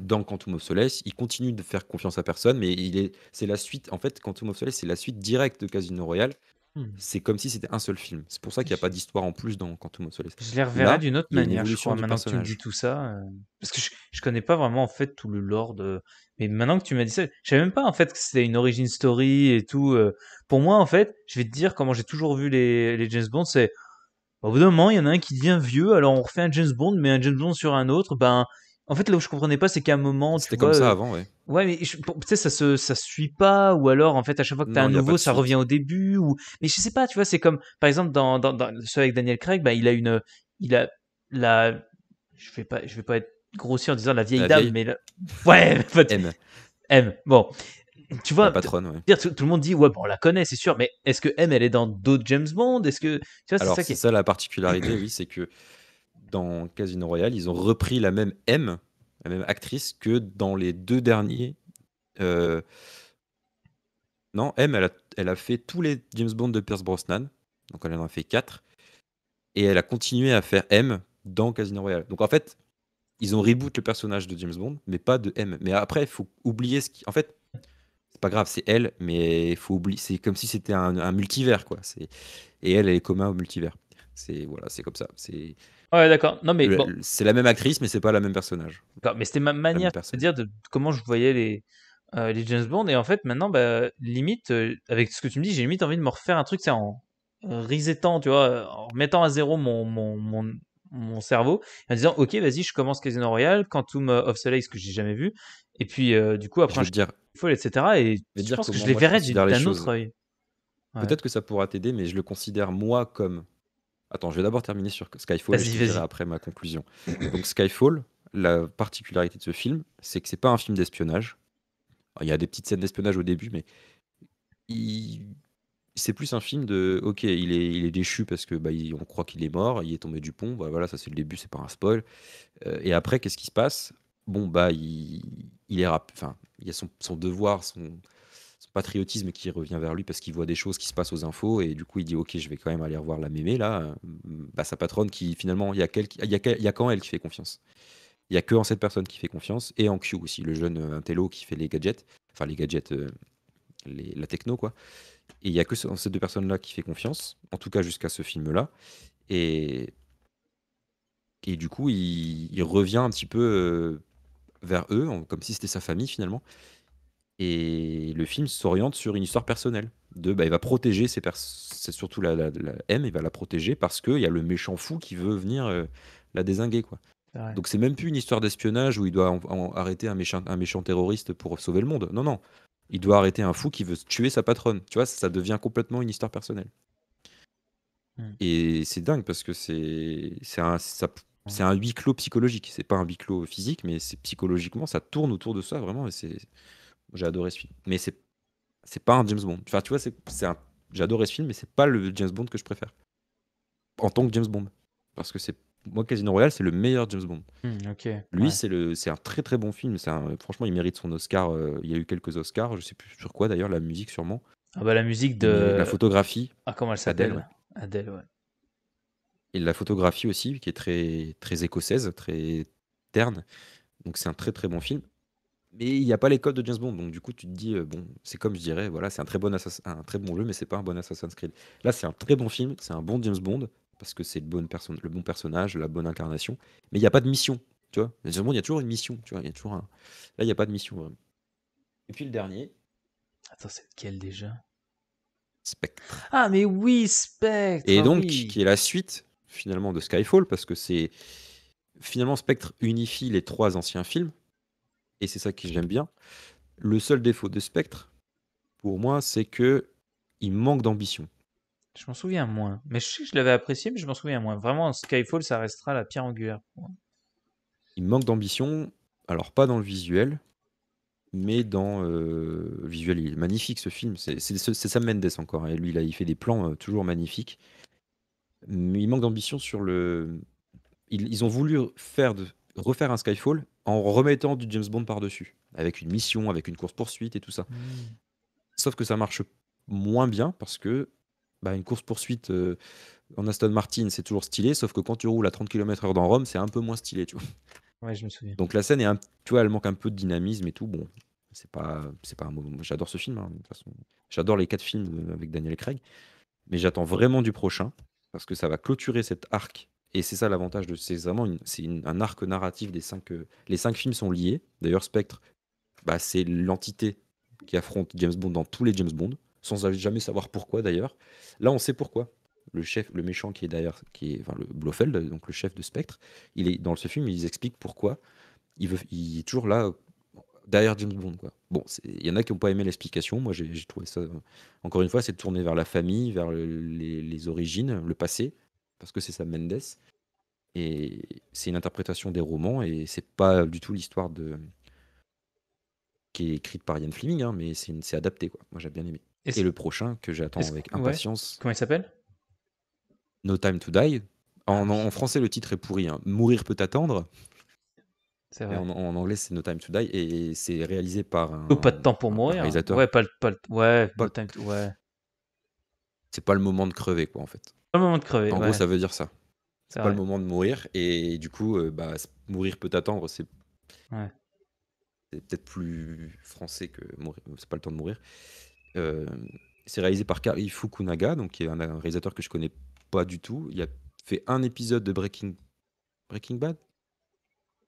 dans Quantum of Solace, il continue de faire confiance à personne, mais il est, c'est la suite. En fait, Quantum of Solace, c'est la suite directe de Casino Royale, Hmm. C'est comme si c'était un seul film. C'est pour ça qu'il n'y a pas d'histoire en plus dans Quantum of Solace. Je les reverrai d'une autre manière, je crois, maintenant que tu me dis
tout ça. Euh, parce que je, ne connais pas vraiment, en fait, tout le lore de... Mais maintenant que tu m'as dit ça, je savais même pas, en fait, que c'était une origin story et tout. Euh. Pour moi, en fait, je vais te dire comment j'ai toujours vu les, les James Bond, c'est... Au bout d'un moment, il y en a un qui devient vieux, alors on refait un James Bond, mais un James Bond sur un autre, ben, en fait, là où je comprenais pas, c'est qu'à un moment. C'était comme ça euh, avant, ouais. Ouais, mais tu sais, ça se, ça suit pas, ou alors, en fait, à chaque fois que tu as un nouveau, ça revient au début, ou. Mais je sais pas, tu vois, c'est comme, par exemple, dans, dans, ce avec Daniel Craig, bah, il a une. Il a la. Je vais pas, je vais pas être grossier en disant la vieille dame, mais. Ouais, (laughs) M. M. Bon. Tu vois, patronne, ouais. dire, tout, le monde dit, ouais, bon, on la connaît, c'est sûr, mais est-ce que M, elle est dans d'autres
James Bond Est-ce que. Tu vois, c'est ça, qui... ça la particularité, oui, c'est que dans Casino Royale, ils ont repris la même M, la même actrice que dans les deux derniers. Euh, non, M, elle a, elle a, fait tous les James Bond de Pierce Brosnan, donc elle en a fait 4, et elle a continué à faire M dans Casino Royale. Donc en fait, ils ont reboot le personnage de James Bond, mais pas de M. Mais après, il faut oublier ce qui. En fait, c'est pas grave, c'est elle, mais il faut oublier. C'est comme si c'était un, multivers, quoi. Et elle, elle est commun au multivers. C'est voilà, c'est comme ça. C'est
Ouais, d'accord. Non, mais
C'est la même actrice, mais c'est pas la même personnage.
Mais c'était ma manière de dire de comment je voyais les, euh, les James Bond. Et en fait, maintenant, bah, limite, euh, avec ce que tu me dis, j'ai limite envie de me refaire un truc, c'est en euh, risettant tu vois, en mettant à zéro mon, mon, mon, mon cerveau, en disant, ok, vas-y, je commence Casino Royale, Quantum of Solace, que j'ai jamais vu. Et puis, du coup, après, je dire,
etc. Et je, pense que je les verrais d'un autre œil. Peut-être que ça pourra t'aider, mais je le considère moi comme Attends, je vais d'abord terminer sur Skyfall et après ma conclusion. Donc Skyfall, la particularité de ce film, c'est que c'est pas un film d'espionnage. Il y a des petites scènes d'espionnage au début, mais c'est plus un film de ok, il est, il est déchu parce que bah, on croit qu'il est mort, il est tombé du pont, bah, voilà, ça c'est le début, c'est pas un spoil. Euh, et après, qu'est-ce qui se passe Bon bah il, il est enfin il a son, son devoir, son patriotisme qui revient vers lui parce qu'il voit des choses qui se passent aux infos et du coup il dit ok je vais quand même aller revoir la mémé là euh, bah, sa patronne qui finalement il y a quel, a, a quand elle qui fait confiance il y a que en cette personne qui fait confiance et en Q aussi le jeune euh, intello qui fait les gadgets enfin les gadgets euh, la techno quoi et il y a que en ces deux personnes là qui fait confiance en tout cas jusqu'à ce film là et et du coup il, revient un petit peu vers eux comme si c'était sa famille finalement et le film s'oriente sur une histoire personnelle. De, bah, il va protéger ses c'est surtout la, M, il va la protéger parce qu'il y a le méchant fou qui veut venir euh, la désinguer. Quoi. Donc c'est même plus une histoire d'espionnage où il doit arrêter un méchant, un méchant terroriste pour sauver le monde. Non, non. Il doit arrêter un fou qui veut tuer sa patronne. Tu vois, ça, devient complètement une histoire personnelle. Hmm. Et c'est dingue parce que c'est un, c'est un huis clos psychologique. C'est pas un huis clos physique, mais c'est psychologiquement, ça tourne autour de ça vraiment. Et c'est j'ai adoré ce film. Mais c'est c'est pas un James Bond. Enfin, tu vois, c'est un... j'ai adoré ce film, mais c'est pas le James Bond que je préfère en tant que James Bond, parce que c'est moi Casino Royale, c'est le meilleur James Bond. Hmm, ok Lui, c'est le un très très bon film. C'est franchement, il mérite son Oscar. Euh, il y a eu quelques Oscars, je sais plus sur quoi d'ailleurs, la musique sûrement. Ah bah la musique de la photographie. Ah comment elle s'appelle Adèle. ouais. Et la photographie aussi, qui est très très écossaise, très terne. Donc c'est un très très bon film mais il n'y a pas les codes de James Bond. Donc du coup, tu te dis, euh, bon, c'est comme je dirais, voilà, c'est un très bon un très bon jeu, mais c'est pas un bon Assassin's Creed. Là, c'est un très bon film, c'est un bon James Bond parce que c'est le, bon le bon personnage, la bonne incarnation. Mais il n'y a pas de mission, tu vois. James Bond, il y a toujours une mission, tu vois. y a toujours Là, il n'y a pas de mission
Et puis le dernier. Attends, c'est lequel déjà Spectre. Ah mais oui, Spectre. Et ah donc, qui
est la suite finalement de Skyfall parce que c'est finalement Spectre unifie les trois anciens films et c'est ça que j'aime bien. Le seul défaut de Spectre, pour moi, c'est que il manque d'ambition. Je m'en
souviens moins. Mais je sais que je l'avais apprécié, mais je m'en souviens moins. Vraiment, Skyfall, ça restera la pierre angulaire.
Il manque d'ambition, alors pas dans le visuel, mais dans le euh, visuel. Il est magnifique ce film. C'est Sam Mendes encore. Et hein. lui, là, il fait des plans euh, toujours magnifiques. Mais il manque d'ambition sur le. Ils, ont voulu faire refaire un Skyfall, en remettant du James Bond par-dessus, avec une mission, avec une course-poursuite et tout ça. Mm. Sauf que ça marche moins bien parce que bah, une course-poursuite euh, en Aston Martin, c'est toujours stylé, sauf que quand tu roules à 30 km/h dans Rome, c'est un peu moins stylé, tu vois. Donc la scène est un, tu vois, elle manque un peu de dynamisme et tout. Bon, c'est pas, c'est pas un mot. J'adore ce film. Hein, j'adore les quatre films euh, avec Daniel Craig, mais j'attends vraiment du prochain parce que ça va clôturer cet arc et c'est ça l'avantage de. C'est vraiment c'est un arc narratif des cinq. Euh, les cinq films sont liés. D'ailleurs, Spectre, bah, c'est l'entité qui affronte James Bond dans tous les James Bond, sans jamais savoir pourquoi d'ailleurs. Là, on sait pourquoi. Le chef, le méchant qui est derrière, qui est enfin, le Blofeld, donc le chef de Spectre, il est dans ce film, il explique pourquoi il, veut, il est toujours là derrière James Bond. Quoi. Bon, il y en a qui n'ont pas aimé l'explication. Moi, j'ai trouvé ça. Encore une fois, c'est tourné vers la famille, vers les, les, origines, le passé parce que c'est Sam Mendes. Et c'est une interprétation des romans, et c'est pas du tout l'histoire de qui est écrite par Ian Fleming, hein, mais c'est, une... adapté. Quoi. Moi, j'ai bien aimé. Et, le prochain que j'attends avec impatience. Comment il s'appelle No Time to Die. En, ah, en, français, le titre est pourri. Hein. Mourir peut attendre. C'est vrai. En, anglais, c'est No Time to Die et c'est réalisé par un. pas de temps pour mourir. Réalisateur. Ouais,
pas le, pas ouais, ouais.
C'est pas le moment de crever, quoi, en fait. Pas le moment de crever. En gros, ça veut dire ça. C'est pas le moment de mourir. Et du coup, euh, bah, mourir peut attendre, c'est ouais. peut-être plus français que mourir. C'est pas le temps de mourir. Euh, c'est réalisé par Kari Fukunaga, donc qui est un, réalisateur que je connais pas du tout. Il a fait un épisode de Breaking, Breaking Bad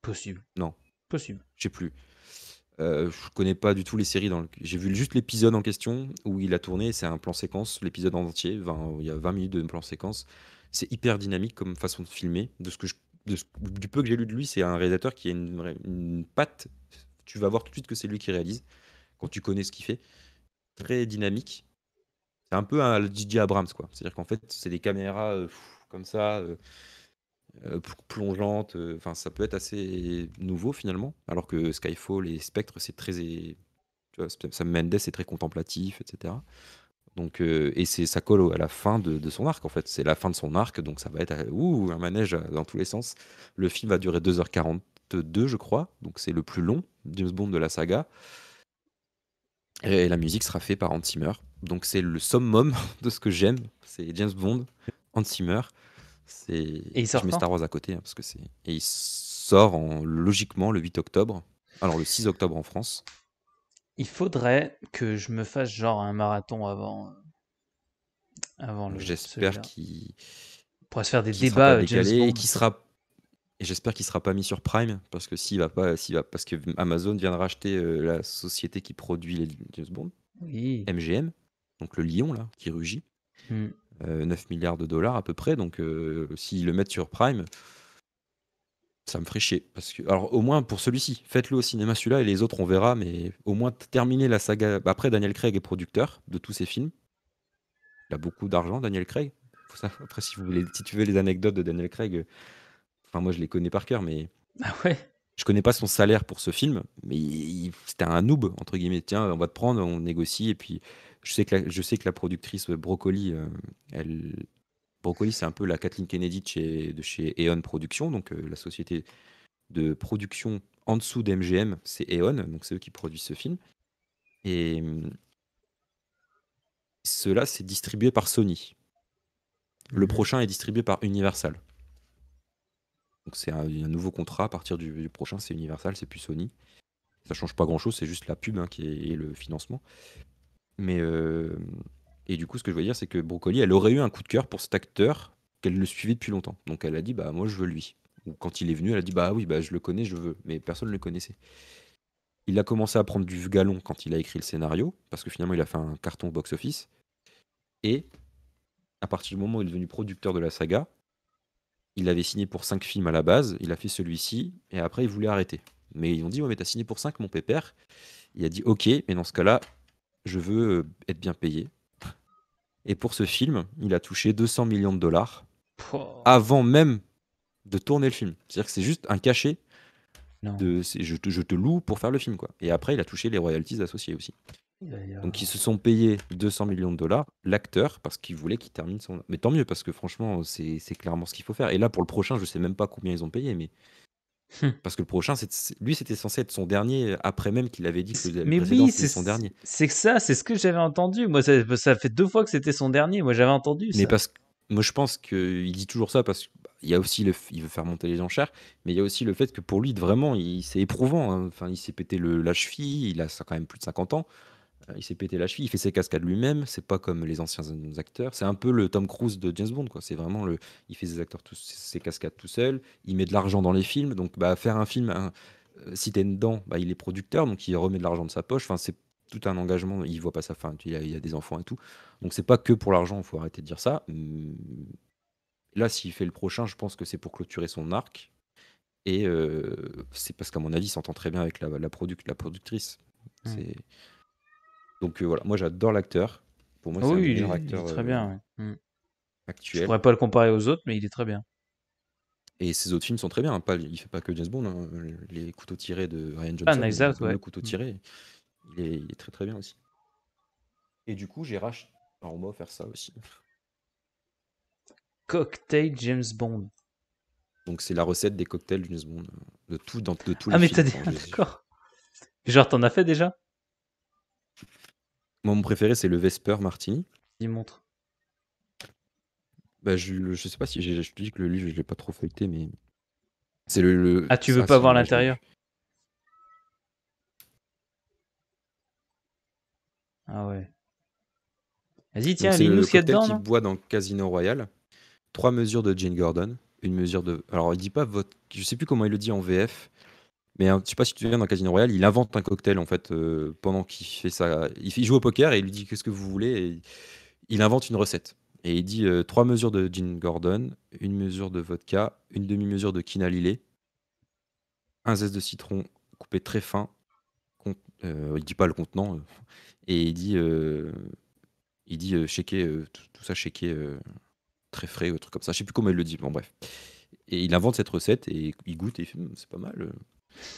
Possible. Non. Possible. j'ai sais plus. Euh, je connais pas du tout les séries. J'ai vu juste l'épisode en question où il a tourné. C'est un plan séquence, l'épisode en entier. il y a 20 minutes de plan séquence. C'est hyper dynamique comme façon de filmer. De ce que je, du peu que j'ai lu de lui, c'est un réalisateur qui a une, patte. Tu vas voir tout de suite que c'est lui qui réalise quand tu connais ce qu'il fait. Très dynamique. C'est un peu un DJ Abrams, quoi. C'est-à-dire qu'en fait, c'est des caméras euh, comme ça. Euh, euh, plongeante. Euh, enfin, ça peut être assez nouveau finalement. Alors que Skyfall et Spectre, c'est très. Tu vois, Sam Mendes, c'est très contemplatif, etc. Donc, euh, et ça colle à la fin de, son arc en fait. C'est la fin de son arc, donc ça va être un manège dans tous les sens. Le film va durer 2h42, je crois, donc c'est le plus long James Bond de la saga. Et, et la musique sera faite par Hans Zimmer. Donc c'est le summum (laughs) de ce que j'aime, c'est James Bond, Hans Zimmer. Et il sort je mets Star Wars à côté, hein, parce que c'est. Et il sort logiquement le 8 octobre. Alors le 6 octobre en France.
Il faudrait que je me fasse genre un marathon avant. avant le. J'espère qu'il. pourra se faire des débats. Euh, et qui
sera. Et j'espère qu'il sera pas mis sur Prime parce que s'il va pas, s'il va, parce que Amazon vient de racheter euh, la société qui produit les James Bond, MGM, donc le lion là qui rugit. 9 hmm. euh, milliards de dollars à peu près. Donc, si euh, s'ils le mettent sur Prime, ça me ferait Parce que, alors, au moins pour celui-ci, faites-le au cinéma celui-là et les autres, on verra. Mais au moins, terminer la saga. Après, Daniel Craig est producteur de tous ces films. Il a beaucoup d'argent, Daniel Craig. ça... Après, si vous voulez, si tu veux les anecdotes de Daniel Craig, euh, enfin, moi, je les connais par cœur, mais. Ah ouais je connais pas son salaire pour ce film, mais c'était un noob, entre guillemets. Tiens, on va te prendre, on négocie, et puis je sais que la, productrice Brocoli, euh, elle, Brocoli, c'est un peu la Kathleen Kennedy de chez, de Eon e Productions, donc euh, la société de production en dessous d'MGM, c'est Eon, donc c'est eux qui produisent ce film. Et cela, c'est distribué par Sony. Le mhm. prochain est distribué par Universal. Donc c'est un, nouveau contrat à partir du, prochain, c'est Universal, c'est plus Sony. Ça change pas grand chose, c'est juste la pub hein, qui est, et le financement. Mais euh, et du coup, ce que je veux dire, c'est que Brocoli, elle aurait eu un coup de cœur pour cet acteur qu'elle le suivait depuis longtemps. Donc elle a dit bah moi je veux lui. Ou quand il est venu, elle a dit bah oui bah je le connais, je veux. Mais personne ne le connaissait. Il a commencé à prendre du galon quand il a écrit le scénario, parce que finalement il a fait un carton box-office. Et à partir du moment où il est devenu producteur de la saga, il avait signé pour 5 films à la base, il a fait celui-ci, et après il voulait arrêter. Mais ils ont dit, ouais mais t'as signé pour 5 mon pépère. Il a dit, ok, mais dans ce cas-là, je veux euh, être bien payé. Et pour ce film, il a touché 200 millions de dollars avant même de tourner le film. C'est-à-dire que c'est juste un cachet. De, je, te, je, te, loue pour faire le film. quoi. Et après, il a touché les royalties associées aussi. Donc ils se sont payés 200 millions de dollars, l'acteur, parce qu'il voulait qu'il termine son... Mais tant mieux, parce que franchement, c'est clairement ce qu'il faut faire. Et là, pour le prochain, je sais même pas combien ils ont payé, mais Hum. Parce que le prochain, lui, c'était censé être son dernier, après même qu'il avait dit que Mais c'était son dernier. C'est ça, c'est ce que j'avais entendu. Moi, ça, fait deux fois que c'était son dernier. Moi, j'avais entendu Mais parce que, moi, je pense qu'il dit toujours ça parce qu'il bah, y a aussi le, il veut faire monter les enchères, mais il y a aussi le fait que pour lui, vraiment, c'est éprouvant. Hein. Enfin, il s'est pété le, la cheville, il a ça, quand même plus de 50 ans. Euh, il s'est pété la cheville, il fait ses cascades lui-même. C'est pas comme les anciens acteurs. C'est un peu le Tom Cruise de James Bond, quoi. C'est vraiment le, il fait ses acteurs tous, ses cascades tout seul. Il met de l'argent dans les films, donc bah faire un film, si euh, si t'es dedans, bah, il est producteur, donc il remet de l'argent de sa poche. Enfin, c'est tout un engagement. Il voit pas sa fin. Il a, a des enfants et tout. Donc c'est pas que pour l'argent. Il Faut arrêter de dire ça. Mmh, là, s'il fait le prochain, je pense que c'est pour clôturer son arc. Et euh, c'est parce qu'à mon avis, il s'entend très bien avec la, la, la productrice. C'est donc euh, voilà, moi j'adore l'acteur. Pour moi, ah c'est un acteur. très euh, bien. Actuel. Mm. Je pourrais
pas le comparer aux autres, mais il est très bien.
Et ses autres films sont très bien. Il hein. Pas, il fait pas que James Bond. Hein. Les couteaux tirés de Ryan ah, Johnson. Ah, out, ouais. Le couteau mm. tiré. Il est, très très bien aussi. Et du coup, j'ai racheté. Alors, on m'a faire ça aussi. Cocktail James Bond. Donc, c'est la recette des cocktails James Bond. Euh, de tout, dans, de tous ah, mais t'as dit. Ah,
d'accord. Genre, t'en as fait déjà
mon préféré, c'est le Vesper Martini. Il montre. Bah, je, ne sais pas si j'ai, je te dis que le livre, je l'ai pas trop feuilleté, mais c'est le, Ah, tu veux ah, pas voir l'intérieur Ah ouais. Vas-y, tiens, lis-nous ce qu'il y a dedans. Qui boit dans Casino Royal. Trois mesures de Jane Gordon. Une mesure de. Alors, il dit pas votre. Je sais plus comment il le dit en VF. Mais je sais pas si tu viens dans Casino royal, il invente un cocktail en fait euh, pendant qu'il fait ça. Il, joue au poker et il lui dit qu'est-ce que vous voulez. il invente une recette et il dit euh, trois mesures de gin Gordon, une mesure de vodka, une demi-mesure de quina un zeste de citron coupé très fin. Il euh, il dit pas le contenant et il dit il dit shaker, tout, ça shaker très frais ou truc comme ça. Je sais plus comment il le dit. Bon bref. Et il invente cette recette et il goûte et il fait hmm, c'est pas mal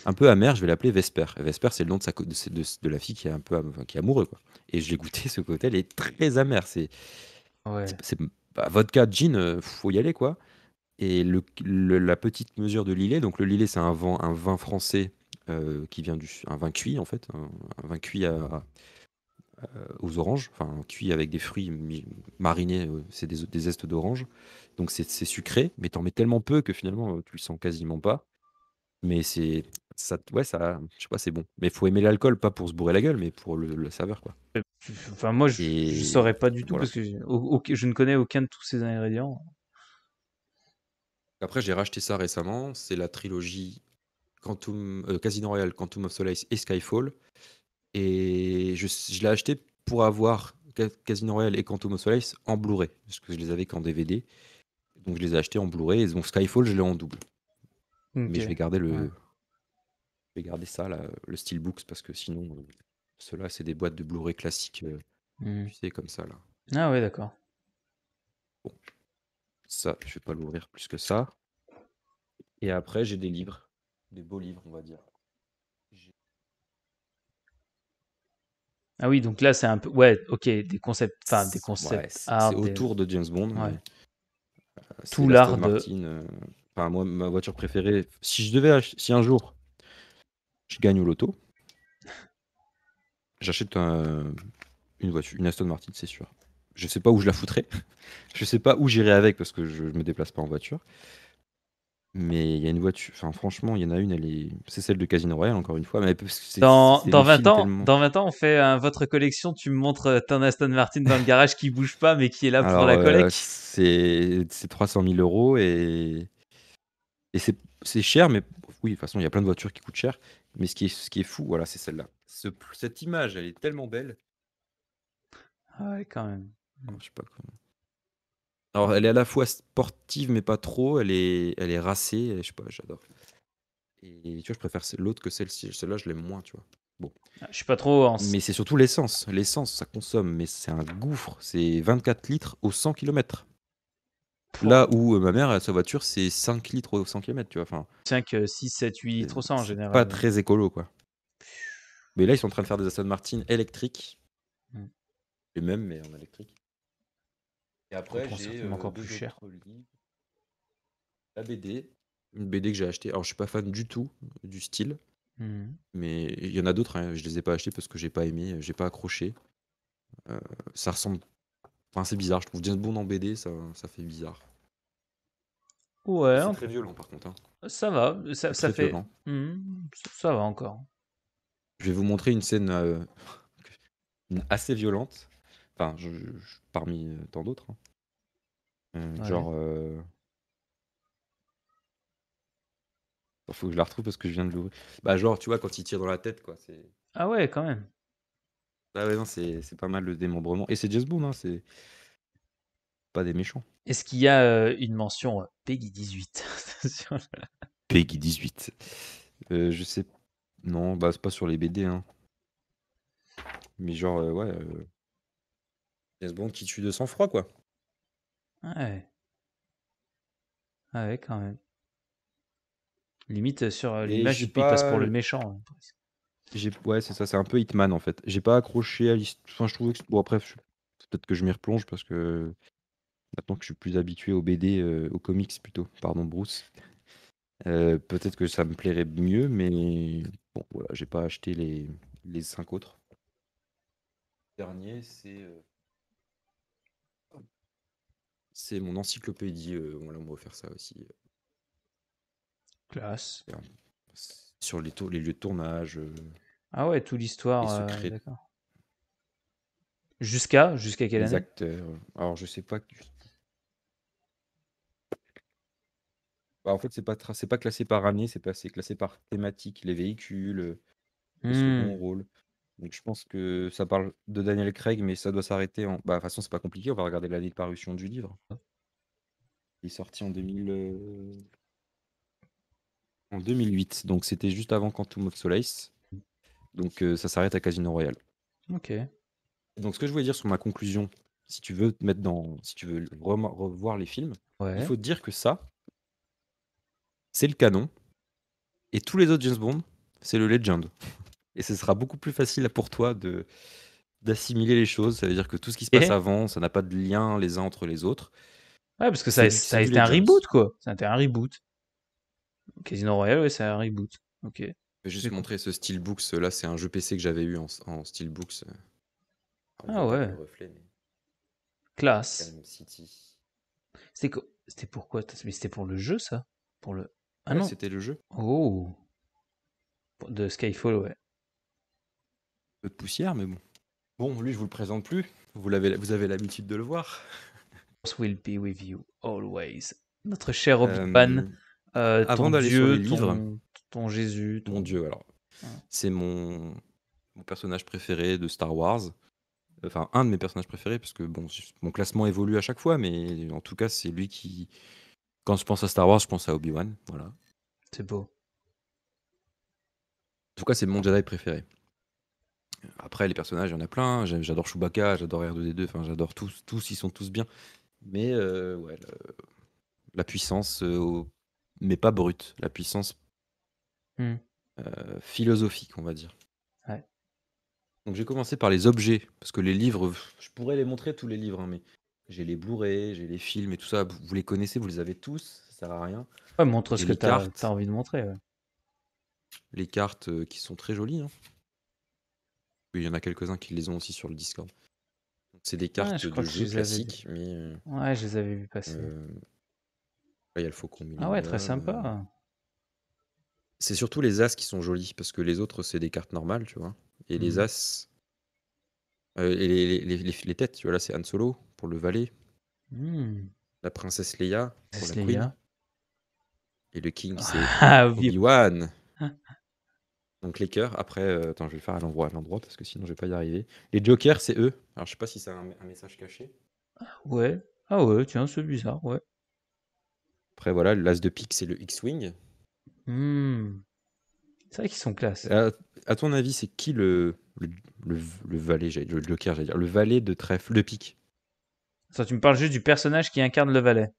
un peu amer, je vais l'appeler Vesper. Vesper, c'est le nom de, de, la fille qui est un peu qui amoureuse. Et je l'ai goûté, ce cocktail est très amer. C'est bah, vodka, gin, euh, faut y aller quoi. Et le, la petite mesure de Lillet, donc le Lillet, c'est un vin, un vin français euh, qui vient du. un vin cuit en fait, un, vin cuit à, euh, aux oranges, enfin cuit avec des fruits marinés, c'est des, des, zestes d'orange. Donc c'est sucré, mais t'en mets tellement peu que finalement tu le sens quasiment pas. Mais c'est. Ça, ouais, ça, je sais pas, c'est bon. Mais faut aimer l'alcool, pas pour se bourrer la gueule, mais pour le, saveur, quoi. Enfin, moi, je, ne saurais
pas du tout parce que je ne connais aucun de tous ces ingrédients.
Après, j'ai racheté ça récemment. C'est la trilogie Quantum, euh, Casino Royale, Quantum of Solace et Skyfall. Et je, l'ai acheté pour avoir Casino Royale et Quantum of Solace en Blu-ray, parce que je les avais qu'en DVD. Donc je les ai achetés en Blu-ray. Et donc Skyfall, je l'ai en double. Mais je vais garder le, je garder ça le steelbooks parce que sinon, euh, ceux-là, c'est des boîtes de Blu-ray classiques, euh, hmm. comme ça là.
Ah ouais, d'accord.
Bon, ça, je vais pas l'ouvrir plus que ça. Et après, j'ai des livres, des beaux livres, on va dire.
Ah oui, donc là, c'est un peu, ouais, ok, des concepts, enfin des concepts C'est autour de James Bond. Euh, tout l'art de
moi, ma voiture préférée, si je devais, si un jour je gagne au loto, j'achète une voiture, une Aston Martin, c'est sûr. Je sais pas où je la foutrais. (laughs) je sais pas où j'irai avec parce que je me déplace pas en voiture. Mais il y a une voiture, enfin franchement, il y en a une, elle c'est celle de Casino Royale, encore une fois. Mais dans, 20 ans, dans
20 ans, on fait euh, votre collection, tu me montres euh, ton Aston Martin dans le garage qui bouge pas, mais qui est là pour la euh, collecte.
c'est, c'est 300 000 euros et et c'est cher, mais oui, de toute façon, il y a plein de voitures qui coûtent cher. Mais ce qui est, ce qui est fou, voilà, c'est celle-là. Ce, cette image, elle est tellement belle. Ah ouais, quand même. je sais pas Alors, elle est à la fois sportive, mais pas trop. Elle est, elle est racée. Je sais pas, j'adore. Et, tu vois, je préfère l'autre que celle-ci. Celle-là, je l'aime moins, tu vois. Bon. Ah, je suis pas trop en... Mais c'est surtout l'essence. L'essence, ça consomme, mais c'est un gouffre. C'est 24 litres au 100 km. Là où euh, ma mère, a euh, sa voiture, c'est 5 litres au 100 km, tu vois. 5, 6,
7, 8 litres au en général. Pas très
écolo, quoi. Mais là, ils sont en train de faire des Aston Martin électriques. Et mmh. Les mêmes, mais en électrique. Et après, j'ai encore euh, plus cher. La BD, une BD que j'ai achetée. Alors, je suis pas fan du tout du style, mmh. mais il y en a d'autres. Je hein. Je les ai pas achetées parce que j'ai pas aimé, j'ai pas accroché. ça ressemble c'est bizarre, je trouve James bon en BD, ça, ça fait bizarre.
Ouais. C'est très violent par contre. Hein. Ça va, ça, ça fait.
Hmm,
ça va encore.
Je vais vous montrer une scène euh, (laughs) assez violente. Enfin, parmi euh, tant d'autres. Hein. Euh, genre. Faut que je la retrouve parce que je viens de l'ouvrir. Bah, genre, tu vois, quand il tire dans la tête, quoi. c'est Ah ouais, quand même. Ah c'est pas mal le démembrement. Et c'est Jazz hein, c'est pas des méchants.
Est-ce qu'il y a euh, une mention euh, Peggy 18 (laughs)
Peggy 18. Euh, je sais. Non, bah c'est pas sur les BD, hein. Mais genre, ouais. Euh... qui tue de sang-froid, quoi.
ouais. Ah ouais, quand même. Limite, sur l'image, du pays passe pour le méchant
ouais, c'est ça, c'est un peu Hitman en fait. J'ai pas accroché à l'histoire. Enfin, je trouve que bon après peut-être que je m'y replonge parce que maintenant que je suis plus habitué aux BD euh, aux comics plutôt, pardon Bruce. Euh, peut-être que ça me plairait mieux mais bon voilà, j'ai pas acheté les les cinq autres. Le dernier, c'est euh, c'est mon encyclopédie, voilà, on va faire ça aussi. Classe. C'est sur les, les lieux de tournage. Euh, ah ouais, toute l'histoire. Euh, jusqu'à jusqu'à quel année Les acteurs. Euh, alors je sais pas. Bah, en fait, c'est pas c'est pas classé par année, c'est classé par thématique, les véhicules, le hmm. rôle. Donc je pense que ça parle de Daniel Craig, mais ça doit s'arrêter en. Bah, de toute façon, c'est pas compliqué, on va regarder l'année de parution du livre. Il est sorti en 2000. En 2008, donc c'était juste avant Quantum of Solace. Donc euh, ça s'arrête à Casino Royale. Ok. Donc ce que je voulais dire sur ma conclusion, si tu veux te mettre dans, si tu veux revoir les films, il faut dire que ça, c'est le canon, et tous les autres James Bond, c'est le Legend. Et ce sera beaucoup plus facile pour toi de d'assimiler les choses. Ça veut dire que tout ce qui se passe avant, ça n'a pas de lien les uns entre les autres. Ouais, parce que ça, ça a été un reboot,
quoi. Ça a été un reboot. Casino Royale, oui, c'est
un reboot. Ok. Je vais juste montrer ce Steelbooks. Là, c'est un jeu PC que j'avais eu en, en Steelbooks. Euh, ah ouais. Classe.
C'était co... pourquoi Mais c'était pour le jeu, ça Pour le. Ah non. C'était le jeu. Oh.
De Skyfall, ouais. Peu de poussière, mais bon. Bon, lui, je vous le présente plus. Vous avez, vous avez l'habitude de le voir. Will be with you always.
Notre cher Obi-Wan. Euh, euh, Avant d'aller sur
ton, Jésus, ton... mon Dieu. Alors, c'est mon, personnage préféré de Star Wars. Enfin, un de mes personnages préférés, parce que bon, mon classement évolue à chaque fois, mais en tout cas, c'est lui qui. Quand je pense à Star Wars, je pense à Obi-Wan. Voilà. C'est beau. En tout cas, c'est mon Jedi préféré. Après, les personnages, il y en a plein. Hein. J'adore Chewbacca, j'adore R2D2, j'adore tous, tous, ils sont tous bien. Mais euh, la puissance euh, mais pas brut, la puissance hmm. euh, philosophique, on va dire. Ouais. Donc j'ai commencé par les objets, parce que les livres, je pourrais les montrer tous les livres, hein, mais j'ai les Blu-ray, j'ai les films et tout ça, vous, les connaissez, vous les avez tous, ça sert à rien. Ouais, montre ce que tu as, envie de montrer. Les cartes euh, qui sont très jolies. Hein. Il y en a quelques-uns qui les ont aussi sur le Discord. C'est des cartes de jeu classiques, mais... Euh, ouais, je les avais vu passer il y a Ah ouais, très sympa. Euh. C'est surtout les as qui sont jolis, parce que les autres, c'est des cartes normales, tu vois. Et les mmh. as. Euh, et les, les, les, têtes, tu vois, là, c'est Han Solo pour le valet. Mmh. La princesse Leia pour la queen. Et le king, (laughs) c'est ah, Obi-Wan. (laughs) Donc les cœurs, après, euh, attends, je vais le faire à l'endroit, à l'endroit, parce que sinon je vais pas y arriver. Les jokers, c'est eux. Alors je sais pas si c'est un, un, message caché.
Ah ouais, ah ouais, tiens, c'est bizarre, ouais.
Après, voilà, l'as de pique, c'est le X-Wing.
Hmm. C'est vrai qu'ils sont classes.
À, ton avis, c'est qui le, le, le, valet, le j'allais dire, le valet de trèfle, le pique
Ça, tu me parles juste du personnage qui incarne le valet.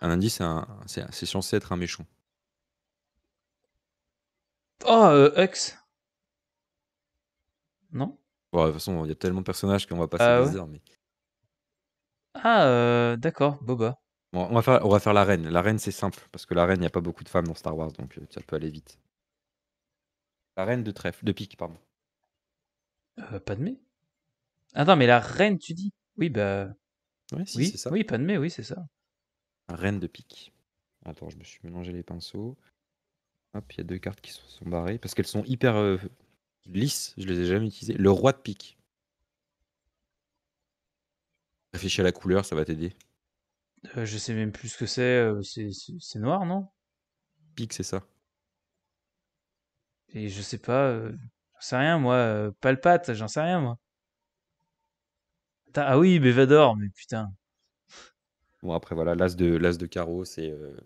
Un indice, c'est censé être un méchant.
Oh, euh, Hux
Non de toute façon, il y a tellement de personnages qu'on va pas se ah heures, mais
ah, euh, d'accord, Boba.
Bon, on va faire on va faire la reine. La reine, c'est simple, parce que la reine, il n'y a pas beaucoup de femmes dans Star Wars, donc euh, ça peut aller vite. La reine de trèfle de pique, pardon.
Euh, de de Ah non, mais la reine, tu dis? Oui, bah,
oui si, c'est oui, pas
oui, mai oui, c'est ça.
Reine de pique. Attends, je me suis mélangé les pinceaux. Hop, il y a deux cartes qui sont barrées parce qu'elles sont hyper, lisses, je les ai jamais utilisées. Le roi de pique afficher la couleur, ça va t'aider.
Euh, je sais même plus ce que c'est. Euh, c'est noir, non Pique, c'est ça. Et je sais pas. Euh, j'en sais rien, moi. Palpat, j'en sais rien, moi. Ah oui, Bevador, mais putain.
Bon, après, voilà, l'as de, l'as de carreau, c'est le,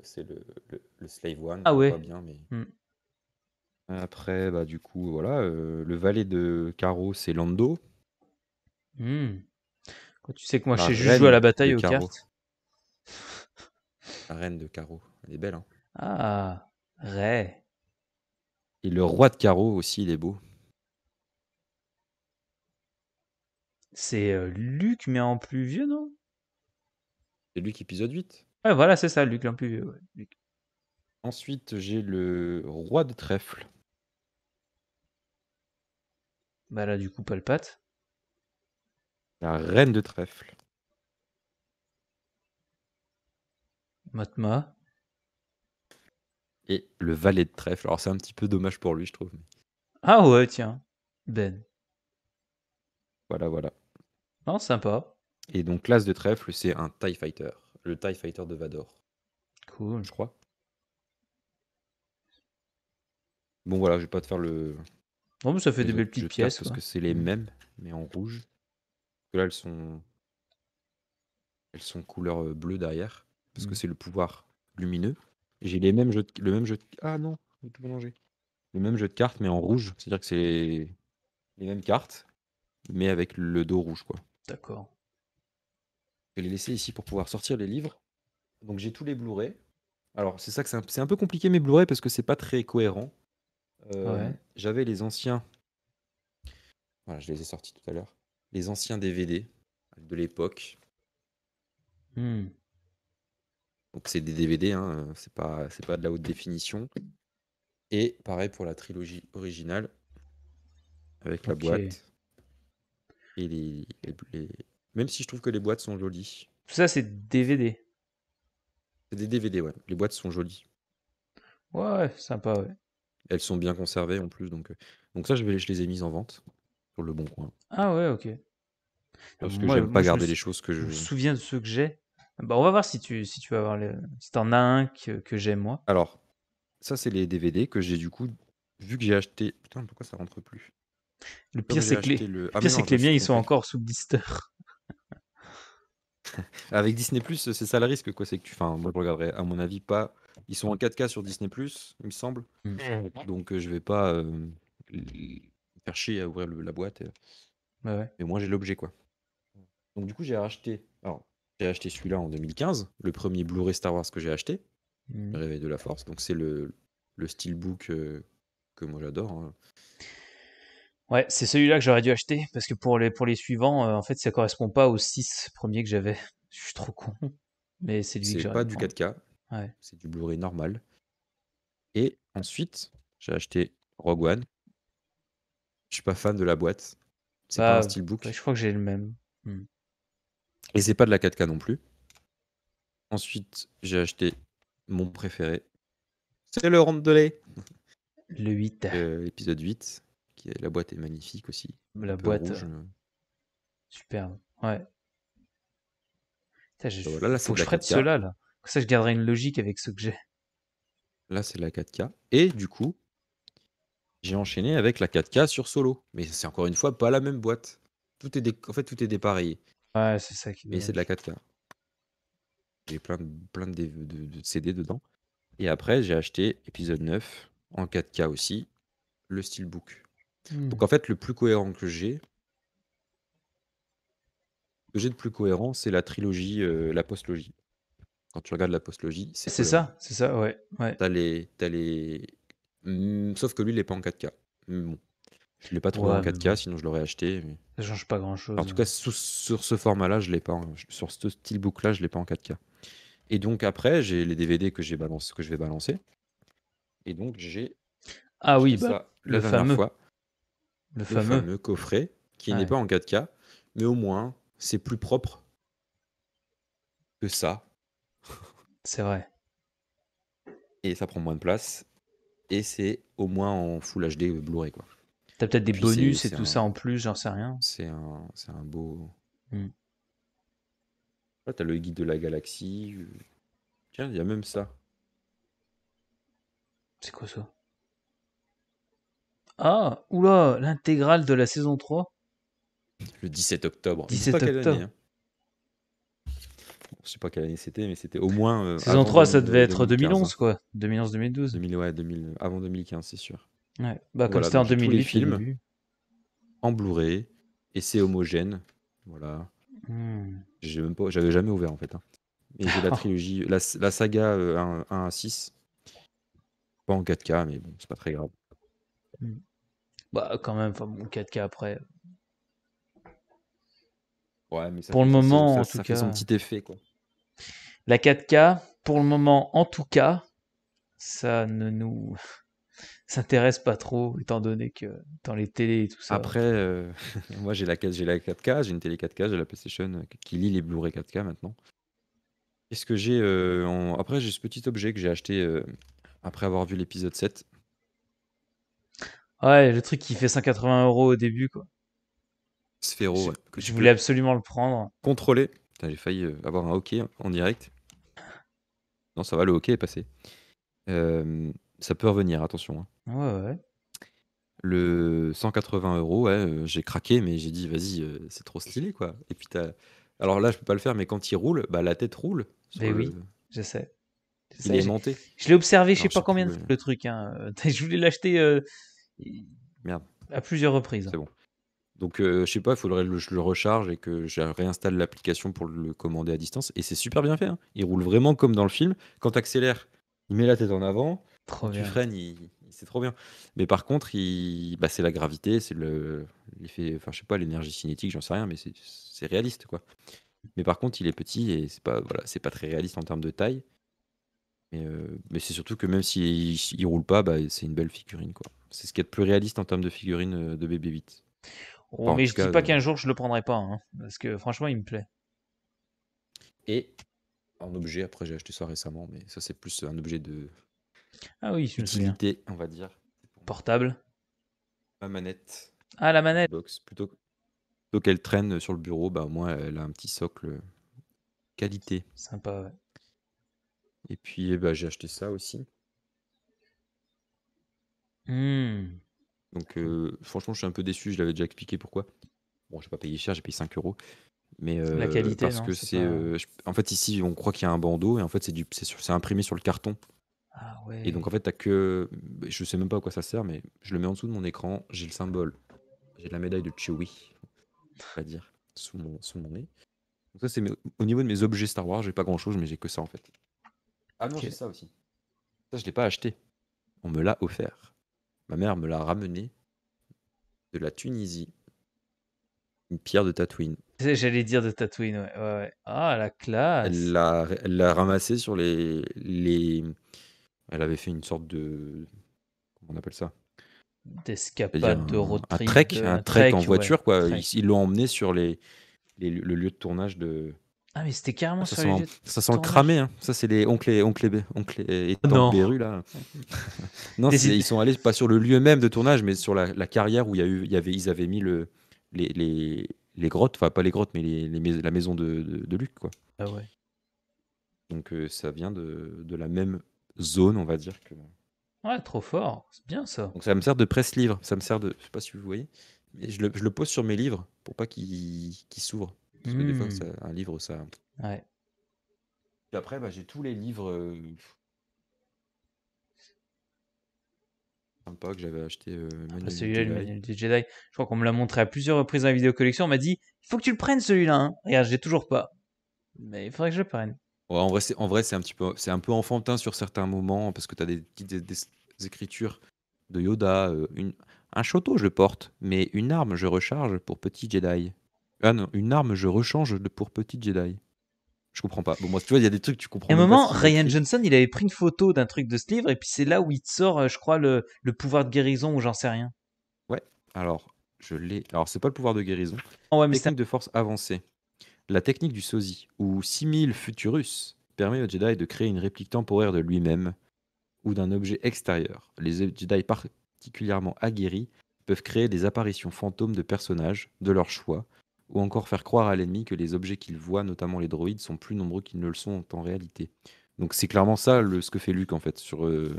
Slave One. Ah ouais. bien, mais... Hmm. Après, bah, du coup, voilà, le valet de carreau, c'est Lando. Hmm tu sais que moi, je sais juste jouer à la bataille aux cartes. La reine de carreau. Elle est belle, hein
Ah, Ray.
Et le roi de carreau aussi, il est beau.
C'est euh, Luc, mais en plus vieux, non
C'est Luc épisode 8.
Ouais, voilà, c'est ça, Luc, en plus vieux.
Ensuite, j'ai le roi de trèfle. Bah là, du coup, patte. La reine de
trèfle. Matma.
Et le valet de trèfle. Alors c'est un petit peu dommage pour lui, je trouve.
Ah ouais, tiens.
Ben. Voilà, voilà.
Non, sympa.
Et donc, classe de trèfle, c'est un TIE Fighter. Le TIE Fighter de Vador. Cool. Je crois. Bon, voilà, je vais pas te faire le. Non, mais ça fait des belles petites pièces. Parce que c'est les mêmes, mais en rouge là, elles sont, elles sont couleur euh, bleue derrière, parce que mmh. c'est le pouvoir lumineux. J'ai les mêmes jeux de... le même jeu Ah non, j'ai tout mélangé. de cartes, mais en rouge. C'est-à-dire que c'est les mêmes cartes, mais avec le dos rouge, quoi. D'accord. Je vais les laisser ici pour pouvoir sortir les livres. Donc j'ai tous les Blu-ray. Alors c'est ça que c'est un... peu compliqué mes Blu-ray parce que c'est pas très cohérent. Euh, j'avais les anciens. Voilà, je les ai sortis tout à l'heure les anciens DVD de l'époque. Hmm. Donc c'est des DVD, hein, c'est pas c'est pas de la haute définition. Et pareil pour la trilogie originale avec la boîte et les, Même si je trouve que les boîtes sont jolies. Tout ça c'est DVD. C'est des DVD, ouais. Les boîtes sont jolies. Ouais, sympa, ouais. Elles sont bien conservées en plus, donc euh, donc ça je, vais, je les ai mises en vente sur le bon coin. Ah ouais, ok. Parce que j'aime pas garder les choses que je. Je me
souviens de ceux que j'ai. Bah, on va voir si tu, si tu vas avoir si t'en as un que, que j'ai moi.
Alors, ça, c'est les DVD que j'ai du coup, vu que j'ai acheté. Putain, pourquoi ça rentre plus Le pire, c'est que, les... Le... Ah, les miens, ils sont
encore sous blister. (laughs)
Avec Disney, c'est ça le risque, quoi. C'est que tu. Enfin, moi, je regarderai, à mon avis, pas. Ils sont en 4K sur Disney, il me semble. Mmh. Donc, euh, je vais pas chercher euh, faire chier à ouvrir la boîte. Bah mais moi, j'ai l'objet, quoi. Donc du coup, j'ai acheté. Alors, acheté celui-là en 2015, le premier Blu-ray Star Wars que j'ai acheté, mm. le Réveil de la Force. Donc c'est le, le steelbook euh, que moi j'adore. Hein.
Ouais, c'est celui-là que j'aurais dû acheter parce que pour les, pour les suivants, euh, en fait, ça correspond pas aux six premiers que j'avais. (laughs) Je suis trop con. Mais c'est pas du 4K.
C'est du Blu-ray normal. Et ensuite, j'ai acheté Rogue One. Je suis pas fan de la boîte. C'est pas bah, un steelbook. je crois que j'ai le même. Hmm. Et c'est pas de la 4K non plus. Ensuite, j'ai acheté mon préféré. C'est le Rondelet. Le 8. L'épisode 8. La boîte est magnifique aussi. La boîte. Euh, superbe. Ouais.
Il bah Faut que je prête ceux-là. ça, je garderai une logique avec ce que j'ai.
Là, c'est la 4K. Et du coup, j'ai enchaîné avec la 4K sur Solo. Mais c'est encore une fois pas la même boîte. Tout est En fait, tout est dépareillé. Ouais,
c'est ça qui Mais c'est de la
4K. J'ai plein de, plein de, de- CD dedans. Et après, j'ai acheté épisode 9 en 4K aussi, le Steelbook. Hmm. Donc en fait, le plus cohérent que j'ai, le j'ai de plus cohérent, c'est la trilogie, euh, la postlogie. Quand tu regardes la postlogie, c'est C'est ça, c'est ça, ouais. ouais. T'as les, les... Hmm, sauf que lui, il n'est pas en 4K. Mais bon, je ne l'ai pas trouvé en 4K, sinon je l'aurais acheté. Mais... Ça change pas grand chose. en tout hein. cas, sur ce format-là, je l'ai pas. Sur ce steelbook-là, je l'ai pas en 4K. Et donc après, j'ai les DVD que, j'ai que je vais balancer. Et donc j'ai. Ah oui, bah, le, fameux. le, fameux. coffret qui n'est pas en 4K, mais au moins, c'est plus propre que ça. C'est vrai. Et ça prend moins de place. Et c'est au moins en Full HD Blu-ray, quoi. T'as peut-être des bonus et tout ça en plus, j'en sais rien. C'est un, beau. Mm. t'as le guide de la galaxie. Tiens, il y a même ça. C'est quoi ça
Ah, oula, l'intégrale de la saison 3
Le 17 octobre. 17 pas octobre. année, hein. Je sais pas quelle année c'était, mais c'était au moins. Euh, saison 3, ça devait être 2011, hein. quoi. 2011-2012. 2000, ouais, 2000, avant 2015, c'est sûr. Bah, comme c'était en 2008. Les films en Blu-ray et c'est homogène. Voilà. Hmm. J'ai même pas, j'avais jamais ouvert en fait. Hein. Mais j'ai la (laughs) trilogie, la, saga 1, euh, à 6. Pas en 4K, mais bon, c'est pas très grave.
Hmm.
Bah, quand même, bon, 4K après. Ouais, mais ça pour le moment, en tout son petit effet quoi. La 4K, pour le moment, en tout cas, ça ne nous s'intéresse pas trop, étant donné que
dans les télés et tout ça. Après, euh, (laughs) moi j'ai la, j'ai la 4K, j'ai une télé 4K, j'ai la PlayStation euh, qui lit les Blu-ray 4K maintenant. Qu'est-ce que j'ai euh, Après, j'ai ce petit objet que j'ai acheté après avoir vu l'épisode 7.
Ouais, le truc qui fait 180 euros au début, quoi.
je, voulais absolument le prendre. Contrôler. j'ai failli avoir un hockey en direct. Non, ça va, le hockey est passé. Euh, ça peut revenir, attention. Hein. Ouais, ouais. Le 180 euros, euh, j'ai craqué, mais j'ai dit, vas-y, euh, c'est trop stylé, quoi. Et puis, alors là, je peux pas le faire, mais quand il roule, bah, la tête roule. Mais eh oui. Je sais. Je Il est monté. Je l'ai observé, je sais pas
combien de le truc. Hein. (laughs) Je voulais l'acheter euh,
à plusieurs reprises. C'est bon. Donc, je sais pas, il faudrait que je le recharge et que je réinstalle l'application pour le commander à distance. Et c'est super bien fait. Hein. Il roule vraiment comme dans le film. Quand tu accélères, il met la tête en avant. Trop bien. il, c'est trop bien. Mais par contre, il, bah, c'est la gravité, c'est le, l'effet, enfin, je sais pas, l'énergie cinétique, j'en sais rien, mais c'est, réaliste, quoi. Mais par contre, il est petit et c'est pas, voilà, c'est pas très réaliste en termes de taille. Mais, euh, c'est surtout que même s'il il roule pas, bah, c'est une belle figurine, quoi. C'est ce qui est le plus réaliste en termes de figurine euh, de bb 8. mais je dis pas euh, qu'un
jour je le prendrai pas, hein, parce que franchement, il me plaît.
Et en objet, après j'ai acheté ça récemment, mais ça c'est plus un objet de, ah oui, c'est Utilité, on va dire. Portable. La manette.
Ah, la manette. Box. Plutôt,
qu'elle traîne sur le bureau, bah, au moins, elle a un petit socle qualité. Sympa, ouais. Et puis, eh bah, j'ai acheté ça aussi. Hmm. Donc, euh, franchement, je suis un peu déçu. Je l'avais déjà expliqué pourquoi. Bon, j'ai pas payé cher, j'ai payé 5 euros. Mais euh, la qualité, parce que c'est. Euh, en fait, ici, on croit qu'il y a un bandeau et en fait, c'est du... c'est imprimé sur le carton. Ah Et donc, en fait, t'as que. Je sais même pas à quoi ça sert, mais je le mets en dessous de mon écran. J'ai le symbole. J'ai la médaille de Chewie, on va dire, sous mon, nez. ça, c'est au niveau de mes objets Star Wars. J'ai pas grand chose, mais j'ai que ça, en fait. Ah non, j'ai ça aussi. Ça, je l'ai pas acheté. On me l'a offert. Ma mère me l'a ramené de la Tunisie. Une pierre de Tatooine.
J'allais dire de Tatooine, ouais. Ah, la classe. elle
l'a ramassée sur les, les, elle avait fait une sorte de. Comment on appelle ça de Un trek, euh, un trek, en voiture, quoi. Ils l'ont emmené sur les, le lieu de tournage de. Ah, mais c'était carrément ça sur sent, les Ça sent cramé, hein. Ça, c'est les oncles oncles oncles et là. (laughs) non, ils sont allés pas sur le lieu même de tournage, mais sur la, carrière où il y a eu, y avait, ils avaient mis le, les, les, les grottes, enfin, pas les grottes, mais les, la maison de, de, Luc, quoi. Ah ouais. Donc euh, ça vient de, de, la même zone, on va dire. Que... Ouais, trop fort,
c'est bien ça. Donc ça
me sert de presse-livre, ça me sert de, je sais pas si vous voyez, mais je le, je le pose sur mes livres pour pas qu'ils qu s'ouvrent. Parce que des fois, hmm. un livre, ça. Ouais. Puis après, bah, j'ai tous les livres euh, que j'avais acheté. Euh, ah, celui-là, le manuel
du Jedi. Je crois qu'on me l'a montré à plusieurs reprises dans la vidéo collection. On m'a dit, il faut que tu le prennes celui-là. Hein. Regarde, j'ai toujours pas. Mais il faudrait que je le prenne
en vrai, c'est, en vrai, c'est un petit peu, c'est un peu enfantin sur certains moments parce que tu as des petites écritures de Yoda. Euh, un château, je porte, mais une arme, je recharge pour petit Jedi. Ah non, une arme, je rechange pour petit Jedi. Je comprends pas. Bon, moi, tu vois, il y a des trucs, tu comprends. À un moment, Ryan Johnson, il avait pris une photo d'un
truc de ce livre, et puis c'est là où il sort, euh, je crois, le, pouvoir de guérison, ou j'en sais rien.
Ouais, Alors, je l'ai. Alors, c'est pas le pouvoir de guérison. ouais, mais c'est Technique de force avancée. La technique du sosie, ou 6000 futurus, permet au Jedi de créer une réplique temporaire de lui-même ou d'un objet extérieur. Les Jedi particulièrement aguerris peuvent créer des apparitions fantômes de personnages, de leur choix, ou encore faire croire à l'ennemi que les objets qu'ils voient, notamment les droïdes, sont plus nombreux qu'ils ne le sont en réalité. Donc c'est clairement ça le, ce que fait Luke en fait sur. Euh,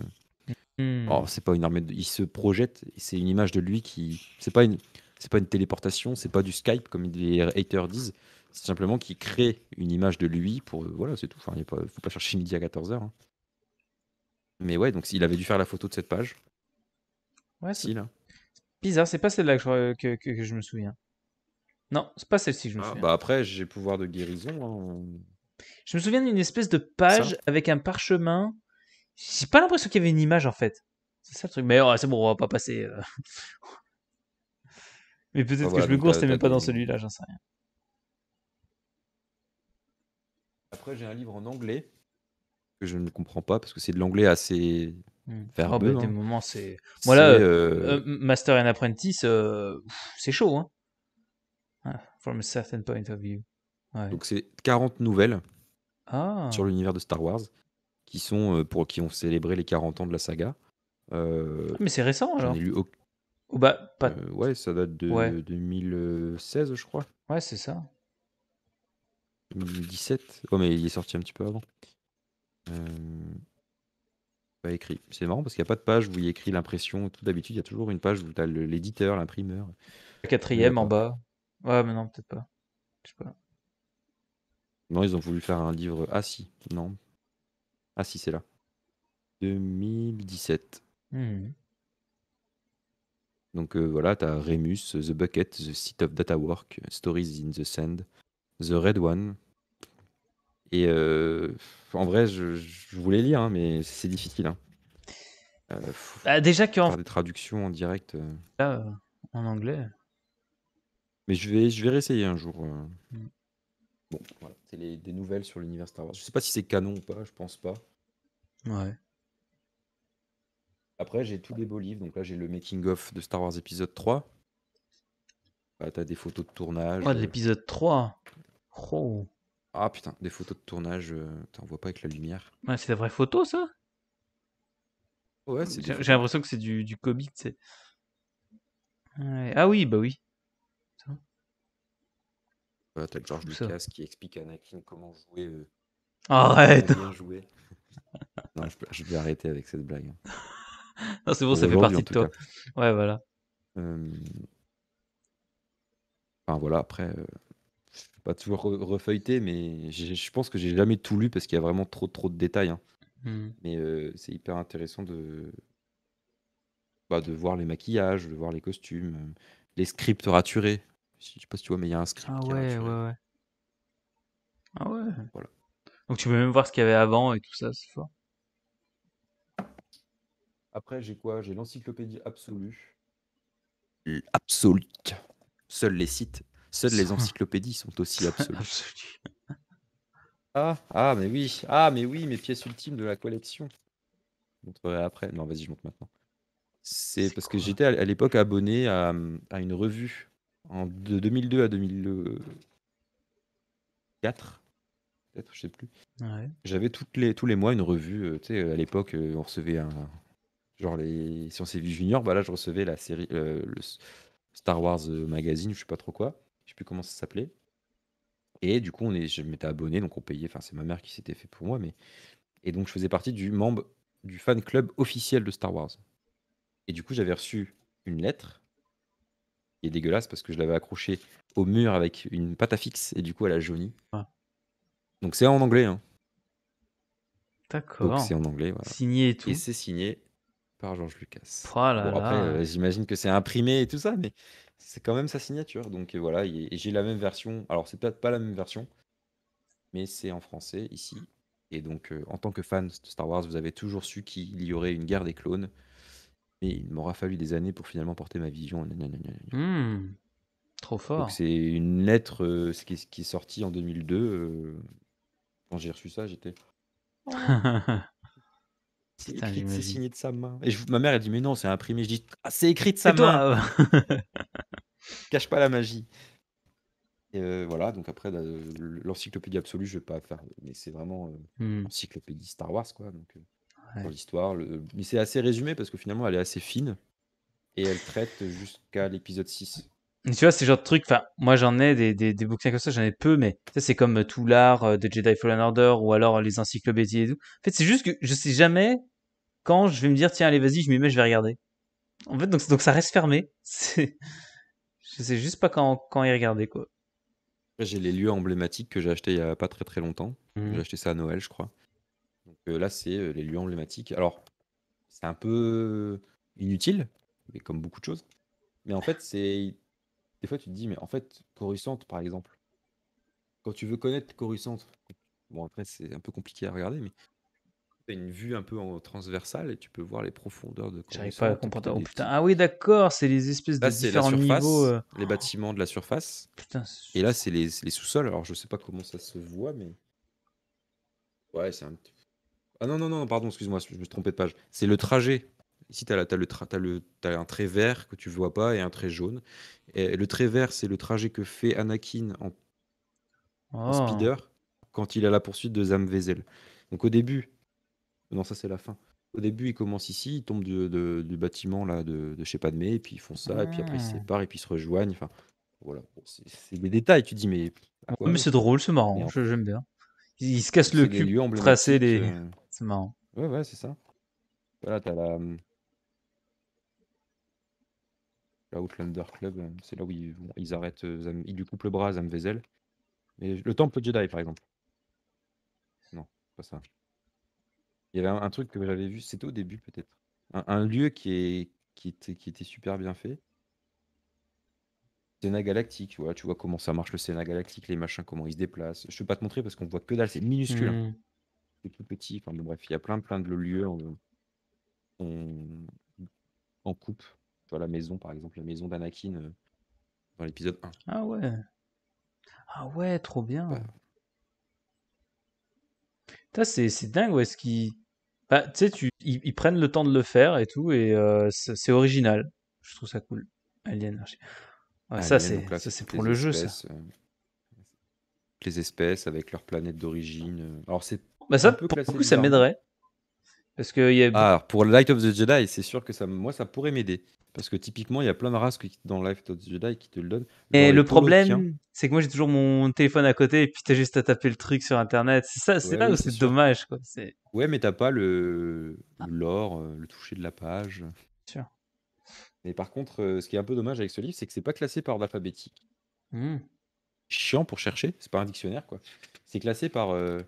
hmm. oh, c'est pas une armée. Il se projette. C'est une image de lui qui. C'est pas une. C'est pas une téléportation. C'est pas du Skype comme les haters disent simplement qu'il crée une image de lui pour. Euh, voilà, c'est tout. il faut pas chercher midi à 14h. Hein. Mais ouais, donc il avait dû faire la photo de cette page.
Ouais, si, hein. là. bizarre. C'est pas celle-là que, que, je me souviens. Non, c'est pas celle-ci que je me ah, souviens. Bah
après, j'ai pouvoir de guérison. Hein.
Je me souviens d'une espèce de page avec un parchemin. J'ai pas l'impression qu'il y avait une image en fait. C'est ça le truc. Mais oh, c'est bon, on va pas passer. Euh. (laughs) Mais peut-être ah que je me cours c'était même pas dans celui-là, j'en sais rien.
j'ai un livre en anglais que je ne comprends pas parce que c'est de l'anglais assez hmm. verbeux. Oh, bah, hein. Des moments, c'est. Voilà, euh, euh, euh,
Master and Apprentice, c'est chaud. Hein. Ah, from a certain point of view.
Donc, c'est 40 nouvelles
ah. sur
l'univers de Star Wars qui, sont, pour, qui ont célébré les 40 ans de la saga. Ah, mais c'est récent alors. Ai lu oh, bah, ouais, ça date de 2016, je crois. Ouais, c'est ça. 2017. Oh, mais il est sorti un petit peu avant. Euh, écrit. C'est marrant parce qu'il n'y a pas de page où il écrit l'impression. Tout d'habitude, il y a toujours une page où tu as l'éditeur, l'imprimeur. La quatrième en bas.
Ouais, mais non, peut-être pas. Je sais pas.
Non, ils ont voulu faire un livre. Ah, si, non. Ah, si, c'est là. 2017. Hmm. Donc euh, voilà, tu as Remus, The Bucket, The Seat of Data Work, Stories in the Sand, The Red One. Et euh, en vrai, je, voulais lire, hein, mais c'est difficile. Hein. Euh, bah, déjà faire des traductions en direct.
Euh. en anglais.
Mais je vais, je vais réessayer un jour. Mm. Bon, voilà, c'est des nouvelles sur l'univers Star Wars. Je sais pas si c'est canon ou pas, je pense pas. Ouais. Après, j'ai tous les beaux livres. Donc là, j'ai le making of de Star Wars épisode 3. tu bah, t'as des photos de tournage. Oh, de l'épisode 3. Ah putain, des photos de tournage, euh, t'en vois pas avec la lumière.
Ouais, c'est des vraies photos, ça Ouais, J'ai l'impression que c'est du, du comic, c'est.
Ah oui, bah oui. Ouais, t'as George Lucas qui explique à Anakin comment jouer. Euh, Arrête comment jouer. (laughs) Non, je, peux, je, vais arrêter avec cette blague. Hein. (laughs) non, c'est bon, ça fait partie de toi. Ouais, voilà. Euh... Enfin, voilà, après. Euh, toujours refeuilleté, mais je pense que j'ai jamais tout lu parce qu'il y a vraiment trop trop de détails. Hein. Mmh. Mais euh, c'est hyper intéressant de... Bah, de voir les maquillages, de voir les costumes, euh, les scripts raturés. Je sais tu vois, mais il y a un script.
Ah ouais, ouais, ouais. Ah ouais. Donc tu peux même voir ce qu'il y avait avant et tout ça, c'est fort.
Après, j'ai quoi J'ai l'encyclopédie absolue. Absolue. Seuls les sites Seules les encyclopédies sont aussi absolues. ah, ah, mais oui, ah, mais oui, mes pièces ultimes de la collection. Je montrerai après. Non, vas-y, je monte maintenant. C'est parce que j'étais à l'époque abonné à, une revue en, de 2002 à 2004. Peut-être, je sais plus. Ouais. J'avais les, tous les mois une revue. Euh, tu sais, à l'époque, euh, on recevait un. Genre les sciences et vie junior, bah là je recevais la série, euh, le Star Wars magazine, je sais pas trop quoi je sais plus comment ça s'appelait. Et du coup, on est, je m'étais abonné, donc on payait. Enfin, c'est ma mère qui s'était fait pour moi, mais et donc je faisais partie du membre du fan club officiel de Star Wars. Et du coup, j'avais reçu une lettre Et est dégueulasse parce que je l'avais accrochée au mur avec une pâte à fixe et du coup, elle a jauni. Ah. Donc c'est en anglais. Hein.
D'accord. c'est en anglais. Voilà. Signé et tout. Et c'est
signé par Georges Lucas. Oh après, euh, j'imagine que c'est imprimé et tout ça, mais c'est quand même sa signature. Donc euh, et voilà, j'ai la même version. Alors c'est peut-être pas la même version, mais c'est en français ici. Et donc euh, en tant que fan de Star Wars, vous avez toujours su qu'il y aurait une guerre des clones. Mais il m'aura fallu des années pour finalement porter ma vision. Hmm. trop fort. C'est une lettre euh, qui, est, sortie en 2002. quand j'ai reçu ça, j'étais. Oh. (laughs) C'est c'est signé de sa main. Et ma mère, elle dit, mais non, c'est imprimé. Je dis, ah, c'est écrit de sa main. (laughs) cache pas la magie. Et euh, voilà, donc après, bah, l'encyclopédie absolue, je vais pas faire, mais c'est vraiment euh, hmm. l'encyclopédie Star Wars, quoi. Donc, euh, l'histoire, mais c'est assez résumé parce que finalement, elle est assez fine et elle traite jusqu'à l'épisode 6
tu vois, c'est genre de truc. Enfin, moi, j'en ai des, des, bouquins comme ça, j'en ai peu, mais ça, c'est comme euh, tout l'art euh, de Jedi Fallen Order ou alors euh, les encyclopédies et tout. En fait, c'est juste que je sais jamais quand je vais me dire, tiens, allez, vas-y, je m'y mets, je vais regarder. En fait, donc, donc ça reste fermé. (laughs) Je sais juste pas quand, quand y regarder, quoi.
J'ai les lieux emblématiques que j'ai acheté il y a pas très très longtemps. Mmh. J'ai acheté ça à Noël, je crois. Donc là, c'est les lieux emblématiques. Alors, c'est un peu inutile, mais comme beaucoup de choses. Mais en fait, c'est des fois tu te dis, mais en fait, Coruscant, par exemple, quand tu veux connaître Coruscant, bon après c'est un peu compliqué à regarder, mais tu as une vue un peu en transversale et tu peux voir les profondeurs de Coruscant. pas oh, Ah
oui, d'accord, c'est les espèces de différents niveaux. Euh.
Les bâtiments de la surface. et là, c'est les, sous-sols. Alors je sais pas comment ça se voit, mais. Ouais, c'est un petit. Ah non, non, non, pardon, excuse-moi, je me trompais de page. C'est le trajet Ici, tu as, as, un trait vert que tu vois pas et un trait jaune. Et le trait vert, c'est le trajet que fait Anakin en,
en ah. speeder
quand il a la poursuite de Zamvezel. Donc au début, non, ça c'est la fin. Au début, il commence ici, il tombe du, de, bâtiment là de, de chez Padmé, et puis ils font ça, et puis après ils se séparent, et puis ils se rejoignent. Enfin, voilà, c'est des détails. Tu dis, mais. mais c'est drôle, c'est marrant, j'aime
bien. Ils, se cassent le cul, tracer des. Euh,
(laughs) c'est marrant. Ouais, ouais, c'est ça. Voilà, t'as la, hum, la Outlander Club, euh, c'est là où ils, arrêtent, euh, ils lui coupent le bras à Zamvezel. le temple Jedi, par exemple. Non, pas ça. Il y avait un, truc que j'avais vu, c'était au début peut-être. Un, lieu qui, est, qui, était, qui était super bien fait. Sénat Galactique, voilà, tu vois comment ça marche le Sénat Galactique, les machins, comment ils se déplacent. Je ne peux pas te montrer parce qu'on voit que dalle, c'est minuscule. Hein. Hmm. C'est tout petit. bref, il y a plein, plein de lieux en coupe la maison, par exemple, la maison d'Anakin euh, dans l'épisode 1. Ah ouais.
Ah ouais, trop bien. Bah. C'est, dingue, est ce qui. Bah, tu sais, ils, prennent le temps de le faire et tout, et euh, c'est, original. Je trouve ça cool. Alien
ça, c'est, c'est pour le jeu, ça. Euh, les espèces avec leur planète d'origine. Alors, c'est. Bah, ça, pour ça m'aiderait. Parce que y a... Ah, pour Light of the Jedi, c'est sûr que ça, moi, ça pourrait m'aider. Parce que typiquement, il y a plein de races qui, dans Light of the Jedi qui te le donnent. Et le problème, hein.
c'est que moi, j'ai toujours mon téléphone à côté et puis as juste à taper le truc sur Internet. C'est là où c'est dommage. Quoi.
Ouais, mais t'as pas le ah. l'or, euh, le toucher de la page. Sûr. Mais par contre, euh, ce qui est un peu dommage avec ce livre, c'est que c'est pas classé par l'alphabétique. Mmh. Chiant pour chercher, c'est pas un dictionnaire, quoi. C'est classé par. Euh,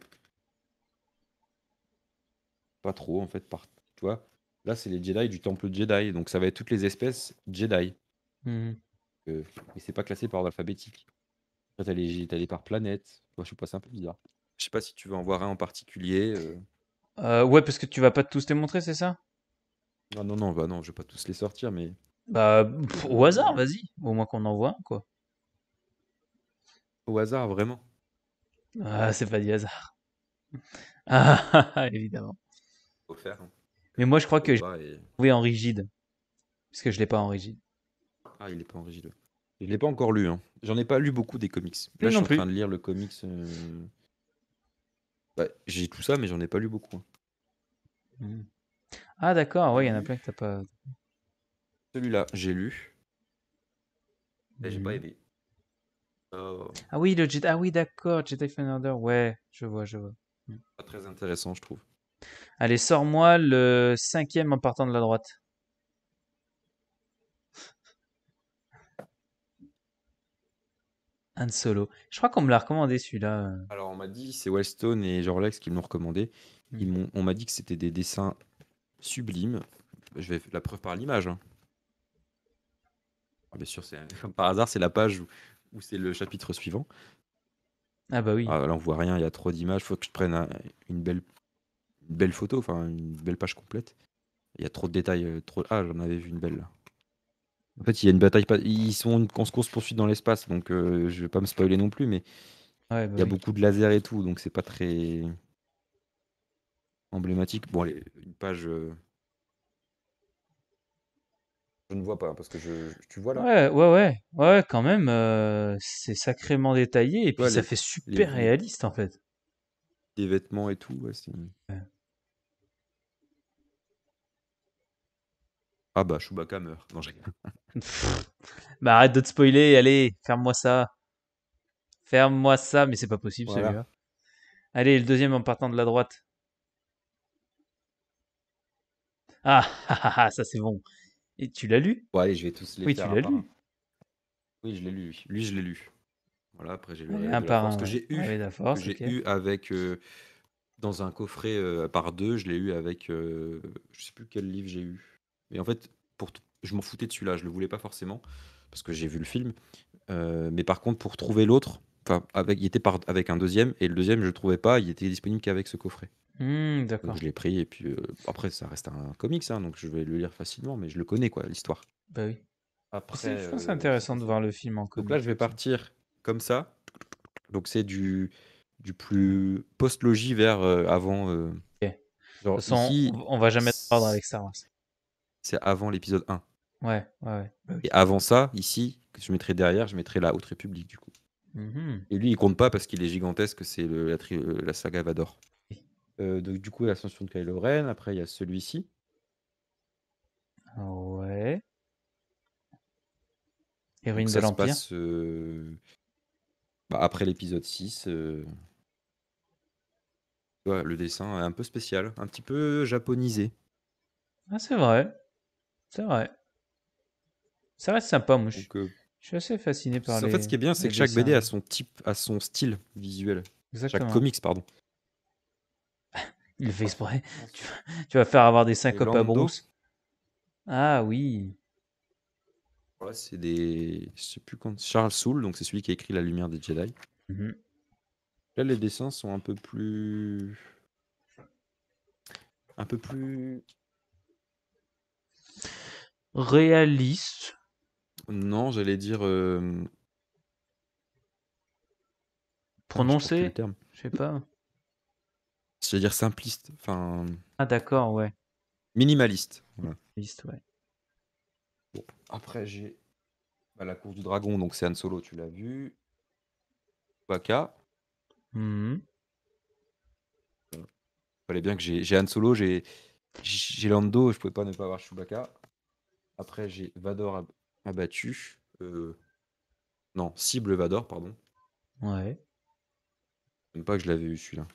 pas trop en fait. Par, tu vois, là c'est les Jedi du temple Jedi, donc ça va être toutes les espèces Jedi. Mhm. et euh, mais c'est pas classé par ordre alphabétique. t'as les, t'as par planète. Moi, je sais pas, un Je sais pas si tu veux en voir un en particulier. Euh.
Euh, ouais, parce que tu vas pas tous les montrer,
c'est ça Non, non, non, bah non, je vais pas tous les sortir, mais. Bah, au hasard, vas-y.
Au moins qu'on en voit quoi.
Au hasard, vraiment
ah, c'est pas du hasard.
(laughs) Ah, évidemment faire. Hein. Mais moi, je crois que je en rigide. Parce que je l'ai pas en rigide. Ah, il n'est pas en rigide. Je l'ai pas encore lu. Hein. J'en ai pas lu beaucoup des comics. Là, je suis en train de lire le comics. Euh, bah, j'ai tout ça, mais j'en ai pas lu beaucoup.
Hein.
Ah, d'accord. Oui, il y en a plein que t'as pas.
Celui-là, j'ai lu. mais j'ai pas aimé. Oh.
Ah oui, le Jedi. Ah oui, d'accord. Jedi Fallen Order. Ouais, je
vois, je vois. Pas très intéressant, je trouve.
Allez, sors-moi le cinquième en partant de la droite.
Un (laughs) Solo. Je crois qu'on me l'a recommandé celui-là. Alors on m'a dit, c'est Wellstone et Lex qui m'ont l'ont recommandé. Hmm. on m'a dit que c'était des dessins sublimes. Je vais la preuve par l'image. Hein. Ah, bien sûr, c'est, par hasard, c'est la page où, c'est le chapitre suivant. Ah bah oui. Ah, là, on voit rien, il y a trop d'images. Il Faut que je prenne une belle belle photo, enfin une belle page complète. Il y a trop de détails. Euh, trop... Ah, j'en avais vu une belle En fait, il y a une bataille. Ils sont en course poursuite dans l'espace, donc euh, je vais pas me spoiler non plus, mais bah il y a beaucoup de lasers et tout, donc c'est pas très emblématique. Bon, allez, une page. Euh, je ne vois pas hein, parce que je, tu vois là. Ouais, ouais,
ouais, ouais, quand même, c'est sacrément détaillé et puis ça fait super réaliste
en fait. Des vêtements et tout, ouais, Ah bah, Chewbacca meurt. Non, j'ai. (laughs)
bah, arrête de te spoiler, allez, ferme-moi ça. Ferme-moi ça, mais c'est pas possible celui-là. Allez, le deuxième en partant de la droite. Ah, (laughs) ah, ah ça c'est bon. Et tu l'as lu Ouais, je
vais tous les Oui, tu l'as lu. Oui, je l'ai lu. Lui, je l'ai lu. Voilà, après j'ai lu que j'ai eu, j'ai force, eu avec euh, dans un coffret euh, par deux, je l'ai eu avec euh, je sais plus quel livre j'ai eu. Mais en fait, pour je m'en foutais de celui-là, je le voulais pas forcément parce que j'ai vu le film. Euh, mais par contre, pour trouver l'autre, avec, il était par, avec un deuxième et le deuxième je le trouvais pas, il était disponible qu'avec ce coffret. Hmm, donc je l'ai pris et puis euh, après ça reste un, comics, hein, donc je vais le lire facilement, mais je le connais quoi l'histoire.
Bah oui. Après, je pense c'est euh, intéressant de voir le film en comics. Donc là je vais partir comme ça.
Donc c'est du du plus post-logis vers avant. Okay. on, va jamais perdre avec ça hein c'est avant l'épisode 1. Ouais, ouais, bah Et avant ça, ici, que je mettrai derrière, je mettrai la Haute République, du coup. Mm-hmm. Et lui, il compte pas parce qu'il est gigantesque, c'est euh, la, saga Vador. Euh, donc, du coup, l'ascension de Kylo Ren, après, il y a celui-ci.
Ouais.
Héroïne de l'Empire. Passe, euh, bah, après l'épisode 6. le dessin est un peu spécial, un petit peu japonisé. Ah, c'est vrai. C'est vrai. Ça reste sympa, moi. je, euh, suis
assez fasciné par les. En fait, ce qui est bien, c'est que chaque BD a
son type, a son style visuel. Exactement. Chaque comics, pardon. (laughs) Il le fait exprès.
(laughs) Tu vas, faire avoir des
syncopes à Ah oui. Voilà, c'est des. Je plus quand. Charles Soule, donc c'est celui qui a écrit La Lumière des Jedi. Mhm. Là, les dessins sont un peu plus. Un peu plus. Réaliste. Non, j'allais dire. Euh, Prononcé. Je sais pas. à dire simpliste. Enfin.
Ah d'accord, ouais.
Minimaliste. après j'ai bah, la cour du dragon, donc c'est Han Solo, tu l'as vu. Baka. Mmh. il Fallait bien que j'ai Han Solo, j'ai Lando, je pouvais pas ne pas avoir Chewbacca. Après, j'ai Vador abattu. Euh, non, cible Vador, pardon. Ouais. Même pas que je l'avais eu celui-là.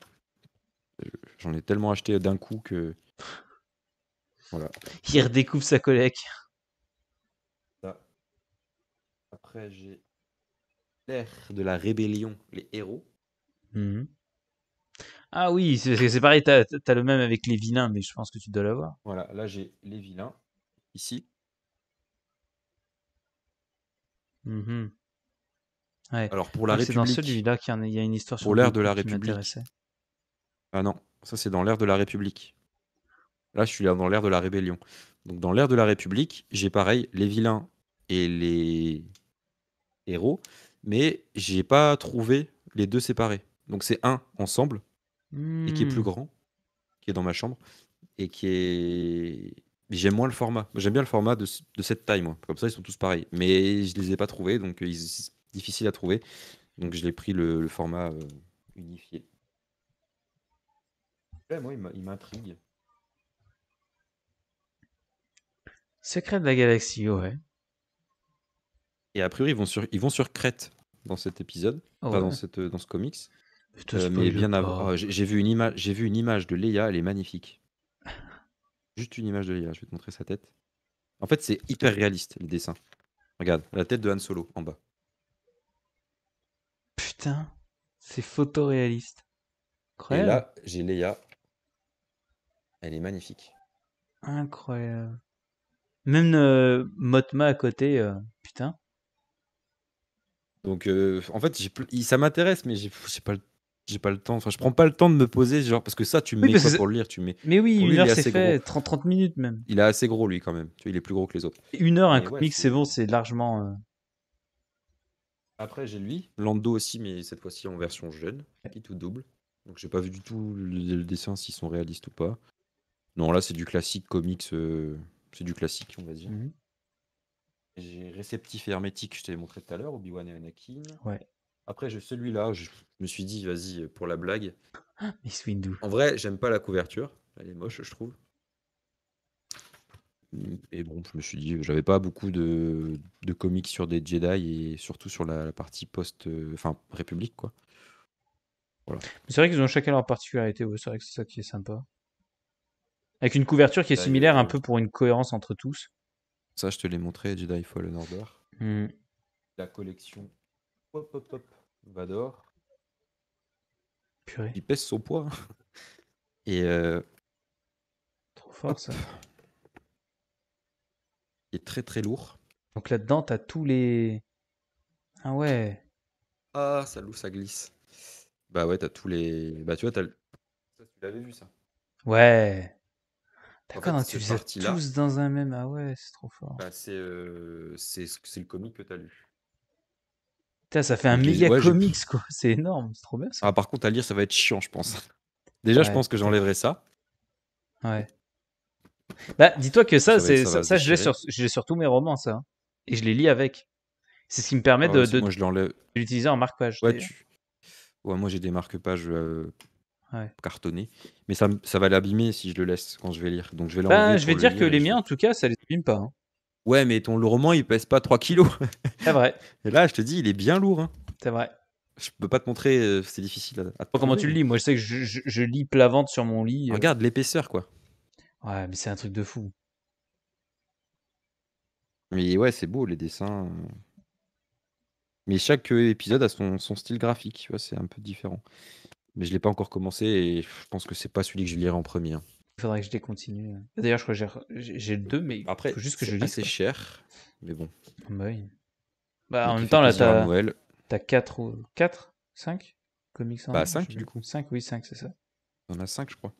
J'en ai tellement acheté d'un coup que. (laughs) Voilà.
Il redécouvre sa collègue.
Après, j'ai l'air de la rébellion, les héros. Mmh.
Ah oui, c'est pareil, t'as as le même avec les vilains, mais je pense que tu dois l'avoir.
Voilà, là j'ai les vilains, ici. Mhm. Alors pour la République. C'est dans celui-là
qu'il y, a une histoire sur l'ère de la République.
Ah non, ça c'est dans l'ère de la République. Là, je suis dans l'ère de la rébellion. Donc dans l'ère de la République, j'ai pareil les vilains et les héros, mais j'ai pas trouvé les deux séparés. Donc c'est un ensemble et qui est hmm. plus grand, qui est dans ma chambre et qui est J'aime moins le format. J'aime bien le format de, cette taille, moi. Comme ça, ils sont tous pareils. Mais je les ai pas trouvés, donc euh, ils c'est difficile à trouver. Donc je l'ai pris le, format euh, unifié. Ouais, moi, il m'intrigue. Secret de la galaxie, ouais. Et a priori, ils vont sur, ils vont sur Crète dans cet épisode, pas dans, cette, euh, dans ce comics. mais bien avant, ah, j'ai vu une image, j'ai vu une image de Leia, elle est magnifique. Juste une image de l'IA, je vais te montrer sa tête. En fait, c'est hyper réaliste, le dessin. Regarde, la tête de Han Solo, en bas.
Putain, c'est photoréaliste. Incroyable. Et là,
j'ai Leia. Elle est magnifique.
Incroyable. Même euh, Motma à côté, euh, putain.
Donc, euh, en fait, ça m'intéresse, mais j'ai pas le j'ai pas le temps. Enfin, je prends pas le temps de me poser, genre, parce que ça, tu mets pour le lire, tu mets. Mais oui, une heure, c'est fait, 30, 30, minutes même. Il est assez gros, lui, quand même. Tu vois, il est plus gros que les autres. Une heure, un comics c'est bon, c'est largement. Euh, Après, j'ai lui. Lando aussi, mais cette fois-ci en version jeune, tout double. Donc, j'ai pas vu du tout le, dessin, s'ils sont réalistes ou pas. Non, là, c'est du classique comics. Euh, c'est du classique, on va dire. Mhm. J'ai réceptif et hermétique, je t'ai montré tout à l'heure, Obi-Wan et Anakin. Ouais. Après, celui-là, je me suis dit, vas-y, euh, pour la blague. Ah, Miss Windu. En vrai, j'aime pas la couverture. Elle est moche, je trouve. Et bon, je me suis dit, j'avais pas beaucoup de, comics sur des Jedi et surtout sur la, partie post, euh, enfin République quoi.
C'est vrai qu'ils ont chacun leur particularité. c'est vrai que c'est ça qui est sympa. Avec une couverture qui est bah, similaire, un euh, peu pour une cohérence entre tous.
Ça, je te l'ai montré, Jedi Fallen Order. Hmm. La collection. Hop, hop, hop. Vador. Purée. Il pèse son poids. Hein. Et. Euh, trop fort ça. Il est très très lourd. Donc là-dedans, t'as tous les. Ah ouais. Ah, ça loue, ça glisse. Bah ouais, t'as tous les. Bah tu vois, t'as. Ça, tu l'avais vu ça. Ouais. D'accord, tu les tous dans un même. Ah ouais, c'est trop fort. Bah, c'est euh, le comique que t'as lu
ça fait un méga comics, quoi. (laughs) C'est énorme, c'est trop bien.
Ah, par contre, à lire, ça va être chiant, je pense. Déjà, je pense que j'enlèverai ça. Ouais.
Bah, dis-toi que ça, c'est, ça, je, l'ai sur, tous mes romans, ça. Hein. Et je les lis avec.
C'est ce qui me permet ah de, l'utiliser en marque-page. Ouais, moi, j'ai des marque-pages euh, cartonnés. Mais ça, ça va l'abîmer si je le laisse quand je vais lire. Donc, je vais bah, je vais dire que les miens, en tout cas, ça les abîme pas. Hein. Ouais, mais ton roman, il pèse pas 3 kilos. (laughs) C'est vrai. Et là, je te dis, il est bien lourd. Hein. C'est vrai. Je peux pas te montrer, euh, c'est difficile à, Comment tu le lis Moi, je sais que je, lis Plavante sur mon lit. Euh. Regarde l'épaisseur, quoi. Ouais, mais c'est un truc de fou. Mais ouais, c'est beau les dessins. Mais chaque euh, épisode a son, style graphique, tu vois, c'est un peu différent. Mais je l'ai pas encore commencé et je pense que c'est pas celui que je lirai en premier. Hein. Il faudrait que je décontinue.
D'ailleurs, je crois j'ai
deux, mais après, juste que je lise. C'est cher, mais bon. Ah, bah,
bah en même temps, là, t'as 4 ou 4 5 comics en Bah, 5 du coup. 5, oui, 5, c'est ça.
On a 5, je crois.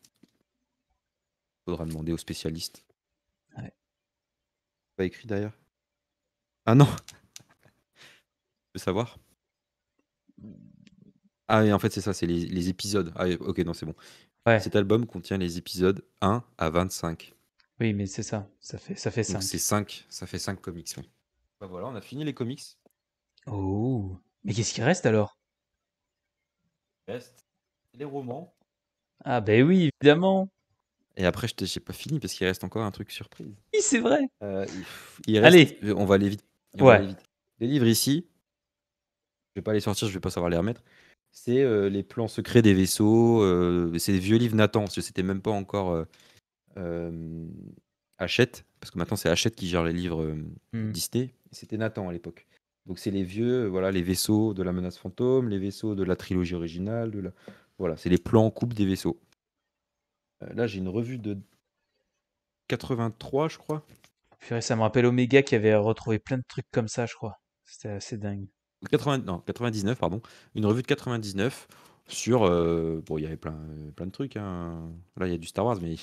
Faudra demander aux spécialistes. Ouais. Pas écrit d'ailleurs. Ah non (laughs) Je peux savoir mm. Ah, mais en fait, c'est ça, c'est les, les, épisodes. Ah, ok, non, c'est bon. Cet album contient les épisodes 1 à 25.
Oui, mais c'est ça. Ça fait, ça 5. C'est
5. Ça fait 5 comics, bah voilà, on a fini les comics. Oh.
Mais qu'est-ce qui reste alors
Il reste les romans. Ah ben oui, évidemment. Et après, je n'ai pas fini parce qu'il reste encore un truc surprise. Oui, c'est vrai. Euh, Allez. On va aller vite. vite. Les livres ici, je ne vais pas les sortir, je ne vais pas savoir les remettre c'est euh, les plans secrets des vaisseaux. Euh, c'est les vieux livres Nathan, parce que c'était même pas encore euh, Hachette, parce que maintenant c'est Hachette qui gère les livres hmm. Disney. C'était Nathan à l'époque. Donc c'est les vieux, voilà, les vaisseaux de la menace fantôme, les vaisseaux de la trilogie originale, voilà, c'est les plans en coupe des vaisseaux. là j'ai une revue de
83, je crois. ça me rappelle Omega qui avait retrouvé plein de trucs comme ça, je crois. C'était assez dingue.
99, pardon, une revue de 99 sur. Euh, bon, il y avait plein, plein de trucs. Hein. Là, il y a du Star Wars, mais.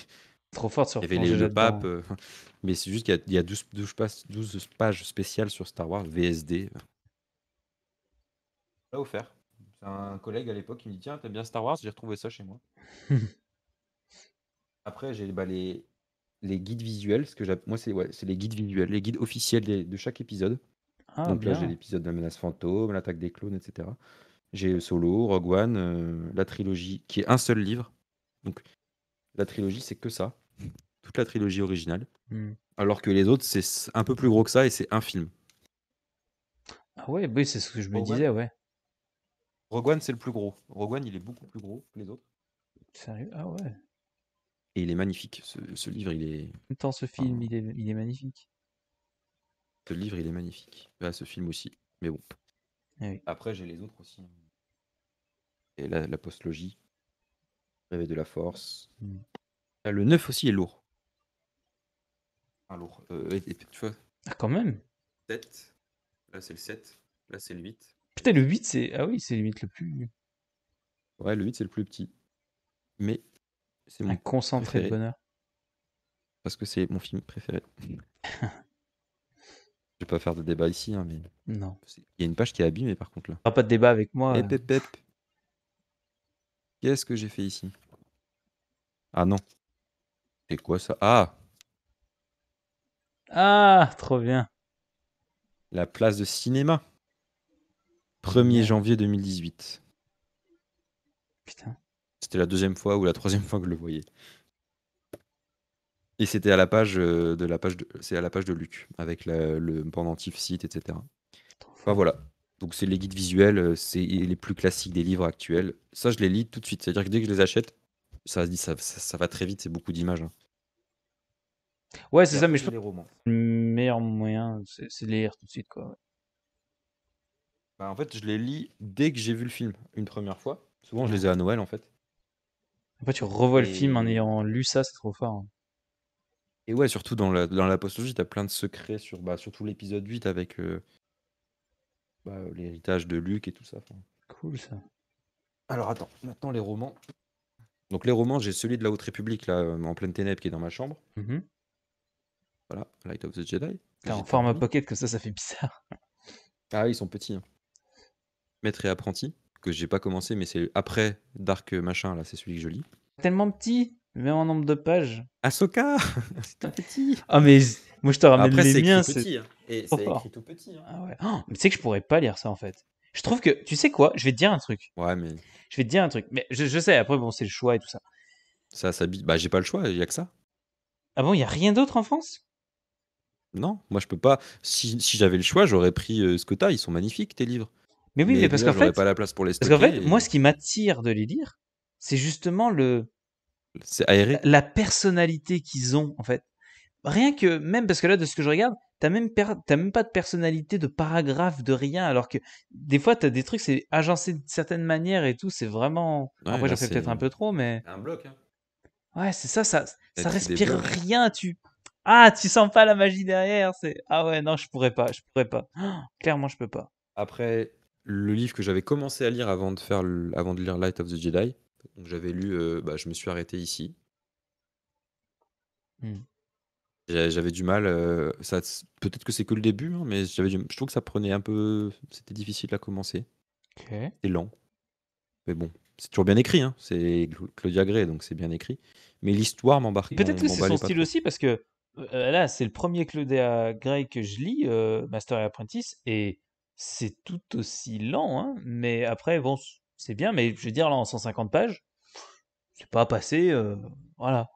Trop forte sur Il y avait les jeux (laughs) mais c'est juste qu'il y, a, 12, pages, 12 pages spéciales sur Star Wars, VSD. offert. Un collègue à l'époque qui me dit Tiens, t'aimes bien Star Wars J'ai retrouvé ça chez moi. (laughs) Après, j'ai bah, les, les guides visuels. Ce que moi, c'est ouais, les guides visuels, les guides officiels de chaque épisode. Ah, Donc là, j'ai l'épisode de la menace fantôme, l'attaque des clones, etc. J'ai euh, Solo, Rogue One, euh, la trilogie, qui est un seul livre. Donc la trilogie, c'est que ça. Toute la trilogie originale. Hmm. Alors que les autres, c'est un peu plus gros que ça et c'est un film. Ah ouais, oui, c'est ce que je me disais, ouais. Rogue One, c'est le plus gros. Rogue One, il est beaucoup plus gros que les autres. Sérieux Ah ouais. Et il est magnifique. Ce, livre, il est. En
même temps, ce film, il est magnifique.
Le livre, il est magnifique. ce film aussi. Mais bon. Ah Après, j'ai les autres aussi. Et la, la postlogie. rêve de la force. Mm. le 9 aussi est lourd. Ah, lourd. Euh, tu vois. Ah, quand même 7. Là, c'est le 7. Là, c'est le 8.
Putain, le 8, c'est. Ah oui, c'est le le plus.
Ouais, le 8, c'est le plus petit. Mais c'est mon. Un
concentré de bonheur.
Parce que c'est mon film préféré. (laughs) pas faire de débat ici, hein, mais. Non. Il y a une page qui est abîmée par contre là. pas de débat avec moi. Qu'est-ce que j'ai fait ici Ah non. et quoi ça Ah
Ah, trop bien.
La place de cinéma. 1er janvier 2018. Putain. C'était la deuxième fois ou la troisième fois que je le voyais c'était à la page euh, de la page c'est à la page de Luc avec le pendentif site, etc. Enfin voilà. Donc c'est les guides visuels, euh, c'est les plus classiques des livres actuels. Ça, je les lis tout de suite. C'est-à-dire que dès que je les achète, ça, ça, ça va très vite. C'est beaucoup d'images. Hein. Ouais, c'est ça, mais je les romans.
Le meilleur moyen,
c'est de les lire tout de suite, quoi. Bah, en fait, je les lis dès que j'ai vu le film une première fois. Souvent, je les ai à Noël, en fait.
Après, tu revois le film en ayant lu ça, c'est trop fort. Hein.
Et ouais, surtout dans la, t'as plein de secrets sur bah, surtout l'épisode 8 avec euh, bah, l'héritage de Luc et tout ça. cool ça. Alors attends, maintenant les romans. Donc les romans, j'ai celui de la Haute République là, euh, en pleine ténèbre, qui est dans ma chambre. Mm-hmm. Voilà, Light of the Jedi.
en format pocket comme ça, ça fait bizarre.
ah ils sont petits. Hein. Maître et apprenti, que j'ai pas commencé, mais c'est après Dark euh, Machin là, c'est celui que je lis.
Tellement petit même en nombre de pages. Ahsoka (laughs) C'est un petit. Ah, mais moi, je te ramène les miens. C'est petit. Hein. Et c'est écrit tout petit. Hein. Ah ouais. Oh, mais tu sais que je pourrais pas lire ça en fait. Je trouve que, tu sais quoi, je vais te dire un truc. Ouais, mais. Je vais te dire un truc. Mais je, sais, après, bon, c'est le choix et tout ça.
Ça s'habille. Bah, j'ai pas le choix,
il y a que ça. Ah bon, il y a rien d'autre en France
Non, moi, je peux pas. Si, si j'avais le choix, j'aurais pris ce que as Ils sont magnifiques, tes livres. Mais oui, mais, parce qu'en fait. pas la place pour Parce qu'en fait, moi, ce qui m'attire de les lire,
c'est justement le. C'est La personnalité qu'ils ont, en fait. Rien que, même parce que là, de ce que je regarde, t'as même, même pas de personnalité, de paragraphe, de rien, alors que des fois, t'as des trucs, c'est agencé de certaine manière et tout, c'est vraiment. moi Après, j'en fais peut-être un peu trop,
mais. Un bloc, hein.
Ouais, c'est ça, ça, ça respire rien, tu. Ah, tu sens pas la magie derrière, c'est. Ah ouais, non, je pourrais pas, je pourrais pas. Oh, clairement, je peux
pas. Après, le livre que j'avais commencé à lire avant de, faire avant de lire Light of the Jedi, j'avais lu, euh, bah, je me suis arrêté ici. Hmm. J'avais du mal. Euh, ça, peut-être que c'est que le début, hein, mais j'avais je trouve que ça prenait un peu. C'était difficile à commencer. Ok. C'est lent. Mais bon, c'est toujours bien écrit. Hein. C'est Claudia Gray, donc c'est bien écrit. Mais l'histoire m'embarque, Peut-être que c'est son style
aussi, parce que euh, là, c'est le premier Claudia Gray que je lis, Master et Apprentice, et c'est tout aussi lent, hein, mais après, bon, c'est bien, mais je veux dire, là, en 150 pages, c'est pas passé. Euh, voilà.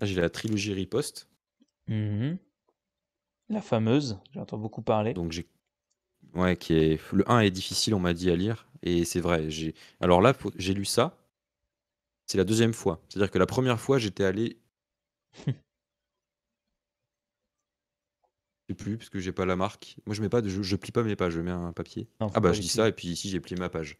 Ah, j'ai la trilogie Riposte. Mm-hmm. La fameuse, j'entends beaucoup parler. Donc, j'ai.
Ouais, qui est. Le 1 est difficile, on m'a dit à lire. Et c'est vrai. J'ai... Alors là, j'ai lu ça. C'est la deuxième fois. C'est-à-dire que la première fois, j'étais allé (laughs) plus, parce que j'ai pas la marque. Moi, je mets pas de, je, je plie pas mes pages, je mets un papier. ah bah, je dis ça, et puis ici, j'ai plié ma page.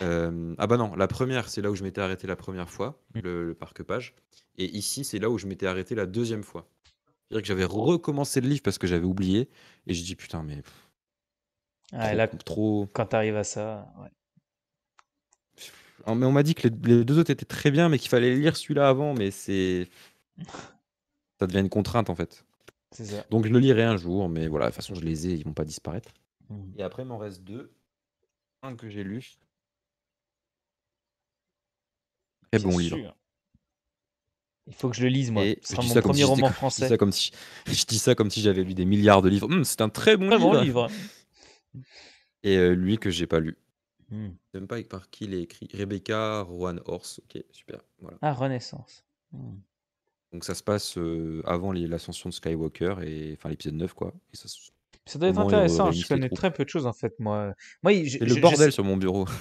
Euh, ah bah non, la première, c'est là où je m'étais arrêté la première fois, mm. le, parc-page. Et ici, c'est là où je m'étais arrêté la deuxième fois. que j'avais recommencé le livre parce que j'avais oublié. Et j'ai dit putain, mais.
Ah, là, trop...
quand t'arrives à ça. on m'a dit que les, deux autres étaient très bien, mais qu'il fallait lire celui-là avant. Mais c'est. (laughs) ça devient une contrainte en fait. Donc je le lirai un jour, mais voilà, de toute façon, je les ai, ils vont pas disparaître. Hmm. Et après, il m'en reste deux. Un que j'ai lu. Très bon livre. Il faut que je le lise, moi. C'est mon premier roman français. Je dis, ça comme si, (laughs) je dis ça comme si j'avais lu des milliards de livres. Hmm, c'est un très bon livre. Bon livre. Et euh, lui que j'ai pas lu. Hmm. Je ne pas par qui il est écrit. Rebecca Roan Horse. Ok, super. Voilà.
Ah, Renaissance.
Donc ça se passe euh, avant l'ascension de Skywalker et enfin l'épisode 9 quoi. Et ça, doit être intéressant, hein, je connais
très peu de choses en fait, moi. Moi, le bordel sur mon bureau. (laughs)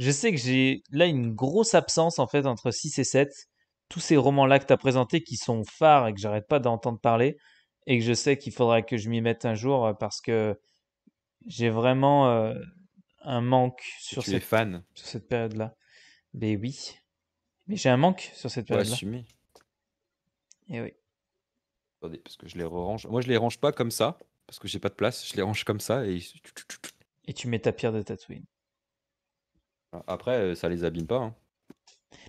Je, sais que j'ai là une grosse absence en fait entre 6 et 7. Tous ces romans-là que tu as présentés qui sont phares et que j'arrête pas d'entendre parler et que je sais qu'il faudra que je m'y mette un jour euh, parce que j'ai vraiment euh, un manque sur tu es sur cette période-là. Mais oui, mais j'ai un manque sur cette période-là. Et eh oui.
Attendez, parce que je les range. Moi, je les range pas comme ça, parce que j'ai pas de place. Je les range comme ça et.
Et tu mets ta pierre de Tatooine.
Ah, après, euh, ça les abîme pas. Hein.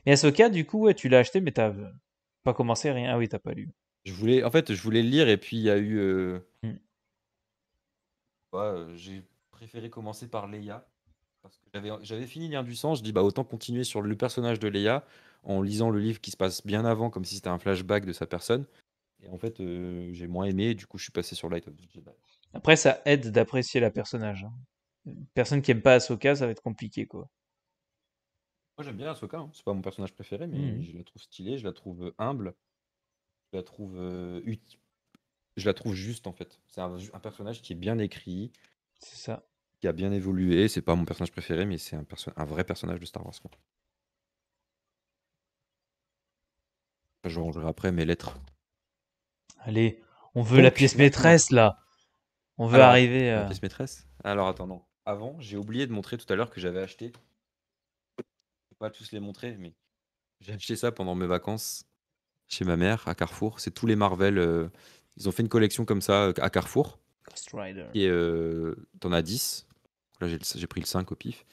mais à ce cas du coup, tu l'as acheté, mais t'as pas commencé
rien. Ah oui, t'as pas lu. Je voulais, en fait, je voulais le lire et puis il y a eu. Euh, hmm. euh, j'ai préféré commencer par Leia parce que j'avais fini Lien du sang. Je dis bah autant continuer sur le personnage de Leia en lisant le livre qui se passe bien avant, comme si c'était un flashback de sa personne. Et en fait, euh, j'ai moins aimé, du coup, je suis passé sur Light of the Après,
ça aide d'apprécier la personnage. Hein. personne qui aime pas Ahsoka, ça va être compliqué, quoi.
Moi, j'aime bien Ahsoka, hein. c'est pas mon personnage préféré, mais mhm. je la trouve stylée, je la trouve humble, je la trouve euh, Je la trouve juste en fait. C'est un, personnage qui est bien écrit. C'est ça. Qui a bien évolué. C'est pas mon personnage préféré, mais c'est un, vrai personnage de Star Wars. Je rangerai après mes lettres.
Allez, on veut la pièce maîtresse là. On veut arriver. La euh, pièce maîtresse
Alors attendons Avant, j'ai oublié de montrer tout à l'heure que j'avais acheté. pas tous les montrer, mais j'ai acheté ça pendant mes vacances chez ma mère à Carrefour. C'est tous les Marvel. Euh, ils ont fait une collection comme ça euh, à Carrefour. Et t'en as 10. Là, j'ai pris le 5 au pif.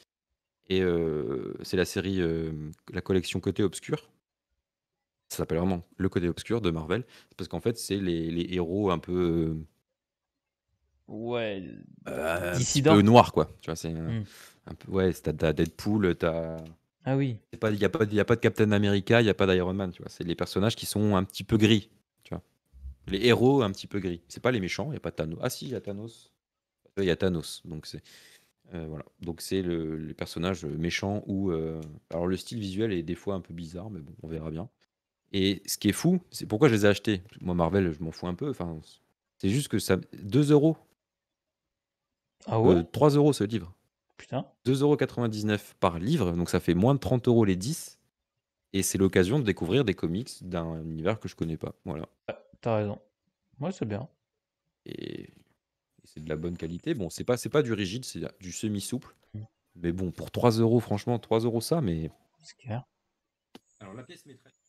Et c'est la série, la collection Côté Obscur ça s'appelle vraiment le côté obscur de Marvel, parce qu'en fait, c'est les, héros un peu. Euh,
ouais. Euh, un peu noir, quoi. Tu vois, c'est. Un mm.
peu, ouais, t'as Deadpool, t'as. Ah oui. Il n'y a, pas, y a pas de Captain America, il n'y a pas d'Iron Man, tu vois. C'est les personnages qui sont un petit peu gris, tu vois. Les héros un petit peu gris. C'est pas les méchants, il n'y a pas Thanos. Ah si, il y a Thanos. Il y a Thanos, donc c'est. Euh, voilà. Donc c'est les personnages méchants ou. Alors le style visuel est des fois un peu bizarre, mais bon, on verra bien. Et ce qui est fou, c'est pourquoi je les ai achetés. Moi, Marvel, je m'en fous un peu. Enfin, c'est juste que ça. 2 euros. Ah ouais 3 euh, euros ce livre. Putain. euros par livre, donc ça fait moins de 30 euros les 10. Et c'est l'occasion de découvrir des comics d'un univers que je connais pas. Voilà. Ah, t'as raison. Moi, c'est bien. Et, c'est de la bonne qualité. Bon, c'est pas, pas du rigide, c'est du semi-souple. Mm. Mais bon, pour 3 euros, franchement, 3 euros ça, mais. Alors, la pièce maîtresse.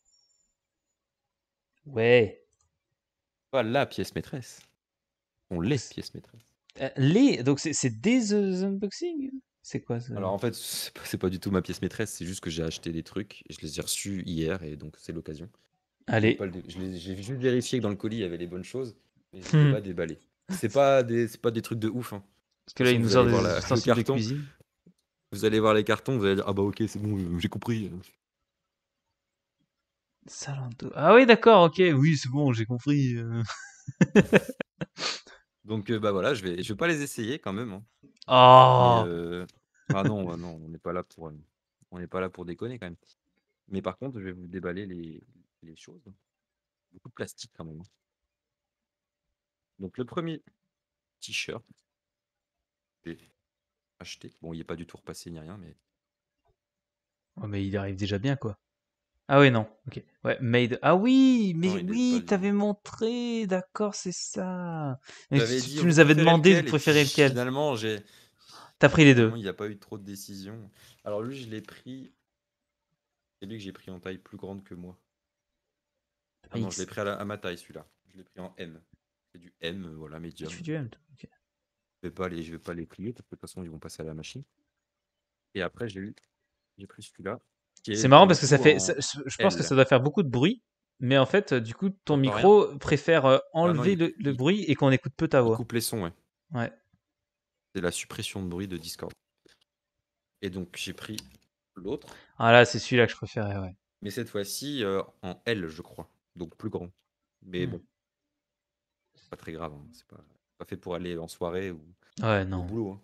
Ouais. Pas la pièce maîtresse. On laisse pièce maîtresse. Euh, les Donc c'est des euh, unboxings C'est quoi ça Alors en fait, c'est pas, du tout ma pièce maîtresse, c'est juste que j'ai acheté des trucs je les ai reçus hier et donc c'est l'occasion. Allez. J'ai juste vérifié que dans le colis il y avait les bonnes choses, mais je hmm. pas déballé. C'est pas, des, pas des trucs de ouf. Hein. Parce que là, il nous sort des, cartons. Vous allez voir les cartons, vous allez dire Ah bah ok, c'est bon, j'ai compris.
Ah oui, d'accord, ok. Oui, c'est bon, j'ai compris. Euh. (laughs)
Donc, euh, bah voilà, je vais, je vais pas les essayer quand même. Hein.
Ah. Euh, ah non, bah,
non, on n'est pas là pour, on n'est pas là pour déconner quand même. Mais par contre, je vais vous déballer les, choses. Beaucoup de plastique quand même. Hein. Donc le premier t-shirt j'ai acheté. Bon, il n'est pas du tout repassé ni rien, mais
Oh mais il arrive déjà bien, quoi. Ah oui non. Ok. Ouais, Made. Ah oui, mais oui, t'avais montré. D'accord, c'est ça. tu, nous avais demandé de préférer lequel. finalement,
j'ai T'as pris les deux. il n'y a pas eu trop de décision. Alors lui, je l'ai pris, c'est lui que j'ai pris en taille plus grande que moi. Ah non, je l'ai pris à, ma taille celui-là. Je l'ai pris en M. C'est du M, voilà, médium. du M. Je vais pas les, je vais pas les plier de toute façon, ils vont passer à la machine. Et après, j'ai j'ai pris celui-là c'est marrant parce que ça fait. Hein, je pense que ça
doit faire beaucoup de bruit, mais en fait, du coup, ton micro préfère euh, ah enlever le, bruit et qu'on écoute peu ta voix. les ouais.
Ouais. C'est la suppression de bruit de Discord. Et donc, j'ai pris l'autre.
Ah là, c'est celui-là que je préférais, ouais.
Mais cette fois-ci, euh, en L, je crois. Donc, plus grand. Mais hmm. bon. C'est pas très grave. Hein. C'est pas... fait pour aller en soirée ou au boulot. Hein.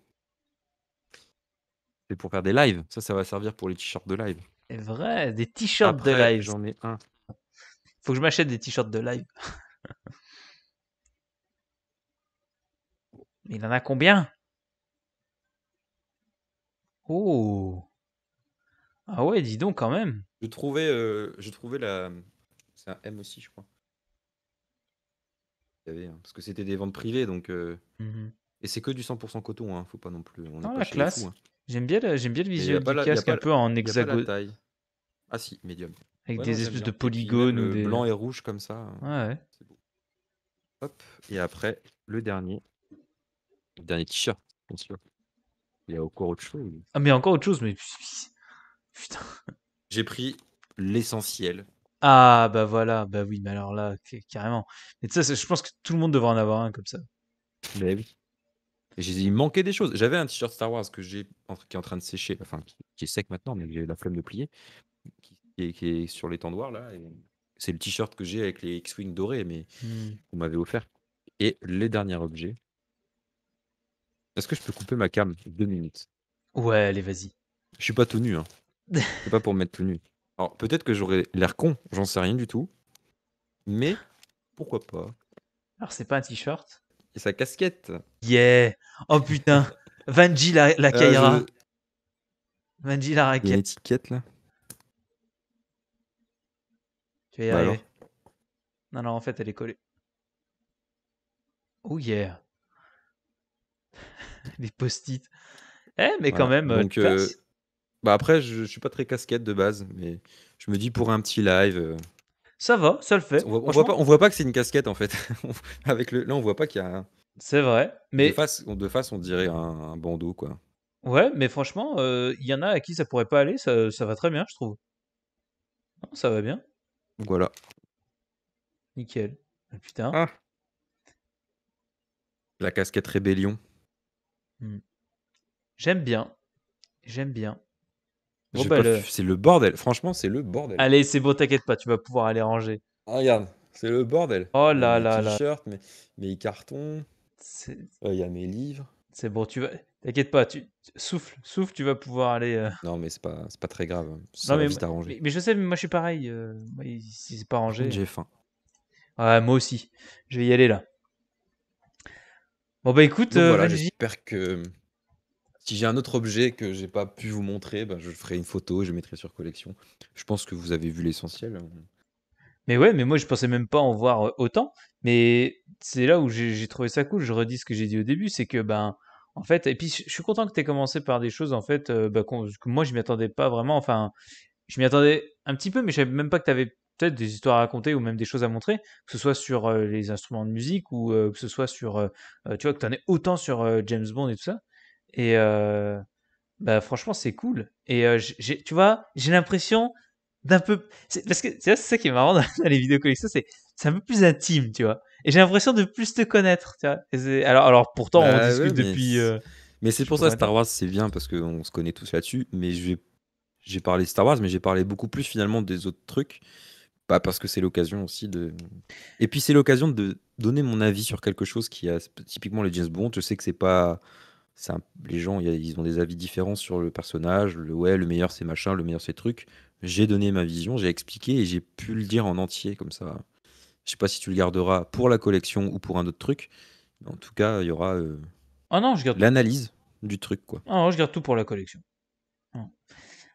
C'est pour faire des lives. Ça, ça va servir pour les t-shirts de live.
C'est vrai, des t-shirts de live. J'en ai un. Faut que je m'achète des t-shirts de live. (laughs) Il en a combien Oh Ah ouais, dis donc quand même.
Je trouvais, euh, je trouvais la. C'est un M aussi, je crois. Hein, parce que c'était des ventes privées, donc. Euh, mhm. Et c'est que du 100% coton, hein. faut pas non plus. On ah, pas la classe. Hein. J'aime bien, le... j'aime bien le visuel du casque un peu en hexagone. Ah si, médium. Avec des espèces de polygones. Blanc et rouge comme ça. Hein. Ouais. Hop. Et après, le dernier. Le dernier t-shirt, Il y a encore autre chose.
Ah, mais encore autre chose, mais.
Putain. J'ai pris l'essentiel.
Ah, bah voilà, bah oui, mais alors là, carrément. Mais ça, je pense que tout le monde devrait en avoir un comme ça.
Mais oui. j'ai dit, il manquait des choses. J'avais un t-shirt Star Wars que j'ai, qui est en train de sécher, enfin, qui est sec maintenant, mais j'ai la flemme de plier qui, est, sur l'étendoir là. C'est le t-shirt que j'ai avec les X-Wing dorés, mais hmm. vous m'avez offert. Et les derniers objets. Est-ce que je peux couper ma cam deux minutes Ouais, allez, vas-y. Je suis pas tout nu. Hein. C'est pas pour mettre tout nu. Alors peut-être que j'aurais l'air con, j'en sais rien du tout. Mais pourquoi pas Alors c'est pas un t-shirt Et sa casquette
Yeah Oh putain (laughs) Vanji la, la euh, Vanji la raquette. Il y a une
étiquette là
tu bah Non, non, en fait, elle est collée. Oh yeah. (laughs) les post-it. Eh, mais quand même. Euh, euh,
bah après, je, suis pas très casquette de base, mais je me dis pour un petit live. Euh, ça va, ça le fait. On voit, pas, que c'est une casquette en fait. (laughs) Avec le, là, on voit pas qu'il y a. C'est vrai, mais de face, on dirait un, bandeau quoi.
Ouais, mais franchement, il y en a à qui ça pourrait pas aller, ça, ça va très bien, je trouve. ça va bien voilà. Nickel. Ah, putain. Ah.
La casquette rébellion.
Hmm. J'aime bien. J'aime bien. Bah,
c'est le bordel. Franchement, c'est le bordel. Allez,
c'est bon, t'inquiète pas, tu vas pouvoir aller ranger. Ah, regarde, c'est le bordel. Oh là là là. T-shirt, mes,
cartons. Il
y a mes livres. C'est bon, tu vas. T'inquiète pas, tu, souffle, souffle, tu vas pouvoir aller. Euh. Non, mais c'est pas, pas très grave. Ça non, mais, vite mais, mais, je sais, mais moi je suis pareil. Euh, si c'est pas rangé. J'ai faim.
Ouais, moi aussi. Je vais y aller là.
Bon bah écoute. Euh,
j'espère que si j'ai un autre objet que j'ai pas pu vous montrer, bah, je ferai une photo, et je mettrai sur collection. Je pense que vous avez vu l'essentiel. Hein.
Mais ouais, mais moi je pensais même pas en voir autant. Mais c'est là où j'ai trouvé ça cool. Je redis ce que j'ai dit au début, c'est que ben. En fait, et puis je suis content que tu aies commencé par des choses en fait euh, bah, que moi je m'y attendais pas vraiment. Enfin, je m'y attendais un petit peu, mais je savais même pas que tu avais peut-être des histoires à raconter ou même des choses à montrer, que ce soit sur euh, les instruments de musique ou euh, que ce soit sur, tu vois, que tu en aies autant sur James Bond et tout ça. Et bah franchement, c'est cool. Et tu vois, j'ai l'impression d'un peu, c'est, parce que c'est ça qui est marrant (laughs) dans les vidéos collections, c'est, c'est un peu plus intime, tu vois. Et j'ai l'impression de plus te connaître. Tu vois alors, alors pourtant, on bah discute depuis. Euh, mais c'est pour ça Star
Wars, c'est bien parce qu'on se connaît tous là-dessus. Mais j'ai parlé Star Wars, mais j'ai parlé beaucoup plus finalement des autres trucs. Pas parce que c'est l'occasion aussi de. Et puis c'est l'occasion de donner mon avis sur quelque chose qui a typiquement les James Bond. Je sais que c'est pas. Les gens, ils ont des avis différents sur le personnage. Le ouais, le meilleur c'est machin, le meilleur c'est truc. J'ai donné ma vision, j'ai expliqué et j'ai pu le dire en entier comme ça. Je sais pas si tu le garderas pour la collection ou pour un autre truc. En tout cas, il y aura euh, ah non, je garde l'analyse du truc. Quoi.
Ah je garde tout pour la collection.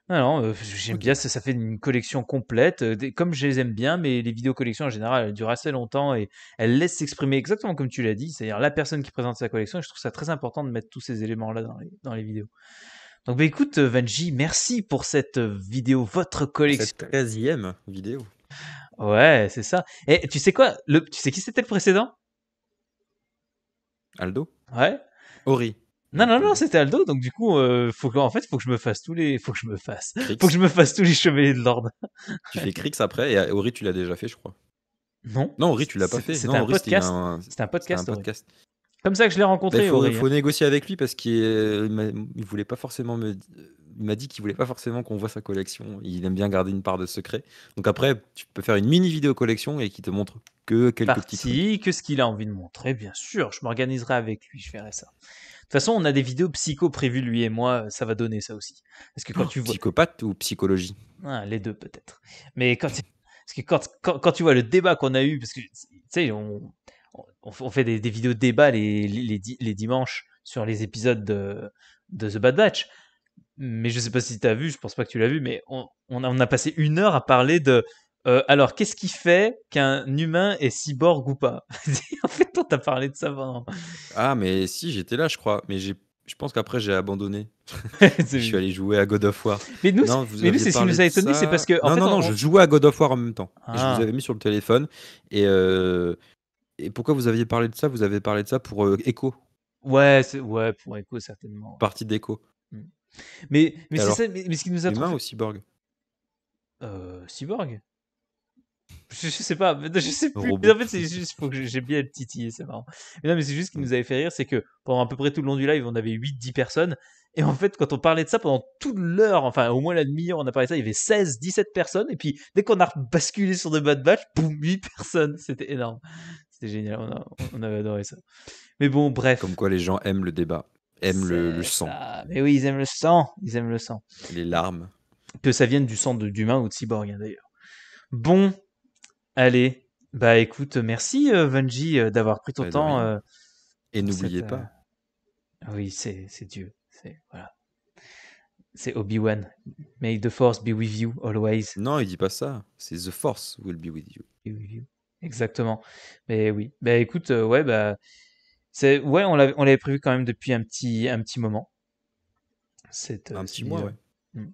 Euh, j'aime bien, ça, ça, fait une collection complète. Euh, comme je les aime bien, mais les vidéos collections en général, elles durent assez longtemps et elles laissent s'exprimer exactement comme tu l'as dit, c'est-à-dire la personne qui présente sa collection. je trouve ça très important de mettre tous ces éléments-là dans les, vidéos. Donc bah, écoute, Vanji, merci pour cette vidéo, votre collection. Cette 13e vidéo. Ouais, c'est ça. Et tu sais quoi le, Tu sais qui c'était le précédent Aldo Ouais. Ori. Non, non, non, euh, c'était Aldo, donc du coup, euh, faut que, en fait, faut que je me fasse tous les, faut que je me fasse,
faut que je me fasse tous les chevaliers de l'ordre. (laughs) tu fais Crix après, et euh, Ori, tu l'as déjà fait, je crois. Non. Non, Ori, tu l'as pas fait. C'est un, podcast. C'est un podcast. Un podcast.
Comme ça que je l'ai bah, rencontré. Il faut,
négocier avec lui parce qu'il ne voulait pas forcément me il m'a dit qu'il voulait pas forcément qu'on voit sa collection. Il aime bien garder une part de secret. Donc après, tu peux faire une mini vidéo collection et qui te montre que quelques petits
trucs. que ce qu'il a envie de montrer, bien sûr. Je m'organiserai avec lui, je ferai ça. De toute façon, on a des vidéos psycho prévues lui et moi, ça va donner ça aussi. Parce que quand oh, tu psychopathe
ou psychologie,
ah, les deux peut-être. Mais quand parce que quand, quand, tu vois le débat qu'on a eu, parce que tu sais, on, on, fait des, des vidéos de débat les, les, dimanches sur les épisodes de, de The Bad Batch mais je sais pas si tu as vu, je pense pas que tu l'as vu, mais on, a, passé une heure à parler de. Euh, alors, qu'est-ce qui fait qu'un humain est cyborg ou pas (laughs) En fait, toi, t'as parlé de ça avant.
Ah, mais si, j'étais là, je crois. Mais je pense qu'après j'ai abandonné. (laughs) je suis allé jouer à God of War. Mais nous, c'est ce qui nous a étonné, c'est parce que. non, non, non, je jouais à God of War en même temps. je vous ah. avais mis sur le téléphone. Et, euh, et pourquoi vous aviez parlé de ça Vous avez parlé de ça pour euh, Echo. Ouais,
ouais, pour Echo, certainement.
Partie d'Echo. Mm. Mais, mais c'est ça, mais, ce qui nous a. Humain
cyborg euh, Cyborg (laughs) je, sais pas, je sais plus. en fait, c'est juste, faut que j'ai bien titillé, c'est marrant. Mais non, mais c'est juste ce qui nous avait fait rire, c'est que pendant à peu près tout le long du live, on avait 8-10 personnes. Et en fait, quand on parlait de ça pendant toute l'heure, enfin au moins la demi-heure, on a parlé de ça, il y avait 16, 17 personnes. Et puis dès qu'on a basculé sur de bad batch, boum, 8 personnes. C'était énorme. C'était génial. on, avait adoré ça.
Mais bon, bref. Comme quoi les gens aiment le débat aiment le, sang.
Mais oui, ils aiment le sang. Ils aiment le sang. Les larmes. Que ça vienne du sang d'humain ou de cyborg, hein, d'ailleurs. Bon, allez. Bah écoute, merci euh, euh d'avoir pris ton bah, temps. Euh, Et n'oubliez pas. Euh, oui, c'est Dieu. C'est voilà. C'est Obi-Wan. May the Force be with you always. Non, il dit pas ça. C'est The Force will be with you. Exactement. Mais oui. Bah écoute, ouais, bah ouais, on l'avait, on l'avait prévu quand même depuis un petit, un petit moment. C'est, euh, un petit mois, ouais. Mm.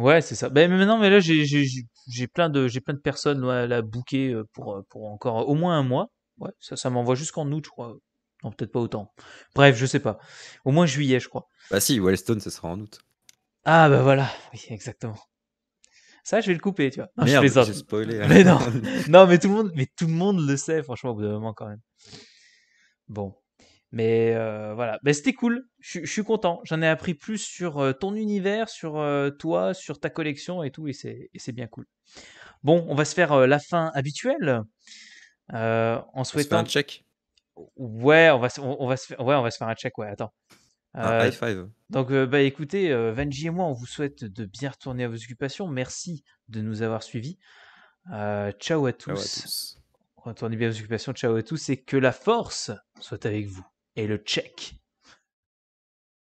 Ouais, c'est ça. Ben, mais maintenant, mais là, j'ai, j'ai, j'ai plein de, j'ai plein de personnes à la bouquer euh, pour, euh, pour encore au moins un mois. Ouais, ça, ça m'envoie jusqu'en août, je crois. Non, peut-être pas autant.
Bref, je sais pas. Au moins juillet, je crois. Bah si, Wellstone, ce sera en août.
Ah bah voilà, oui, exactement. Ça, je vais le couper, tu vois. Non, je j'ai spoilé. Mais non. non, mais tout le monde, mais tout le monde le sait, franchement, au bout d'un moment quand même. Bon. Mais euh, voilà, c'était cool. Je suis content. J'en ai appris plus sur euh, ton univers, sur euh, toi, sur ta collection et tout. Et c'est bien cool. Bon, on va se faire la fin habituelle. On se fait un check. Ouais, on va, se... faire... ouais, on va se faire un check. Ouais, attends. high five. Donc, bah, écoutez, Vanji et moi, on vous souhaite de bien retourner à vos occupations. Merci de nous avoir suivis. ciao à tous. Ciao à tous. Retournez bien à vos occupations. Ciao à tous et que la force soit avec vous et le Tchèque.